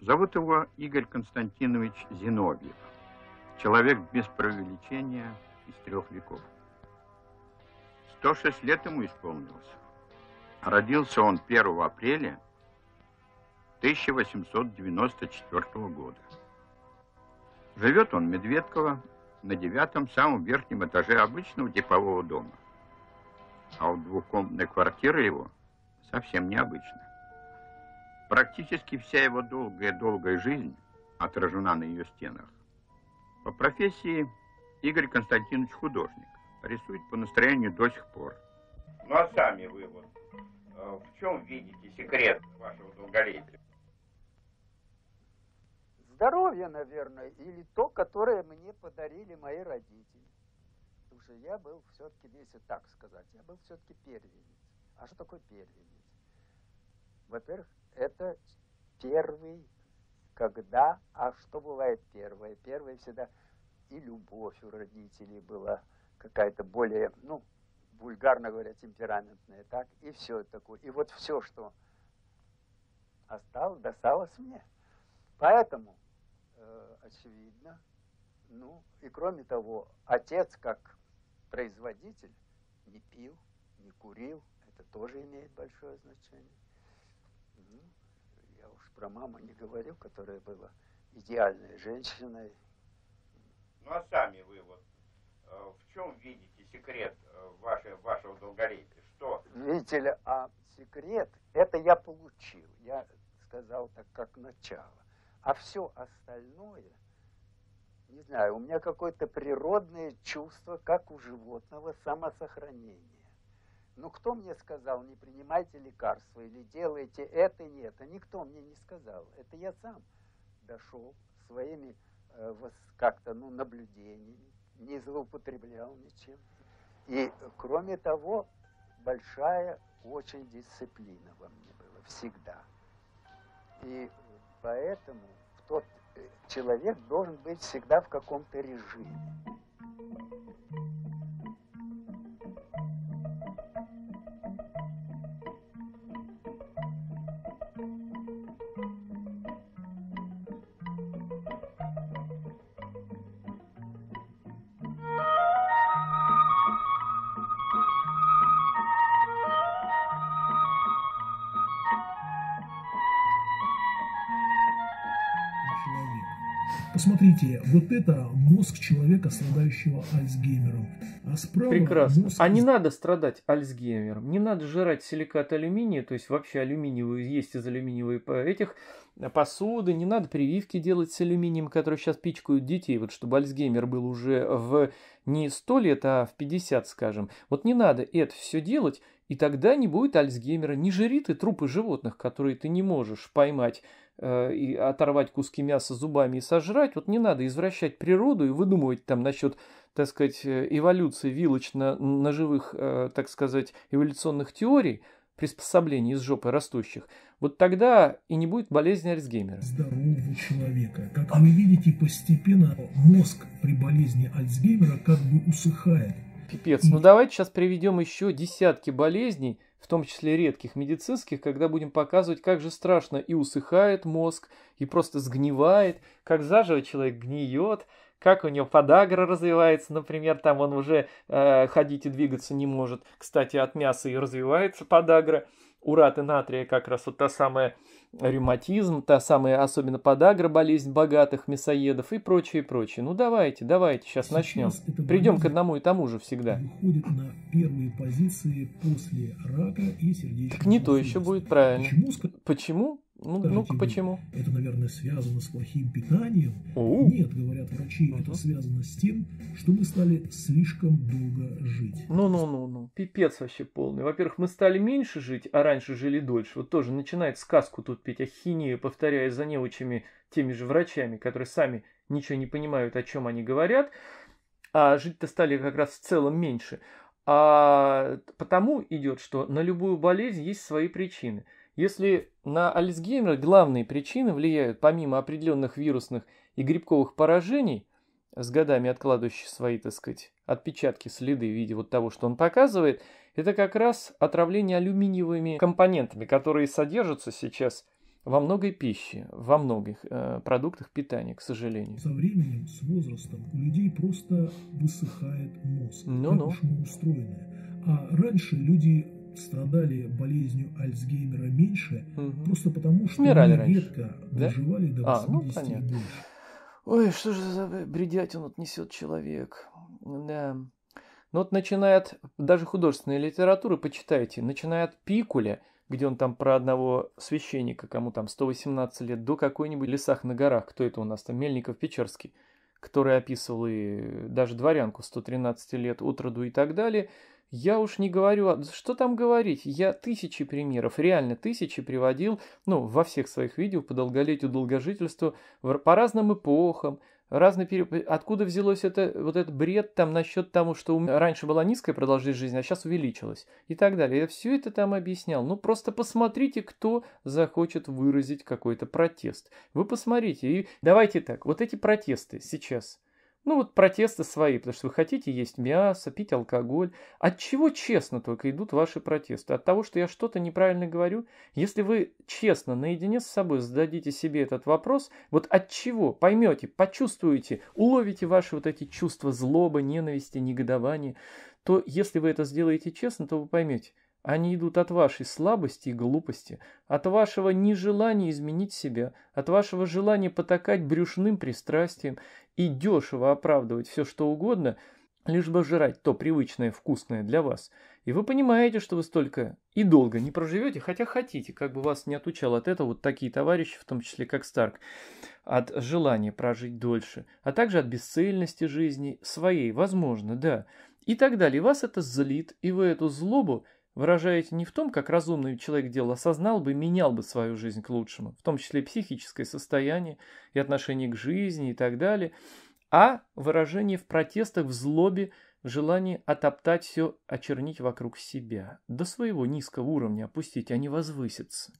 Зовут его Игорь Константинович Зиновьев. Человек без преувеличения из трех веков. 106 лет ему исполнилось. Родился он 1 апреля 1894 года. Живет он Медведково на девятом, самом верхнем этаже обычного типового дома. А у двухкомнатной квартиры его совсем необычно. Практически вся его долгая-долгая жизнь отражена на ее стенах. По профессии Игорь Константинович художник. Рисует по настроению до сих пор. Ну а сами вы вот Э, в чем видите секрет вашего долголетия? Здоровье, наверное, или то, которое мне подарили мои родители. Потому что я был все-таки, если так сказать, я был все-таки первенец. А что такое первенец? Во-первых, это первый, когда, а что бывает первое? Первое всегда и любовь у родителей была какая-то более, ну, вульгарно говоря, темпераментные, так, и все такое. И вот все, что осталось, досталось мне. Поэтому, э, очевидно, ну, и кроме того, отец как производитель не пил, не курил, это тоже имеет большое значение. Ну, я уж про маму не говорю, которая была идеальной женщиной. Ну, а сами вы вот э, в чем видите секрет э, ваше, вашего долголетия? Что? Видите ли, а секрет, это я получил. Я сказал так, как начало. А все остальное, не знаю, у меня какое-то природное чувство, как у животного, самосохранения. Ну, кто мне сказал, не принимайте лекарства или делайте это и это? Никто мне не сказал. Это я сам дошел своими э, как-то, ну, наблюдениями, не злоупотреблял ничем. И, кроме того, большая очень дисциплина во мне была всегда. И поэтому тот э, человек должен быть всегда в каком-то режиме. Посмотрите, вот это мозг человека, страдающего Альцгеймером. А справа Прекрасно. Мозг... А не надо страдать Альцгеймером, не надо жрать силикат алюминия, то есть вообще алюминиевые есть из алюминиевой этих э, посуды, не надо прививки делать с алюминием, которые сейчас пичкают детей, вот чтобы Альцгеймер был уже в не 100 лет, а в 50, скажем. Вот не надо это все делать, и тогда не будет Альцгеймера, не жри ты трупы животных, которые ты не можешь поймать Э, и оторвать куски мяса зубами и сожрать. Вот не надо извращать природу и выдумывать там насчет, так сказать, э, эволюции вилочно-ножевых, э, так сказать, эволюционных теорий, приспособлений из жопы растущих, вот тогда и не будет болезни Альцгеймера. Здорового человека. Как вы видите, постепенно мозг при болезни Альцгеймера как бы усыхает. Пипец. И... Ну давайте сейчас приведем еще десятки болезней, в том числе редких медицинских, когда будем показывать, как же страшно и усыхает мозг, и просто сгнивает, как заживо человек гниет, как у него подагра развивается, например, там он уже э, ходить и двигаться не может. Кстати, от мяса и развивается подагра. Ураты натрия как раз вот та самая ревматизм, та самая особенно подагра, болезнь богатых мясоедов и прочее, прочее. Ну давайте, давайте, сейчас, сейчас начнем. Придем к одному и тому же всегда. Выходит на первые позиции после рака и сердечного. Так не то еще будет правильно. Почему? Почему? Ну, ну почему? Это, наверное, связано с плохим питанием. О-у. Нет, говорят врачи, угу. это связано с тем, что мы стали слишком долго жить. Ну-ну-ну-ну, пипец вообще полный. Во-первых, мы стали меньше жить, а раньше жили дольше. Вот тоже начинает сказку тут петь ахинею, повторяя за неучами теми же врачами, которые сами ничего не понимают, о чем они говорят. А жить-то стали как раз в целом меньше. А потому идет, что на любую болезнь есть свои причины – если на Альцгеймера главные причины влияют, помимо определенных вирусных и грибковых поражений, с годами откладывающих свои, так сказать, отпечатки, следы в виде вот того, что он показывает, это как раз отравление алюминиевыми компонентами, которые содержатся сейчас во многой пище, во многих э, продуктах питания, к сожалению. Со временем, с возрастом у людей просто высыхает мозг, ну -ну. так уж мы устроены. А раньше люди страдали болезнью Альцгеймера меньше, угу. просто потому что Умирали они раньше. редко да? доживали до 80 а, ну, больше. Ой, что же за бредятину он несет человек? Да. Ну вот начинает, даже художественная литература, почитайте, начинает Пикуля, где он там про одного священника, кому там 118 лет, до какой-нибудь лесах на горах, кто это у нас там, Мельников Печерский, который описывал и даже дворянку 113 лет от роду и так далее – я уж не говорю, что там говорить, я тысячи примеров, реально тысячи приводил, ну, во всех своих видео по долголетию, долгожительству, по разным эпохам, разные пере... откуда взялось это, вот этот бред там насчет того, что у... раньше была низкая продолжительность жизни, а сейчас увеличилась и так далее. Я все это там объяснял. Ну, просто посмотрите, кто захочет выразить какой-то протест. Вы посмотрите и давайте так, вот эти протесты сейчас – ну вот протесты свои, потому что вы хотите есть мясо, пить алкоголь. От чего честно только идут ваши протесты? От того, что я что-то неправильно говорю? Если вы честно наедине с собой зададите себе этот вопрос, вот от чего поймете, почувствуете, уловите ваши вот эти чувства злобы, ненависти, негодования, то если вы это сделаете честно, то вы поймете, они идут от вашей слабости и глупости, от вашего нежелания изменить себя, от вашего желания потакать брюшным пристрастием и дешево оправдывать все, что угодно, лишь бы жрать то привычное, вкусное для вас. И вы понимаете, что вы столько и долго не проживете, хотя хотите, как бы вас не отучал от этого вот такие товарищи, в том числе как Старк, от желания прожить дольше, а также от бесцельности жизни, своей, возможно, да, и так далее. И вас это злит, и вы эту злобу – выражаете не в том, как разумный человек дело осознал бы, менял бы свою жизнь к лучшему, в том числе психическое состояние и отношение к жизни и так далее, а выражение в протестах, в злобе, в желании отоптать все, очернить вокруг себя, до своего низкого уровня опустить, а не возвыситься.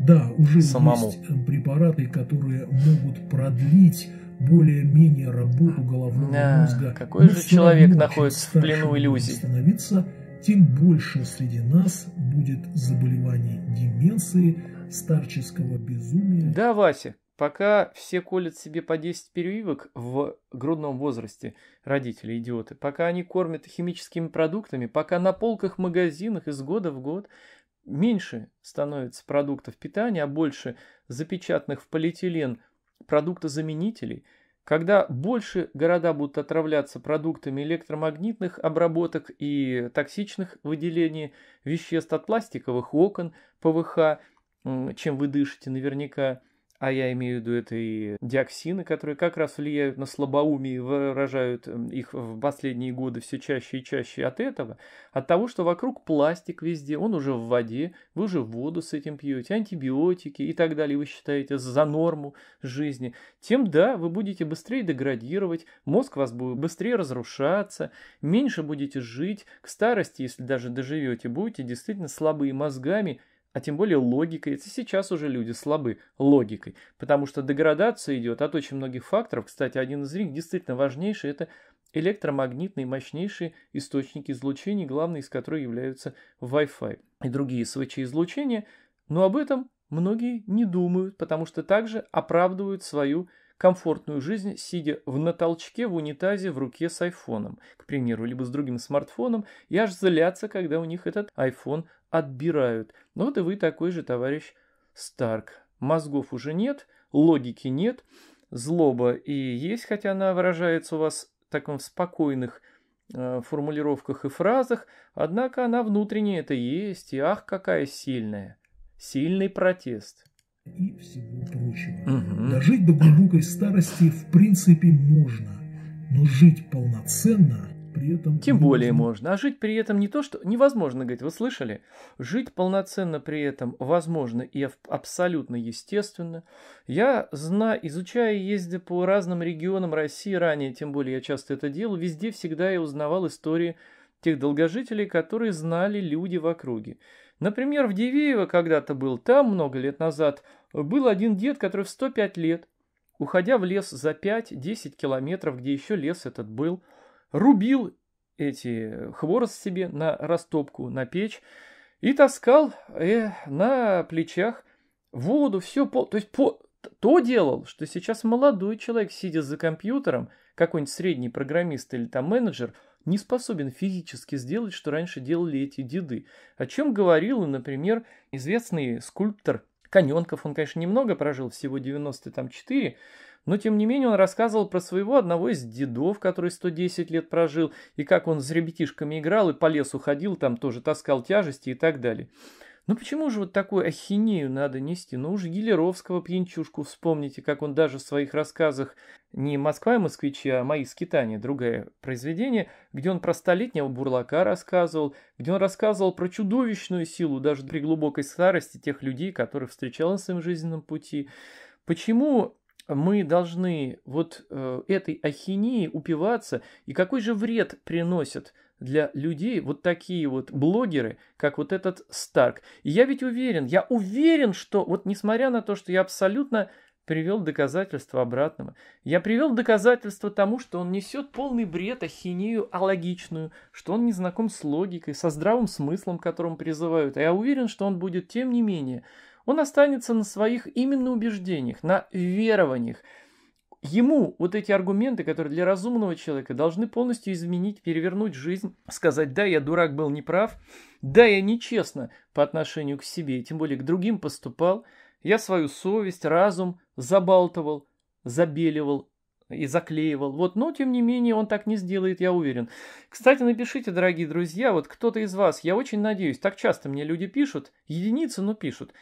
Да, уже Самому. есть препараты, которые могут продлить более-менее работу головного да, мозга. Какой же человек находится в плену иллюзий? Становиться тем больше среди нас будет заболеваний деменции, старческого безумия. Да, Вася, пока все колят себе по 10 перевивок в грудном возрасте, родители-идиоты, пока они кормят химическими продуктами, пока на полках магазинах из года в год меньше становится продуктов питания, а больше запечатанных в полиэтилен продуктозаменителей – когда больше города будут отравляться продуктами электромагнитных обработок и токсичных выделений веществ от пластиковых окон ПВХ, чем вы дышите наверняка, а я имею в виду это и диоксины, которые как раз влияют на слабоумие выражают эм, их в последние годы все чаще и чаще от этого, от того, что вокруг пластик везде, он уже в воде, вы уже воду с этим пьете, антибиотики и так далее, вы считаете за норму жизни, тем да, вы будете быстрее деградировать, мозг вас будет быстрее разрушаться, меньше будете жить, к старости, если даже доживете, будете действительно слабые мозгами – а тем более логикой. Это сейчас уже люди слабы логикой, потому что деградация идет от очень многих факторов. Кстати, один из них действительно важнейший – это электромагнитные мощнейшие источники излучений, главные из которых являются Wi-Fi и другие свечи излучения Но об этом многие не думают, потому что также оправдывают свою комфортную жизнь, сидя в натолчке, в унитазе, в руке с айфоном, к примеру, либо с другим смартфоном, и аж злятся, когда у них этот iPhone отбирают. Ну вот и вы такой же, товарищ Старк. Мозгов уже нет, логики нет, злоба и есть, хотя она выражается у вас таком в спокойных э, формулировках и фразах, однако она внутренняя, это есть, и ах, какая сильная. Сильный протест и всего прочего. Угу. Дожить до глубокой старости в принципе можно, но жить полноценно при этом... Тем более можно. А жить при этом не то, что... Невозможно, говорить вы слышали? Жить полноценно при этом возможно и абсолютно естественно. Я, зна, изучая, ездя по разным регионам России ранее, тем более я часто это делал, везде всегда я узнавал истории тех долгожителей, которые знали люди в округе. Например, в Дивеево когда-то был, там много лет назад, был один дед, который в 105 лет, уходя в лес за 5-10 километров, где еще лес этот был, рубил эти хворост себе на растопку, на печь и таскал э, на плечах воду, все, по, то есть по, то делал, что сейчас молодой человек, сидя за компьютером, какой-нибудь средний программист или там менеджер, не способен физически сделать, что раньше делали эти деды. О чем говорил, например, известный скульптор Коненков. Он, конечно, немного прожил, всего 94, но тем не менее он рассказывал про своего одного из дедов, который 110 лет прожил, и как он с ребятишками играл и по лесу ходил, там тоже таскал тяжести и так далее. Ну почему же вот такую ахинею надо нести? Ну уж Гелеровского пьянчушку вспомните, как он даже в своих рассказах не «Москва и москвичи», а «Мои скитания», другое произведение, где он про столетнего бурлака рассказывал, где он рассказывал про чудовищную силу даже при глубокой старости тех людей, которых встречал на своем жизненном пути. Почему мы должны вот э, этой ахинеи упиваться, и какой же вред приносят для людей вот такие вот блогеры, как вот этот Старк. И я ведь уверен, я уверен, что вот несмотря на то, что я абсолютно привел доказательства обратного, Я привел доказательства тому, что он несет полный бред, ахинею алогичную, что он не знаком с логикой, со здравым смыслом, которым призывают. А я уверен, что он будет, тем не менее, он останется на своих именно убеждениях, на верованиях. Ему вот эти аргументы, которые для разумного человека должны полностью изменить, перевернуть жизнь, сказать, да, я дурак был неправ, да, я нечестно по отношению к себе, и тем более к другим поступал, я свою совесть, разум забалтывал, забеливал и заклеивал. Вот, но тем не менее он так не сделает, я уверен. Кстати, напишите, дорогие друзья, вот кто-то из вас, я очень надеюсь, так часто мне люди пишут, единицы, но пишут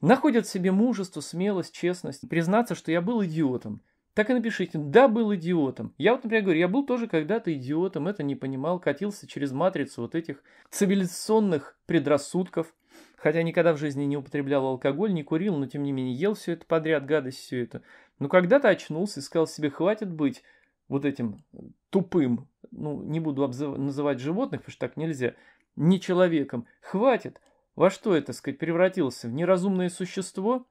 находят в себе мужество, смелость, честность, признаться, что я был идиотом. Так и напишите, да, был идиотом. Я вот, например, говорю, я был тоже когда-то идиотом, это не понимал, катился через матрицу вот этих цивилизационных предрассудков, хотя никогда в жизни не употреблял алкоголь, не курил, но тем не менее ел все это подряд, гадость все это. Но когда-то очнулся и сказал себе, хватит быть вот этим тупым, ну, не буду обзыв- называть животных, потому что так нельзя, не человеком, хватит, во что это, сказать, превратился? В неразумное существо?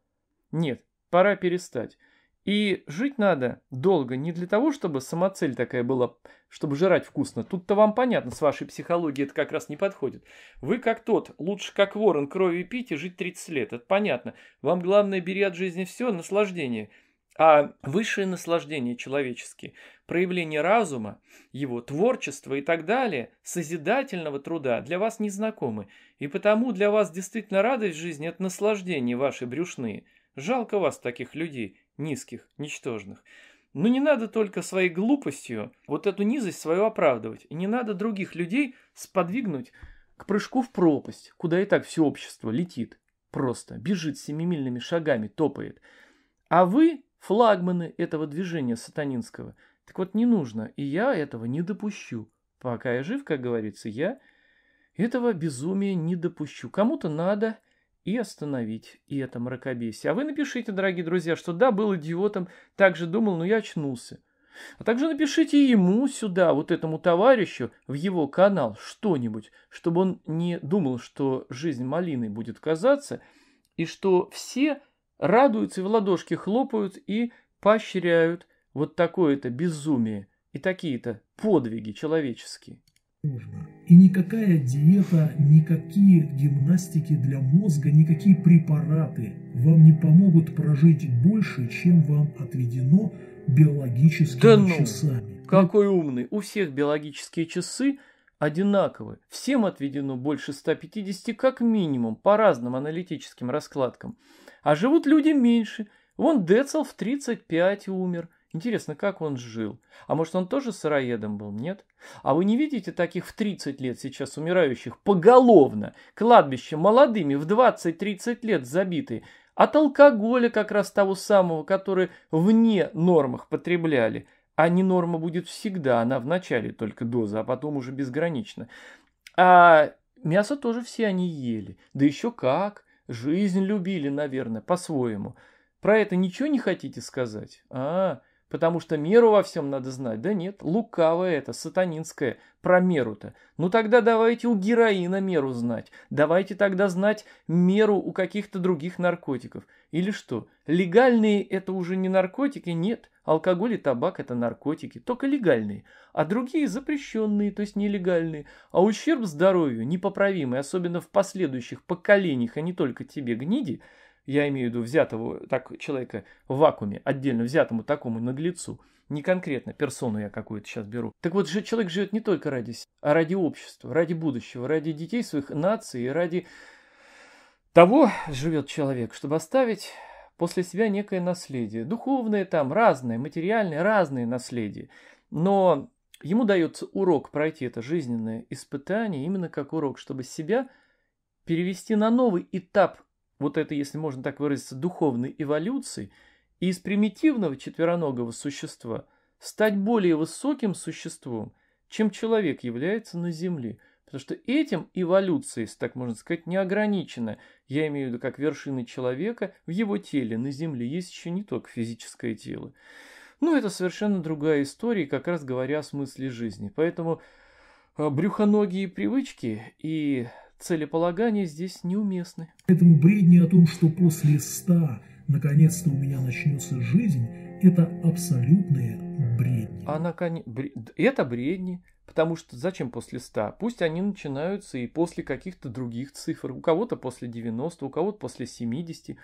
Нет, пора перестать. И жить надо долго не для того, чтобы самоцель такая была, чтобы жрать вкусно. Тут-то вам понятно, с вашей психологией это как раз не подходит. Вы как тот, лучше как ворон, крови пить и жить 30 лет, это понятно. Вам главное бери от жизни все, наслаждение. А высшие наслаждения человеческие – проявление разума, его творчества и так далее, созидательного труда для вас не знакомы, и потому для вас действительно радость жизни – это наслаждение ваши брюшные. Жалко вас, таких людей, низких, ничтожных. Но не надо только своей глупостью вот эту низость свою оправдывать, и не надо других людей сподвигнуть к прыжку в пропасть, куда и так все общество летит просто, бежит семимильными шагами, топает. А вы, флагманы этого движения сатанинского – так вот, не нужно, и я этого не допущу. Пока я жив, как говорится, я этого безумия не допущу. Кому-то надо и остановить и это мракобесие. А вы напишите, дорогие друзья, что да, был идиотом, так же думал, но я очнулся. А также напишите ему сюда, вот этому товарищу, в его канал что-нибудь, чтобы он не думал, что жизнь малиной будет казаться, и что все радуются и в ладошки хлопают и поощряют вот такое-то безумие и такие-то подвиги человеческие. И никакая диета, никакие гимнастики для мозга, никакие препараты вам не помогут прожить больше, чем вам отведено биологическими да ну, часами. Какой умный! У всех биологические часы одинаковы. Всем отведено больше 150 как минимум по разным аналитическим раскладкам. А живут люди меньше. Вон Децл в 35 умер. Интересно, как он жил? А может, он тоже сыроедом был? Нет? А вы не видите таких в 30 лет сейчас умирающих поголовно? Кладбище молодыми в 20-30 лет забитые. От алкоголя как раз того самого, который вне нормах потребляли. А не норма будет всегда, она вначале только доза, а потом уже безгранично. А мясо тоже все они ели. Да еще как. Жизнь любили, наверное, по-своему. Про это ничего не хотите сказать? А, -а, -а. Потому что меру во всем надо знать. Да нет, лукавое это, сатанинское, про меру-то. Ну тогда давайте у героина меру знать. Давайте тогда знать меру у каких-то других наркотиков. Или что? Легальные это уже не наркотики? Нет. Алкоголь и табак это наркотики, только легальные. А другие запрещенные, то есть нелегальные. А ущерб здоровью непоправимый, особенно в последующих поколениях, а не только тебе, гниди – я имею в виду взятого так, человека в вакууме, отдельно взятому такому наглецу, не конкретно, персону я какую-то сейчас беру. Так вот, же человек живет не только ради себя, а ради общества, ради будущего, ради детей своих нации и ради того живет человек, чтобы оставить после себя некое наследие. Духовное там, разное, материальное, разные наследия. Но ему дается урок пройти это жизненное испытание именно как урок, чтобы себя перевести на новый этап вот это, если можно так выразиться, духовной эволюции, и из примитивного четвероногого существа стать более высоким существом, чем человек является на Земле. Потому что этим эволюция, если так можно сказать, не ограничена. Я имею в виду как вершины человека в его теле на Земле. Есть еще не только физическое тело. Но ну, это совершенно другая история, как раз говоря о смысле жизни. Поэтому а, брюхоногие привычки и целеполагания здесь неуместны. Поэтому бредни о том, что после ста наконец-то у меня начнется жизнь, это абсолютные бредни. А наконец... Бре... Это бредни. Потому что зачем после 100? Пусть они начинаются и после каких-то других цифр. У кого-то после 90, у кого-то после 70,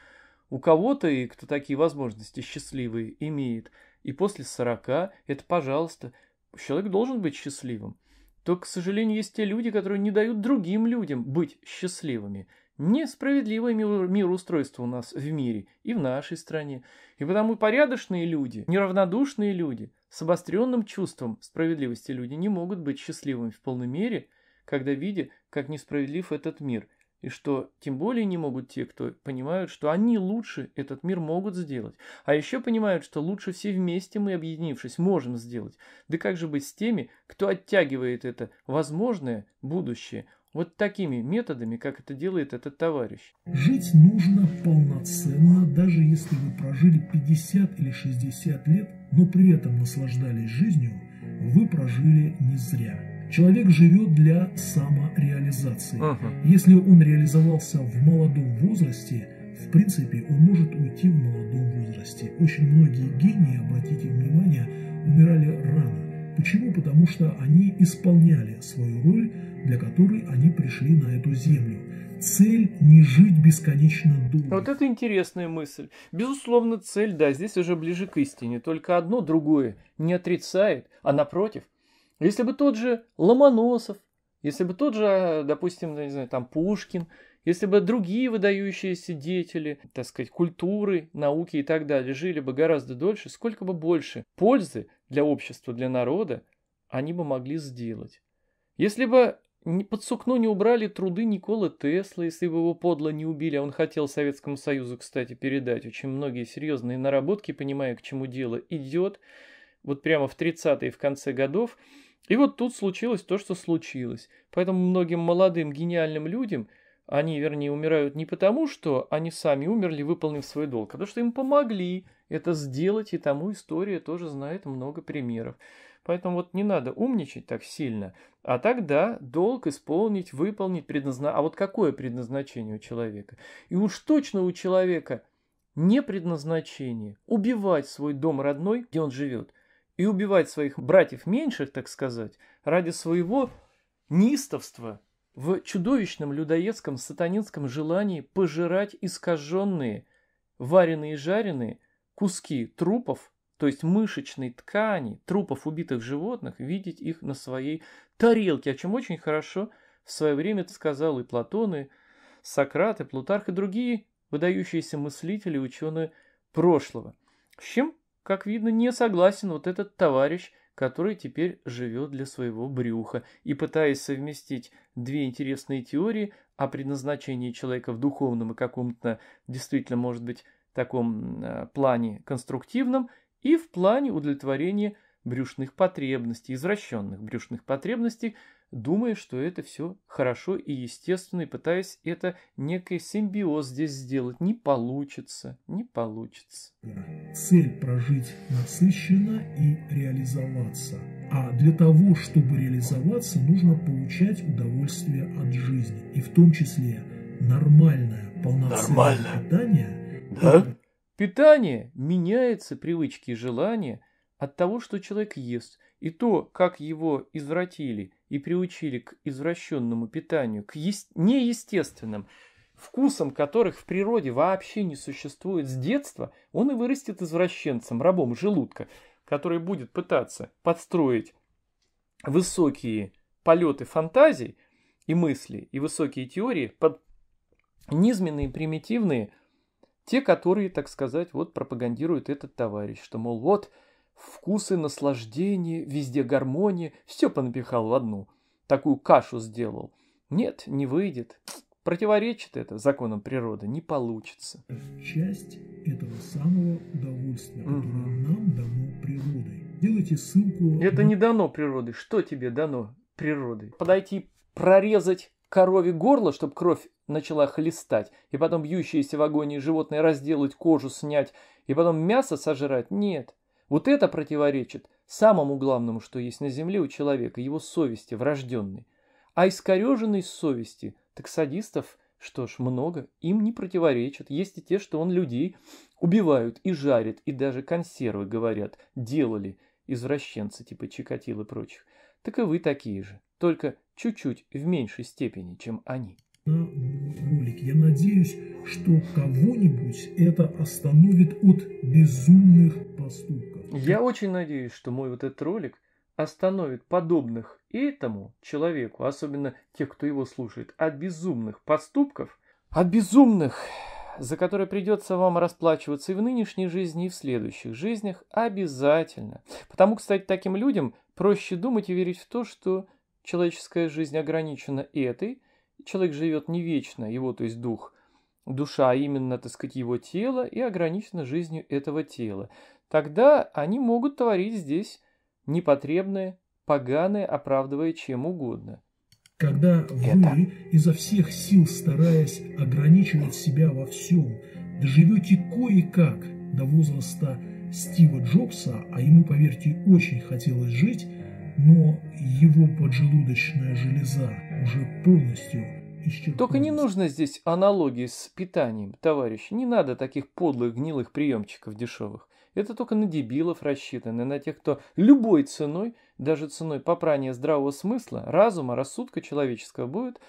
у кого-то и кто такие возможности счастливые имеет. И после 40 это пожалуйста. Человек должен быть счастливым то, к сожалению, есть те люди, которые не дают другим людям быть счастливыми. Несправедливое мироустройство у нас в мире и в нашей стране. И потому порядочные люди, неравнодушные люди с обостренным чувством справедливости люди не могут быть счастливыми в полной мере, когда видят, как несправедлив этот мир – и что тем более не могут те, кто понимают, что они лучше этот мир могут сделать. А еще понимают, что лучше все вместе мы, объединившись, можем сделать. Да как же быть с теми, кто оттягивает это возможное будущее вот такими методами, как это делает этот товарищ. Жить нужно полноценно, даже если вы прожили 50 или 60 лет, но при этом наслаждались жизнью, вы прожили не зря. Человек живет для самореализации. Ага. Если он реализовался в молодом возрасте, в принципе, он может уйти в молодом возрасте. Очень многие гении, обратите внимание, умирали рано. Почему? Потому что они исполняли свою роль, для которой они пришли на эту землю цель не жить бесконечно долго. Вот это интересная мысль. Безусловно, цель, да, здесь уже ближе к истине. Только одно другое не отрицает, а напротив если бы тот же Ломоносов, если бы тот же, э, допустим, не знаю, там Пушкин, если бы другие выдающиеся деятели, так сказать, культуры, науки и так далее жили бы гораздо дольше, сколько бы больше пользы для общества, для народа они бы могли сделать. Если бы под сукно не убрали труды Николы Тесла, если бы его подло не убили, а он хотел Советскому Союзу, кстати, передать очень многие серьезные наработки, понимая, к чему дело идет, вот прямо в 30-е, в конце годов, и вот тут случилось то, что случилось. Поэтому многим молодым гениальным людям, они, вернее, умирают не потому, что они сами умерли, выполнив свой долг, а потому что им помогли это сделать, и тому история тоже знает много примеров. Поэтому вот не надо умничать так сильно, а тогда долг исполнить, выполнить предназначение. А вот какое предназначение у человека? И уж точно у человека не предназначение убивать свой дом родной, где он живет – и убивать своих братьев меньших, так сказать, ради своего неистовства в чудовищном людоедском сатанинском желании пожирать искаженные, вареные и жареные куски трупов, то есть мышечной ткани трупов убитых животных, видеть их на своей тарелке, о чем очень хорошо в свое время это сказал и Платон, и Сократ, и Плутарх, и другие выдающиеся мыслители, ученые прошлого. С чем как видно, не согласен вот этот товарищ, который теперь живет для своего брюха. И пытаясь совместить две интересные теории о предназначении человека в духовном и каком-то действительно, может быть, таком а, плане конструктивном, и в плане удовлетворения брюшных потребностей, извращенных брюшных потребностей – думая, что это все хорошо и естественно, и пытаясь это некий симбиоз здесь сделать. Не получится, не получится. Цель прожить насыщенно и реализоваться. А для того, чтобы реализоваться, нужно получать удовольствие от жизни. И в том числе нормальное, полноценное питание. Да? Питание меняется, привычки и желания от того, что человек ест, и то, как его извратили – и приучили к извращенному питанию, к е... неестественным, вкусам которых в природе вообще не существует с детства, он и вырастет извращенцем, рабом желудка, который будет пытаться подстроить высокие полеты фантазий и мыслей, и высокие теории под низменные, примитивные, те, которые, так сказать, вот пропагандирует этот товарищ, что, мол, вот – Вкусы, наслаждение, везде гармония, все понапихал в одну. Такую кашу сделал. Нет, не выйдет. Противоречит это законам природы, не получится. Часть этого самого удовольствия, mm-hmm. нам дано природой. Делайте ссылку... Это не дано природой. Что тебе дано природой? Подойти прорезать корове горло, чтобы кровь начала хлестать, и потом бьющиеся в агонии животное разделать, кожу снять, и потом мясо сожрать? Нет. Вот это противоречит самому главному, что есть на земле у человека, его совести врожденной. А искореженной совести таксодистов, что ж, много, им не противоречат. Есть и те, что он людей убивают и жарит и даже консервы, говорят, делали извращенцы типа Чикатил и прочих. Так и вы такие же, только чуть-чуть в меньшей степени, чем они. На ролик. Я надеюсь, что кого-нибудь это остановит от безумных поступков. Я очень надеюсь, что мой вот этот ролик остановит подобных этому человеку, особенно тех, кто его слушает, от безумных поступков, от безумных, за которые придется вам расплачиваться и в нынешней жизни, и в следующих жизнях обязательно. Потому, кстати, таким людям проще думать и верить в то, что человеческая жизнь ограничена этой, человек живет не вечно, его, то есть дух, душа, а именно, так сказать, его тело, и ограничена жизнью этого тела. Тогда они могут творить здесь непотребное, поганое, оправдывая чем угодно. Когда вы, Это... изо всех сил стараясь ограничивать себя во всем, доживете кое-как до возраста Стива Джобса, а ему, поверьте, очень хотелось жить, но его поджелудочная железа уже полностью исчерпалась. Только не нужно здесь аналогии с питанием, товарищ. Не надо таких подлых гнилых приемчиков дешевых. Это только на дебилов рассчитано, на тех, кто любой ценой, даже ценой попрания здравого смысла, разума, рассудка человеческого будет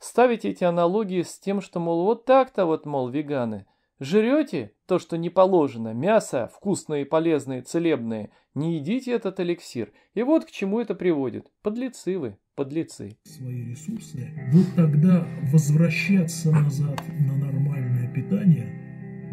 ставить эти аналогии с тем, что, мол, вот так-то вот, мол, веганы – Жрете то, что не положено, мясо, вкусные, полезное, целебное. не едите этот эликсир. И вот к чему это приводит. Подлецы вы, подлецы. Свои ресурсы. Вот ну, тогда возвращаться назад на нормальное питание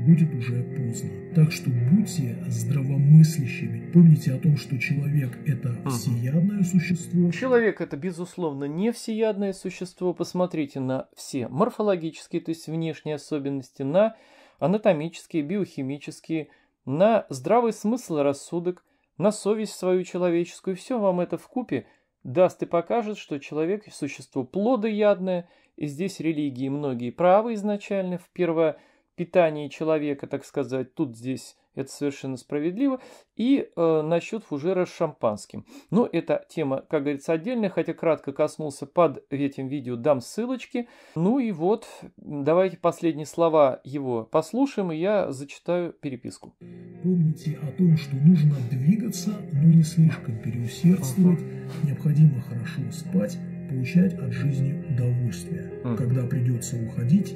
будет уже поздно. Так что будьте здравомыслящими. Помните о том, что человек это всеядное существо. Человек это, безусловно, не всеядное существо. Посмотрите на все морфологические, то есть внешние особенности, на анатомические, биохимические, на здравый смысл и рассудок, на совесть свою человеческую, все вам это в купе даст и покажет, что человек – существо плодоядное, и здесь религии многие правы изначально в первопитании человека, так сказать, тут здесь это совершенно справедливо. И э, насчет фужера с шампанским. Но ну, эта тема, как говорится, отдельная, хотя кратко коснулся под этим видео, дам ссылочки. Ну и вот, давайте последние слова его послушаем, и я зачитаю переписку. Помните о том, что нужно двигаться, но не слишком переусердствовать, необходимо хорошо спать, получать от жизни удовольствие. Когда придется уходить,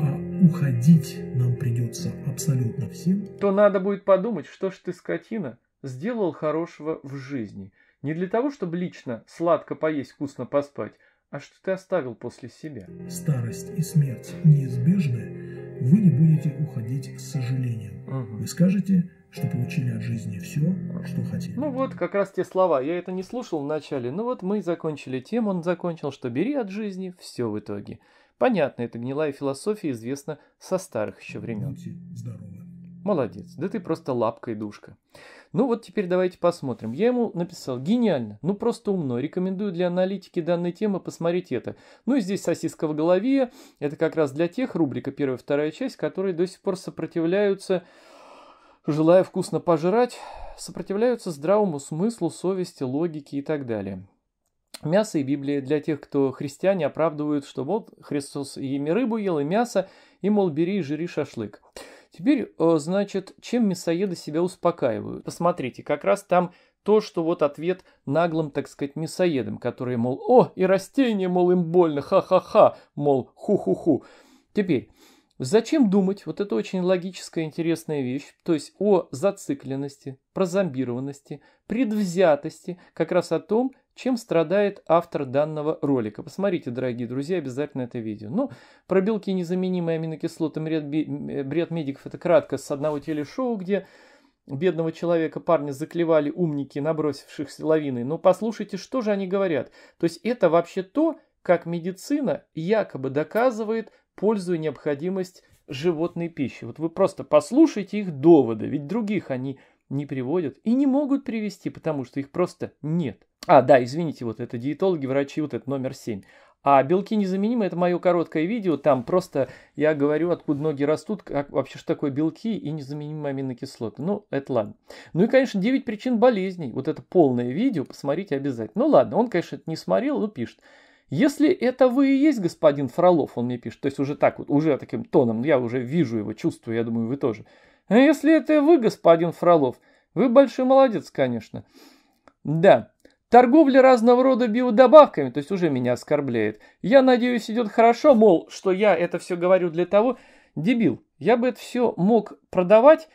а уходить нам придется абсолютно всем, то надо будет подумать, что ж ты, скотина, сделал хорошего в жизни. Не для того, чтобы лично сладко поесть, вкусно поспать, а что ты оставил после себя. Старость и смерть неизбежны, вы не будете уходить с сожалением. Угу. Вы скажете, что получили от жизни все, что хотели. Ну вот, как раз те слова. Я это не слушал вначале. Ну вот мы закончили тем, он закончил, что бери от жизни все в итоге. Понятно, это гнилая философия известна со старых еще времен. Здорово. Молодец, да ты просто лапка и душка. Ну вот теперь давайте посмотрим. Я ему написал, гениально, ну просто умно, рекомендую для аналитики данной темы посмотреть это. Ну и здесь сосиска в голове, это как раз для тех, рубрика первая, вторая часть, которые до сих пор сопротивляются, желая вкусно пожрать, сопротивляются здравому смыслу, совести, логике и так далее мясо и Библия для тех, кто христиане оправдывают, что вот Христос и рыбу ел, и мясо, и, мол, бери и жри шашлык. Теперь, э, значит, чем мясоеды себя успокаивают? Посмотрите, как раз там то, что вот ответ наглым, так сказать, мясоедам, которые, мол, о, и растения, мол, им больно, ха-ха-ха, мол, ху-ху-ху. Теперь, Зачем думать? Вот это очень логическая интересная вещь. То есть о зацикленности, прозомбированности, предвзятости, как раз о том, чем страдает автор данного ролика. Посмотрите, дорогие друзья, обязательно это видео. Ну, про белки, незаменимые аминокислоты. ряд, э, бред медиков, это кратко с одного телешоу, где бедного человека, парня, заклевали умники, набросившихся лавиной. Но послушайте, что же они говорят. То есть это вообще то, как медицина якобы доказывает пользу и необходимость животной пищи. Вот вы просто послушайте их доводы, ведь других они не приводят и не могут привести, потому что их просто нет. А, да, извините, вот это диетологи, врачи, вот это номер 7. А белки незаменимы это мое короткое видео, там просто я говорю, откуда ноги растут, как, вообще что такое белки и незаменимые аминокислоты. Ну, это ладно. Ну и, конечно, 9 причин болезней. Вот это полное видео, посмотрите обязательно. Ну ладно, он, конечно, это не смотрел, но пишет. Если это вы и есть господин Фролов, он мне пишет, то есть уже так вот, уже таким тоном, я уже вижу его, чувствую, я думаю, вы тоже. А если это вы, господин Фролов, вы большой молодец, конечно. Да, торговля разного рода биодобавками, то есть уже меня оскорбляет. Я надеюсь, идет хорошо, мол, что я это все говорю для того... Дебил, я бы это все мог продавать.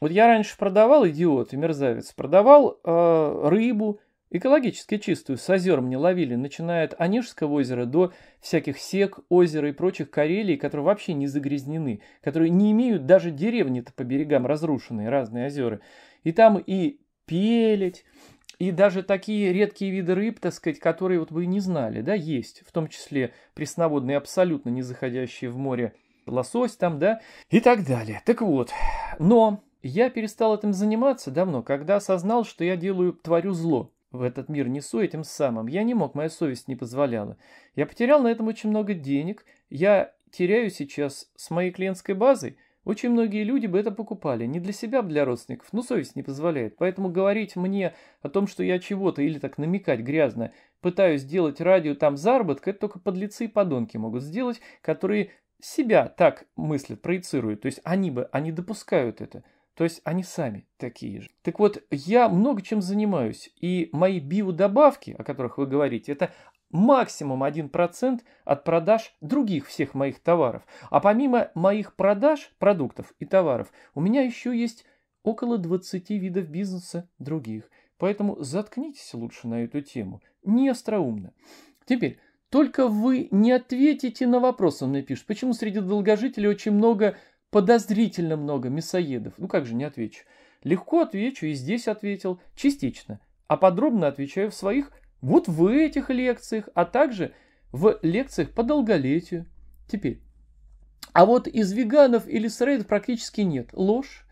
Вот я раньше продавал, идиот и мерзавец, продавал э, рыбу, Экологически чистую с озером не ловили, начиная от Онежского озера до всяких сек, озера и прочих Карелий, которые вообще не загрязнены, которые не имеют даже деревни-то по берегам разрушенные, разные озера. И там и пелить, и даже такие редкие виды рыб, так сказать, которые вот вы не знали, да, есть, в том числе пресноводные, абсолютно не заходящие в море лосось там, да, и так далее. Так вот, но я перестал этим заниматься давно, когда осознал, что я делаю, творю зло в этот мир несу, и тем самым я не мог, моя совесть не позволяла. Я потерял на этом очень много денег, я теряю сейчас с моей клиентской базой, очень многие люди бы это покупали, не для себя, а для родственников, но ну, совесть не позволяет. Поэтому говорить мне о том, что я чего-то или так намекать грязно пытаюсь сделать радио там заработка, это только подлецы и подонки могут сделать, которые себя так мыслят, проецируют. То есть они бы, они допускают это. То есть они сами такие же. Так вот, я много чем занимаюсь, и мои биодобавки, о которых вы говорите, это максимум 1% от продаж других всех моих товаров. А помимо моих продаж, продуктов и товаров, у меня еще есть около 20 видов бизнеса других. Поэтому заткнитесь лучше на эту тему. Не остроумно. Теперь, только вы не ответите на вопрос, он мне пишет, почему среди долгожителей очень много подозрительно много мясоедов. Ну как же не отвечу? Легко отвечу и здесь ответил, частично. А подробно отвечаю в своих вот в этих лекциях, а также в лекциях по долголетию. Теперь. А вот из веганов или сыроедов практически нет. Ложь.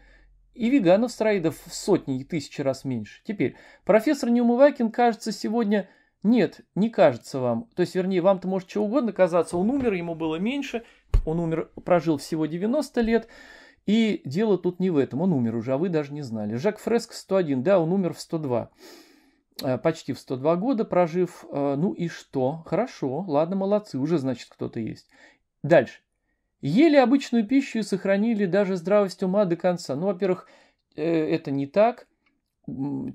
И веганов сыроедов в сотни и тысячи раз меньше. Теперь. Профессор Неумывакин, кажется, сегодня... Нет, не кажется вам. То есть, вернее, вам-то может чего угодно казаться. Он умер, ему было меньше – он умер, прожил всего 90 лет. И дело тут не в этом. Он умер уже, а вы даже не знали. Жак Фреск 101, да, он умер в 102. Э, почти в 102 года прожив. Э, ну и что? Хорошо, ладно, молодцы, уже значит кто-то есть. Дальше. Ели обычную пищу и сохранили даже здравость ума до конца. Ну, во-первых, э, это не так.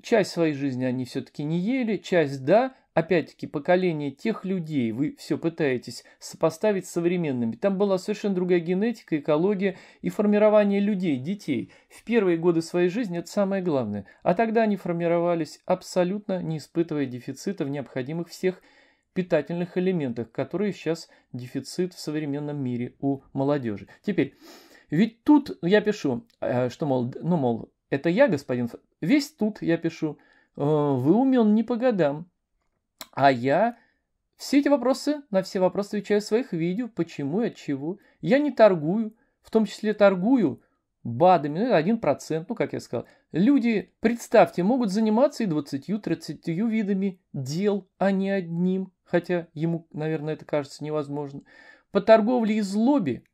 Часть своей жизни они все-таки не ели, часть да, опять-таки, поколение тех людей, вы все пытаетесь сопоставить с современными. Там была совершенно другая генетика, экология и формирование людей, детей. В первые годы своей жизни это самое главное. А тогда они формировались абсолютно не испытывая дефицита в необходимых всех питательных элементах, которые сейчас дефицит в современном мире у молодежи. Теперь, ведь тут я пишу, э, что, мол, ну, мол, это я, господин, весь тут я пишу, «Э, вы умен не по годам, а я все эти вопросы, на все вопросы отвечаю в своих видео, почему и от чего. Я не торгую, в том числе торгую БАДами, ну, это 1%, ну, как я сказал. Люди, представьте, могут заниматься и 20-30 видами дел, а не одним, хотя ему, наверное, это кажется невозможно. По торговле из лобби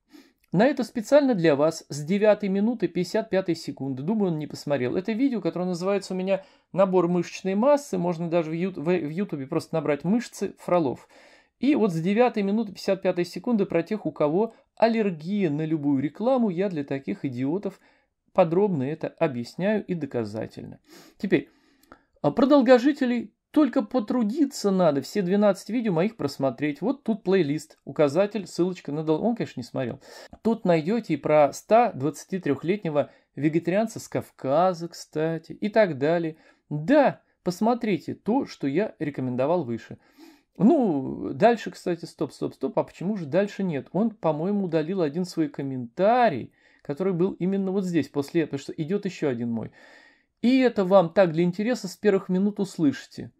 на это специально для вас с 9 минуты 55 секунды. Думаю, он не посмотрел. Это видео, которое называется у меня «Набор мышечной массы». Можно даже в Ютубе просто набрать «Мышцы Фролов». И вот с 9 минуты 55 секунды про тех, у кого аллергия на любую рекламу, я для таких идиотов подробно это объясняю и доказательно. Теперь, а про долгожителей только потрудиться надо, все 12 видео моих просмотреть. Вот тут плейлист, указатель, ссылочка на дол. Он, конечно, не смотрел. Тут найдете и про 123-летнего вегетарианца с Кавказа, кстати, и так далее. Да, посмотрите то, что я рекомендовал выше. Ну, дальше, кстати, стоп, стоп, стоп, а почему же дальше нет? Он, по-моему, удалил один свой комментарий, который был именно вот здесь, после этого, что идет еще один мой. И это вам так для интереса с первых минут услышите.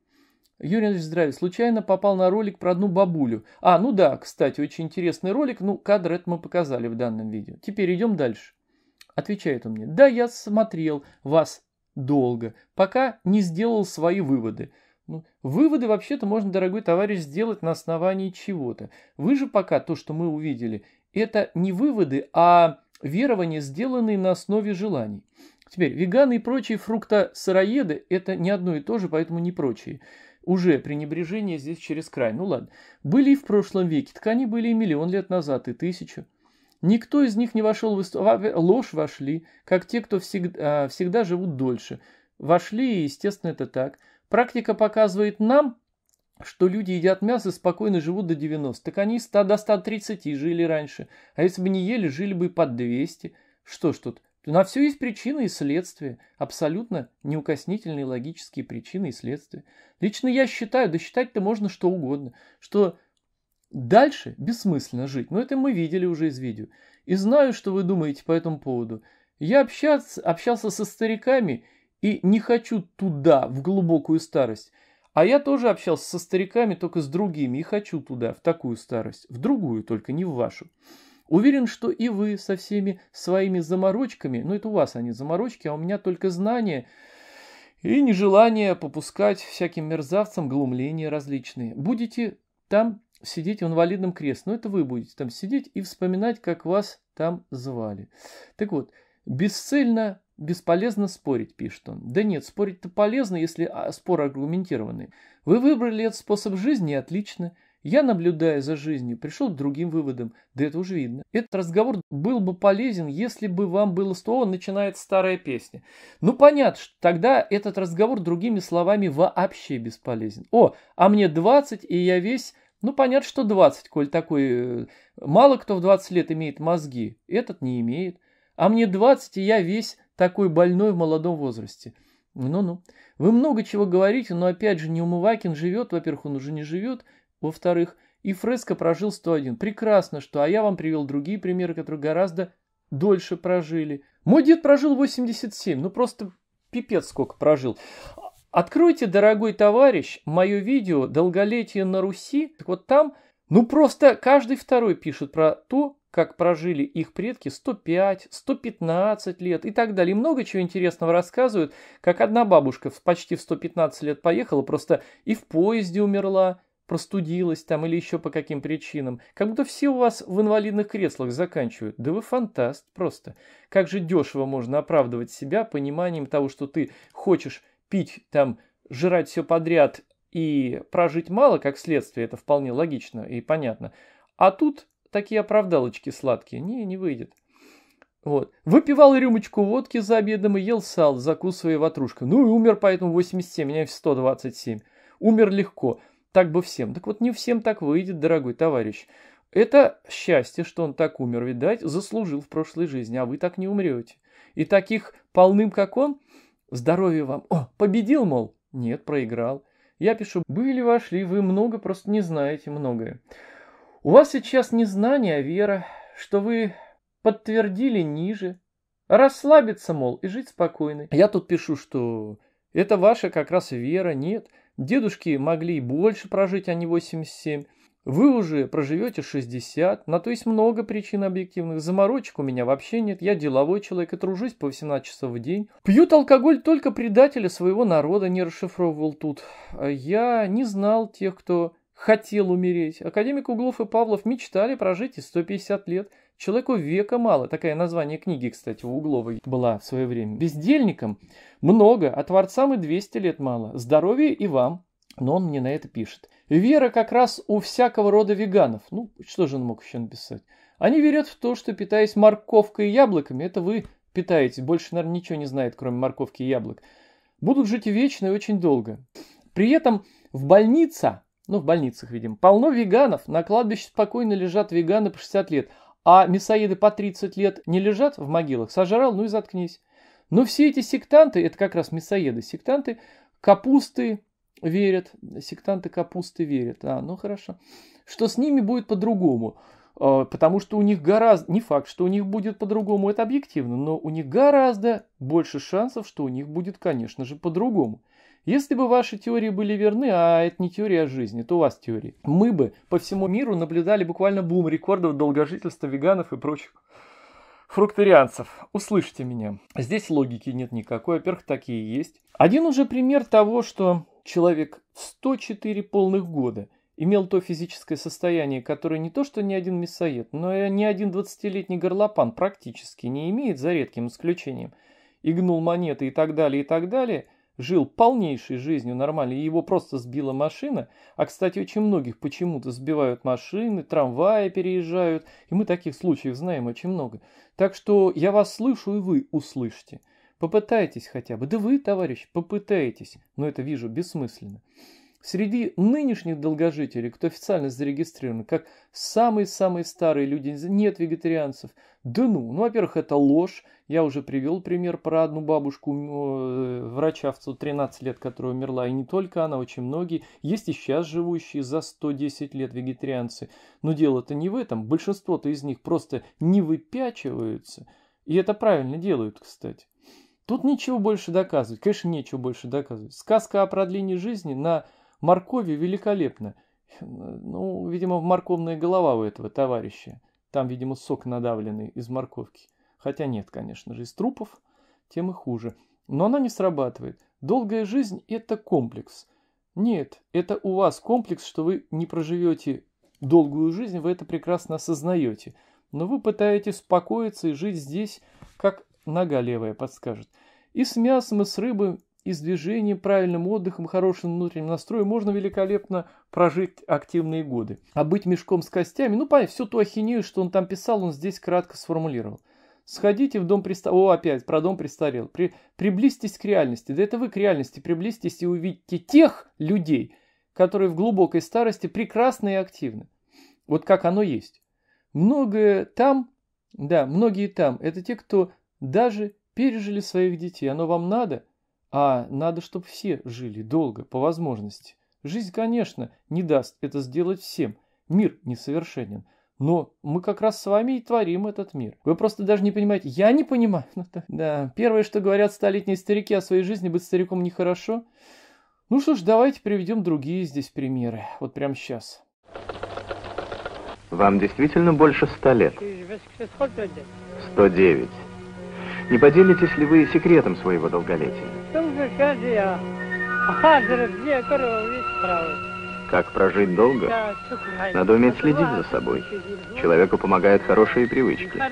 Юрий Здравец случайно попал на ролик про одну бабулю. А, ну да, кстати, очень интересный ролик. Ну, кадр это мы показали в данном видео. Теперь идем дальше. Отвечает он мне. Да, я смотрел вас долго, пока не сделал свои выводы. Ну, выводы вообще-то можно, дорогой товарищ, сделать на основании чего-то. Вы же пока то, что мы увидели, это не выводы, а верования, сделанные на основе желаний. Теперь, веганы и прочие фрукта-сыроеды – это не одно и то же, поэтому не прочие. Уже пренебрежение здесь через край. Ну ладно. Были и в прошлом веке. Ткани были и миллион лет назад, и тысячу. Никто из них не вошел в историю. Ложь вошли, как те, кто всегда, а, всегда живут дольше. Вошли, и, естественно, это так. Практика показывает нам, что люди едят мясо и спокойно живут до 90. Так они 100 до 130 жили раньше. А если бы не ели, жили бы под 200. Что ж тут, то на все есть причины и следствия, абсолютно неукоснительные логические причины и следствия. Лично я считаю, да считать-то можно что угодно, что дальше бессмысленно жить. Но это мы видели уже из видео. И знаю, что вы думаете по этому поводу. Я общался, общался со стариками и не хочу туда, в глубокую старость. А я тоже общался со стариками, только с другими, и хочу туда, в такую старость. В другую, только не в вашу. Уверен, что и вы со всеми своими заморочками, ну это у вас они заморочки, а у меня только знания и нежелание попускать всяким мерзавцам глумления различные. Будете там сидеть в инвалидном кресле, ну это вы будете там сидеть и вспоминать, как вас там звали. Так вот, бесцельно, бесполезно спорить, пишет он. Да нет, спорить-то полезно, если а, спор аргументированный. Вы выбрали этот способ жизни, отлично. Отлично. Я, наблюдая за жизнью, пришел к другим выводам, да это уж видно. Этот разговор был бы полезен, если бы вам было слово «начинает старая песня». Ну, понятно, что тогда этот разговор другими словами вообще бесполезен. О, а мне 20, и я весь... Ну, понятно, что 20, коль такой... Э, мало кто в 20 лет имеет мозги, этот не имеет. А мне 20, и я весь такой больной в молодом возрасте. Ну-ну. Вы много чего говорите, но опять же, не Умывакин живет, во-первых, он уже не живет, во-вторых, и Фреско прожил 101. Прекрасно, что, а я вам привел другие примеры, которые гораздо дольше прожили. Мой дед прожил 87, ну просто пипец сколько прожил. Откройте, дорогой товарищ, мое видео «Долголетие на Руси». Так вот там, ну просто каждый второй пишет про то, как прожили их предки 105, 115 лет и так далее. И много чего интересного рассказывают, как одна бабушка почти в 115 лет поехала, просто и в поезде умерла, простудилась там или еще по каким причинам. Как будто все у вас в инвалидных креслах заканчивают. Да вы фантаст просто. Как же дешево можно оправдывать себя пониманием того, что ты хочешь пить там, жрать все подряд и прожить мало, как следствие, это вполне логично и понятно. А тут такие оправдалочки сладкие. Не, не выйдет. Вот. Выпивал рюмочку водки за обедом и ел сал, закусывая ватрушкой. Ну и умер поэтому 87, меня 127. Умер легко. Так бы всем. Так вот не всем так выйдет, дорогой товарищ. Это счастье, что он так умер, видать, заслужил в прошлой жизни, а вы так не умрете. И таких полным, как он, здоровье вам. О, победил, мол? Нет, проиграл. Я пишу, были вошли, вы много просто не знаете многое. У вас сейчас не знание, а вера, что вы подтвердили ниже. Расслабиться, мол, и жить спокойно. Я тут пишу, что это ваша как раз вера, нет – Дедушки могли больше прожить, а не 87. Вы уже проживете 60, на то есть много причин объективных. Заморочек у меня вообще нет, я деловой человек и тружусь по 18 часов в день. Пьют алкоголь только предатели своего народа, не расшифровывал тут. Я не знал тех, кто хотел умереть. Академик Углов и Павлов мечтали прожить и 150 лет. Человеку века мало. Такое название книги, кстати, у Угловой была в свое время. Бездельником много, а творцам и 200 лет мало. Здоровья и вам. Но он мне на это пишет. Вера как раз у всякого рода веганов. Ну, что же он мог еще написать? Они верят в то, что питаясь морковкой и яблоками, это вы питаетесь. Больше, наверное, ничего не знает, кроме морковки и яблок. Будут жить вечно и очень долго. При этом в больнице, ну в больницах, видимо, полно веганов. На кладбище спокойно лежат веганы по 60 лет а мясоеды по 30 лет не лежат в могилах, сожрал, ну и заткнись. Но ну, все эти сектанты, это как раз мясоеды, сектанты капусты верят, сектанты капусты верят, а, ну хорошо, что с ними будет по-другому, а, потому что у них гораздо, не факт, что у них будет по-другому, это объективно, но у них гораздо больше шансов, что у них будет, конечно же, по-другому. Если бы ваши теории были верны, а это не теория жизни, то у вас теории, мы бы по всему миру наблюдали буквально бум рекордов долгожительства веганов и прочих фрукторианцев. Услышьте меня. Здесь логики нет никакой, во-первых, такие есть. Один уже пример того, что человек в 104 полных года имел то физическое состояние, которое не то что ни один мясоед, но и ни один 20-летний горлопан практически не имеет, за редким исключением, игнул монеты и так далее, и так далее – жил полнейшей жизнью нормально, и его просто сбила машина. А, кстати, очень многих почему-то сбивают машины, трамваи переезжают, и мы таких случаев знаем очень много. Так что я вас слышу, и вы услышите. Попытайтесь хотя бы. Да вы, товарищ, попытайтесь. Но это вижу бессмысленно. Среди нынешних долгожителей, кто официально зарегистрирован, как самые-самые старые люди, нет вегетарианцев. Да ну, ну, во-первых, это ложь. Я уже привел пример про одну бабушку, э, врачавцу 13 лет, которая умерла. И не только она, очень многие. Есть и сейчас живущие за 110 лет вегетарианцы. Но дело-то не в этом. Большинство-то из них просто не выпячиваются. И это правильно делают, кстати. Тут ничего больше доказывать. Конечно, нечего больше доказывать. Сказка о продлении жизни на Моркови великолепно. Ну, видимо, в морковная голова у этого товарища. Там, видимо, сок надавленный из морковки. Хотя нет, конечно же, из трупов тем и хуже. Но она не срабатывает. Долгая жизнь – это комплекс. Нет, это у вас комплекс, что вы не проживете долгую жизнь, вы это прекрасно осознаете. Но вы пытаетесь успокоиться и жить здесь, как нога левая подскажет. И с мясом, и с рыбой и с движением, правильным отдыхом, хорошим внутренним настроем можно великолепно прожить активные годы. А быть мешком с костями, ну, понятно, всю ту ахинею, что он там писал, он здесь кратко сформулировал. Сходите в дом престарелых. О, опять, про дом престарел. При... Приблизьтесь к реальности. Да это вы к реальности приблизьтесь и увидите тех людей, которые в глубокой старости прекрасны и активны. Вот как оно есть. Многое там, да, многие там, это те, кто даже пережили своих детей. Оно вам надо – а надо, чтобы все жили долго, по возможности. Жизнь, конечно, не даст это сделать всем. Мир несовершенен. Но мы как раз с вами и творим этот мир. Вы просто даже не понимаете. Я не понимаю. Ну, да. да, первое, что говорят столетние старики о своей жизни, быть стариком нехорошо. Ну что ж, давайте приведем другие здесь примеры. Вот прямо сейчас. Вам действительно больше ста лет? 109. Не поделитесь ли вы секретом своего долголетия? Долго каждый я. Как прожить долго? Надо уметь следить за собой. Человеку помогают хорошие привычки.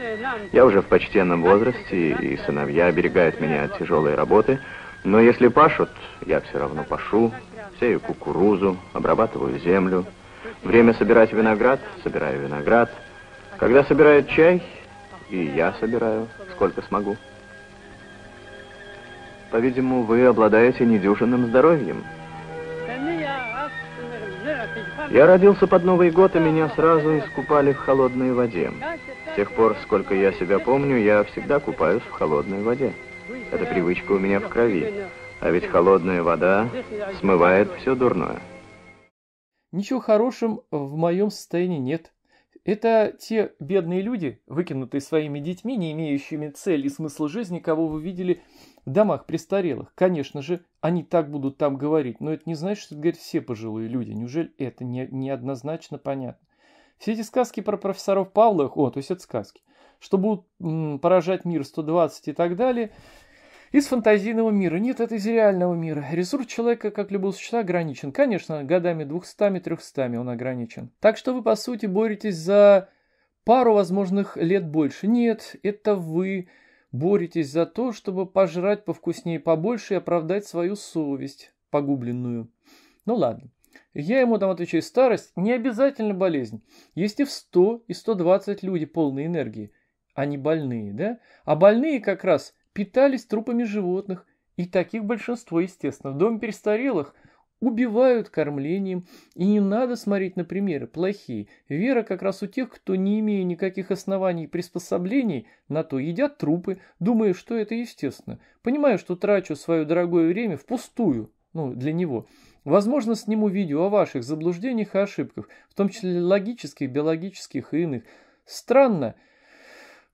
Я уже в почтенном возрасте, и сыновья оберегают меня от тяжелой работы, но если пашут, я все равно пашу, сею кукурузу, обрабатываю землю. Время собирать виноград, собираю виноград. Когда собирают чай, и я собираю, сколько смогу. По-видимому, вы обладаете недюжинным здоровьем. Я родился под Новый год, и меня сразу искупали в холодной воде. С тех пор, сколько я себя помню, я всегда купаюсь в холодной воде. Это привычка у меня в крови. А ведь холодная вода смывает все дурное. Ничего хорошим в моем состоянии нет. Это те бедные люди, выкинутые своими детьми, не имеющими цели и смысла жизни, кого вы видели в домах престарелых. Конечно же, они так будут там говорить, но это не значит, что это говорят все пожилые люди. Неужели это не, неоднозначно понятно? Все эти сказки про профессоров Павловых, о, то есть это сказки, что будут м, поражать мир 120 и так далее, из фантазийного мира. Нет, это из реального мира. Ресурс человека, как любого существа, ограничен. Конечно, годами 200-300 он ограничен. Так что вы, по сути, боретесь за пару возможных лет больше. Нет, это вы Боретесь за то, чтобы пожрать повкуснее побольше и оправдать свою совесть, погубленную. Ну ладно. Я ему там отвечаю, старость не обязательно болезнь. Есть и в 100, и 120 люди полные энергии. Они больные, да? А больные как раз питались трупами животных. И таких большинство, естественно. В доме перестарелых – убивают кормлением, и не надо смотреть на примеры плохие. Вера как раз у тех, кто, не имея никаких оснований и приспособлений, на то едят трупы, думая, что это естественно. Понимаю, что трачу свое дорогое время впустую, ну, для него. Возможно, сниму видео о ваших заблуждениях и ошибках, в том числе логических, биологических и иных. Странно.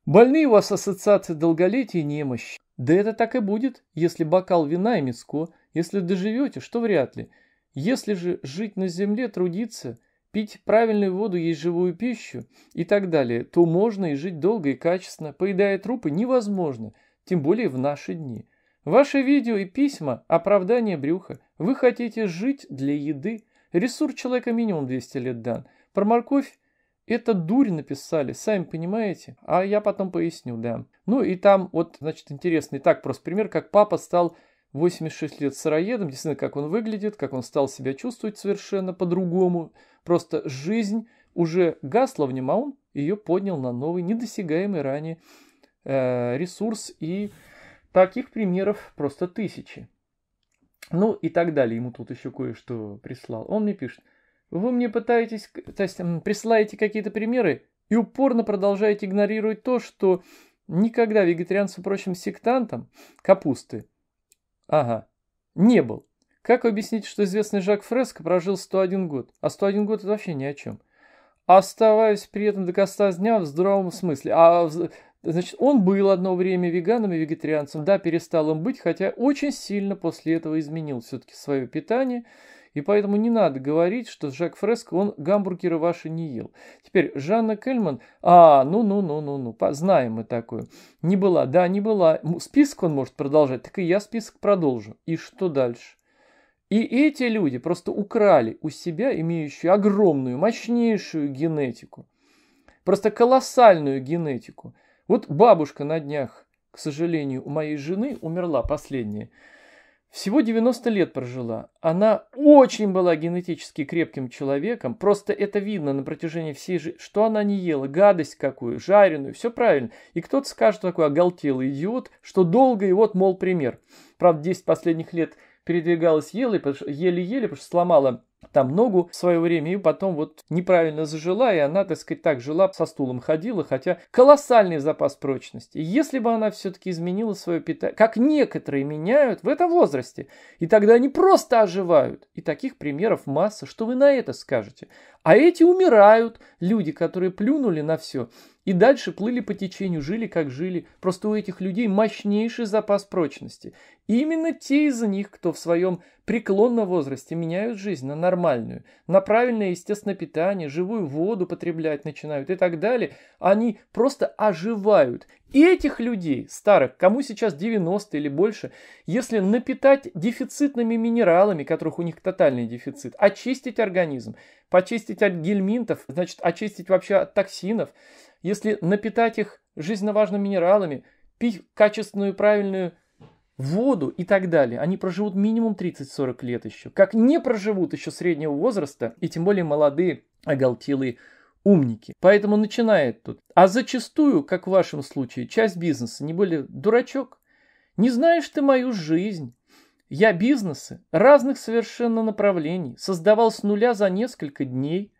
Больные у вас ассоциации долголетия и немощи. Да это так и будет, если бокал вина и миско если доживете, что вряд ли. Если же жить на земле, трудиться, пить правильную воду, есть живую пищу и так далее, то можно и жить долго и качественно. Поедая трупы невозможно, тем более в наши дни. Ваши видео и письма – оправдание брюха. Вы хотите жить для еды. Ресурс человека минимум 200 лет дан. Про морковь это дурь написали, сами понимаете. А я потом поясню, да. Ну и там вот, значит, интересный так просто пример, как папа стал 86 лет сыроедом, действительно, как он выглядит, как он стал себя чувствовать совершенно по-другому. Просто жизнь уже гасла в нем, а он ее поднял на новый, недосягаемый ранее э, ресурс. И таких примеров просто тысячи. Ну и так далее. Ему тут еще кое-что прислал. Он мне пишет. Вы мне пытаетесь, то есть присылаете какие-то примеры и упорно продолжаете игнорировать то, что никогда вегетарианцам, впрочем, сектантам капусты – Ага, не был. Как объяснить, что известный Жак Фреско прожил 101 год? А 101 год это вообще ни о чем. Оставаясь при этом до конца дня в здравом смысле. А Значит, он был одно время веганом и вегетарианцем. Да, перестал им быть, хотя очень сильно после этого изменил все-таки свое питание – и поэтому не надо говорить, что Жак Фреско, он гамбургеры ваши не ел. Теперь Жанна Кельман, а, ну-ну-ну-ну-ну, знаем мы такое. Не была, да, не была. Список он может продолжать, так и я список продолжу. И что дальше? И эти люди просто украли у себя имеющую огромную, мощнейшую генетику. Просто колоссальную генетику. Вот бабушка на днях, к сожалению, у моей жены умерла последняя. Всего 90 лет прожила. Она очень была генетически крепким человеком. Просто это видно на протяжении всей жизни. Что она не ела? Гадость какую, жареную, все правильно. И кто-то скажет такой оголтелый идиот, что долго и вот, мол, пример. Правда, 10 последних лет передвигалась ела, еле-еле, потому что сломала там ногу в свое время, и потом вот неправильно зажила, и она, так сказать, так жила, со стулом ходила, хотя колоссальный запас прочности. если бы она все-таки изменила свое питание, как некоторые меняют в этом возрасте, и тогда они просто оживают. И таких примеров масса. Что вы на это скажете? А эти умирают, люди, которые плюнули на все, и дальше плыли по течению, жили как жили. Просто у этих людей мощнейший запас прочности. И именно те из них, кто в своем преклонном возрасте меняют жизнь на нормальную, на правильное естественное питание, живую воду потреблять начинают и так далее, они просто оживают. И этих людей, старых, кому сейчас 90 или больше, если напитать дефицитными минералами, которых у них тотальный дефицит, очистить организм, почистить от гельминтов, значит, очистить вообще от токсинов, если напитать их жизненно важными минералами, пить качественную, правильную воду и так далее, они проживут минимум 30-40 лет еще. Как не проживут еще среднего возраста, и тем более молодые, оголтилые умники. Поэтому начинает тут. А зачастую, как в вашем случае, часть бизнеса не более дурачок. Не знаешь ты мою жизнь. Я бизнесы разных совершенно направлений создавал с нуля за несколько дней.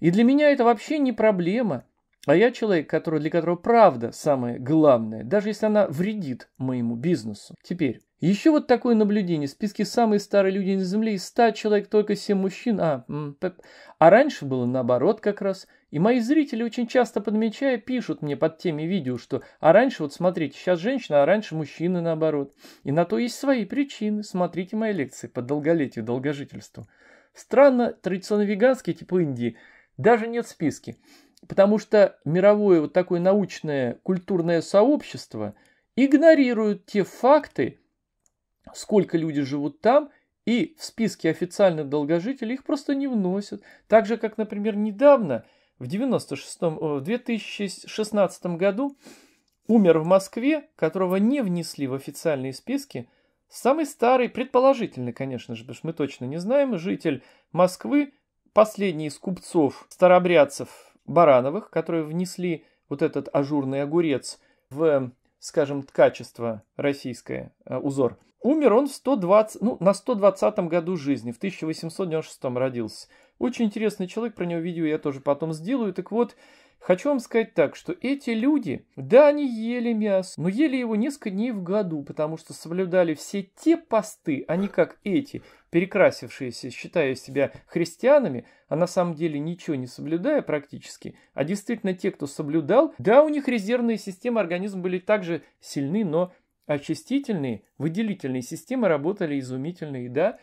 И для меня это вообще не проблема. А я человек, который, для которого правда самое главное, даже если она вредит моему бизнесу. Теперь, еще вот такое наблюдение. В списке «Самые старые люди на Земле» из 100 человек только 7 мужчин. А, а раньше было наоборот как раз. И мои зрители, очень часто подмечая, пишут мне под теми видео, что «А раньше, вот смотрите, сейчас женщина, а раньше мужчины наоборот». И на то есть свои причины. Смотрите мои лекции по долголетию, долгожительству. Странно, традиционно веганские, типа Индии, даже нет списки, Потому что мировое вот такое научное культурное сообщество игнорирует те факты, сколько люди живут там, и в списке официальных долгожителей их просто не вносят. Так же, как, например, недавно, в, 96, э, в 2016 году, умер в Москве, которого не внесли в официальные списки, самый старый, предположительный, конечно же, потому что мы точно не знаем, житель Москвы, последний из купцов, старобрядцев Барановых, которые внесли вот этот ажурный огурец в, скажем, качество российское, э, узор – Умер он в 120, ну, на 120 году жизни, в 1896 родился. Очень интересный человек, про него видео я тоже потом сделаю. Так вот, хочу вам сказать так, что эти люди, да, они ели мясо, но ели его несколько дней в году, потому что соблюдали все те посты, а не как эти, перекрасившиеся, считая себя христианами, а на самом деле ничего не соблюдая практически, а действительно те, кто соблюдал, да, у них резервные системы организма были также сильны, но очистительные, выделительные системы работали изумительно, и да,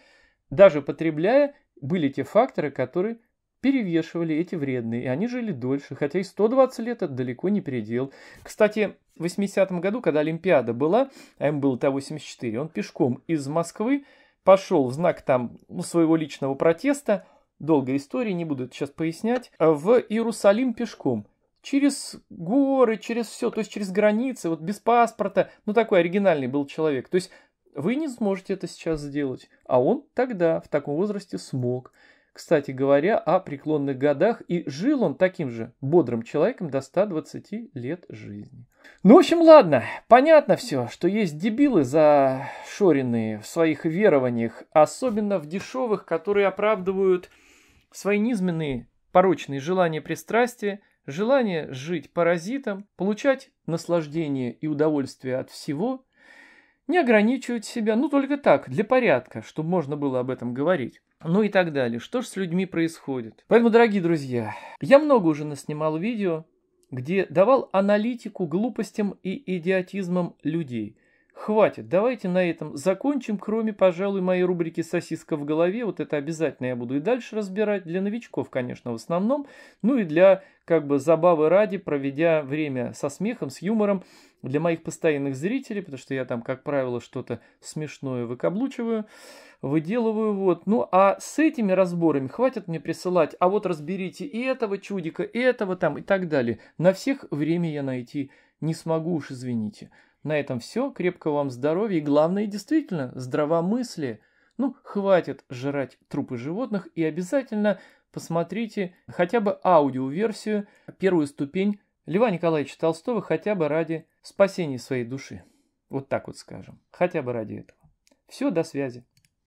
даже потребляя, были те факторы, которые перевешивали эти вредные, и они жили дольше, хотя и 120 лет это далеко не предел. Кстати, в 80-м году, когда Олимпиада была, а им было то 84, он пешком из Москвы пошел в знак там ну, своего личного протеста, долгой истории не буду сейчас пояснять, в Иерусалим пешком – через горы, через все, то есть через границы, вот без паспорта. Ну, такой оригинальный был человек. То есть вы не сможете это сейчас сделать. А он тогда, в таком возрасте, смог. Кстати говоря, о преклонных годах. И жил он таким же бодрым человеком до 120 лет жизни. Ну, в общем, ладно. Понятно все, что есть дебилы, зашоренные в своих верованиях, особенно в дешевых, которые оправдывают свои низменные порочные желания пристрастия – желание жить паразитом, получать наслаждение и удовольствие от всего, не ограничивать себя, ну только так, для порядка, чтобы можно было об этом говорить. Ну и так далее. Что же с людьми происходит? Поэтому, дорогие друзья, я много уже наснимал видео, где давал аналитику глупостям и идиотизмам людей – Хватит, давайте на этом закончим, кроме, пожалуй, моей рубрики «Сосиска в голове». Вот это обязательно я буду и дальше разбирать, для новичков, конечно, в основном, ну и для, как бы, забавы ради, проведя время со смехом, с юмором для моих постоянных зрителей, потому что я там, как правило, что-то смешное выкаблучиваю, выделываю, вот. Ну, а с этими разборами хватит мне присылать, а вот разберите и этого чудика, и этого там, и так далее. На всех время я найти не смогу уж, извините. На этом все. Крепкого вам здоровья и, главное, действительно, здравомыслие. Ну, хватит жрать трупы животных и обязательно посмотрите хотя бы аудиоверсию, первую ступень Льва Николаевича Толстого хотя бы ради спасения своей души. Вот так вот скажем. Хотя бы ради этого. Все, до связи.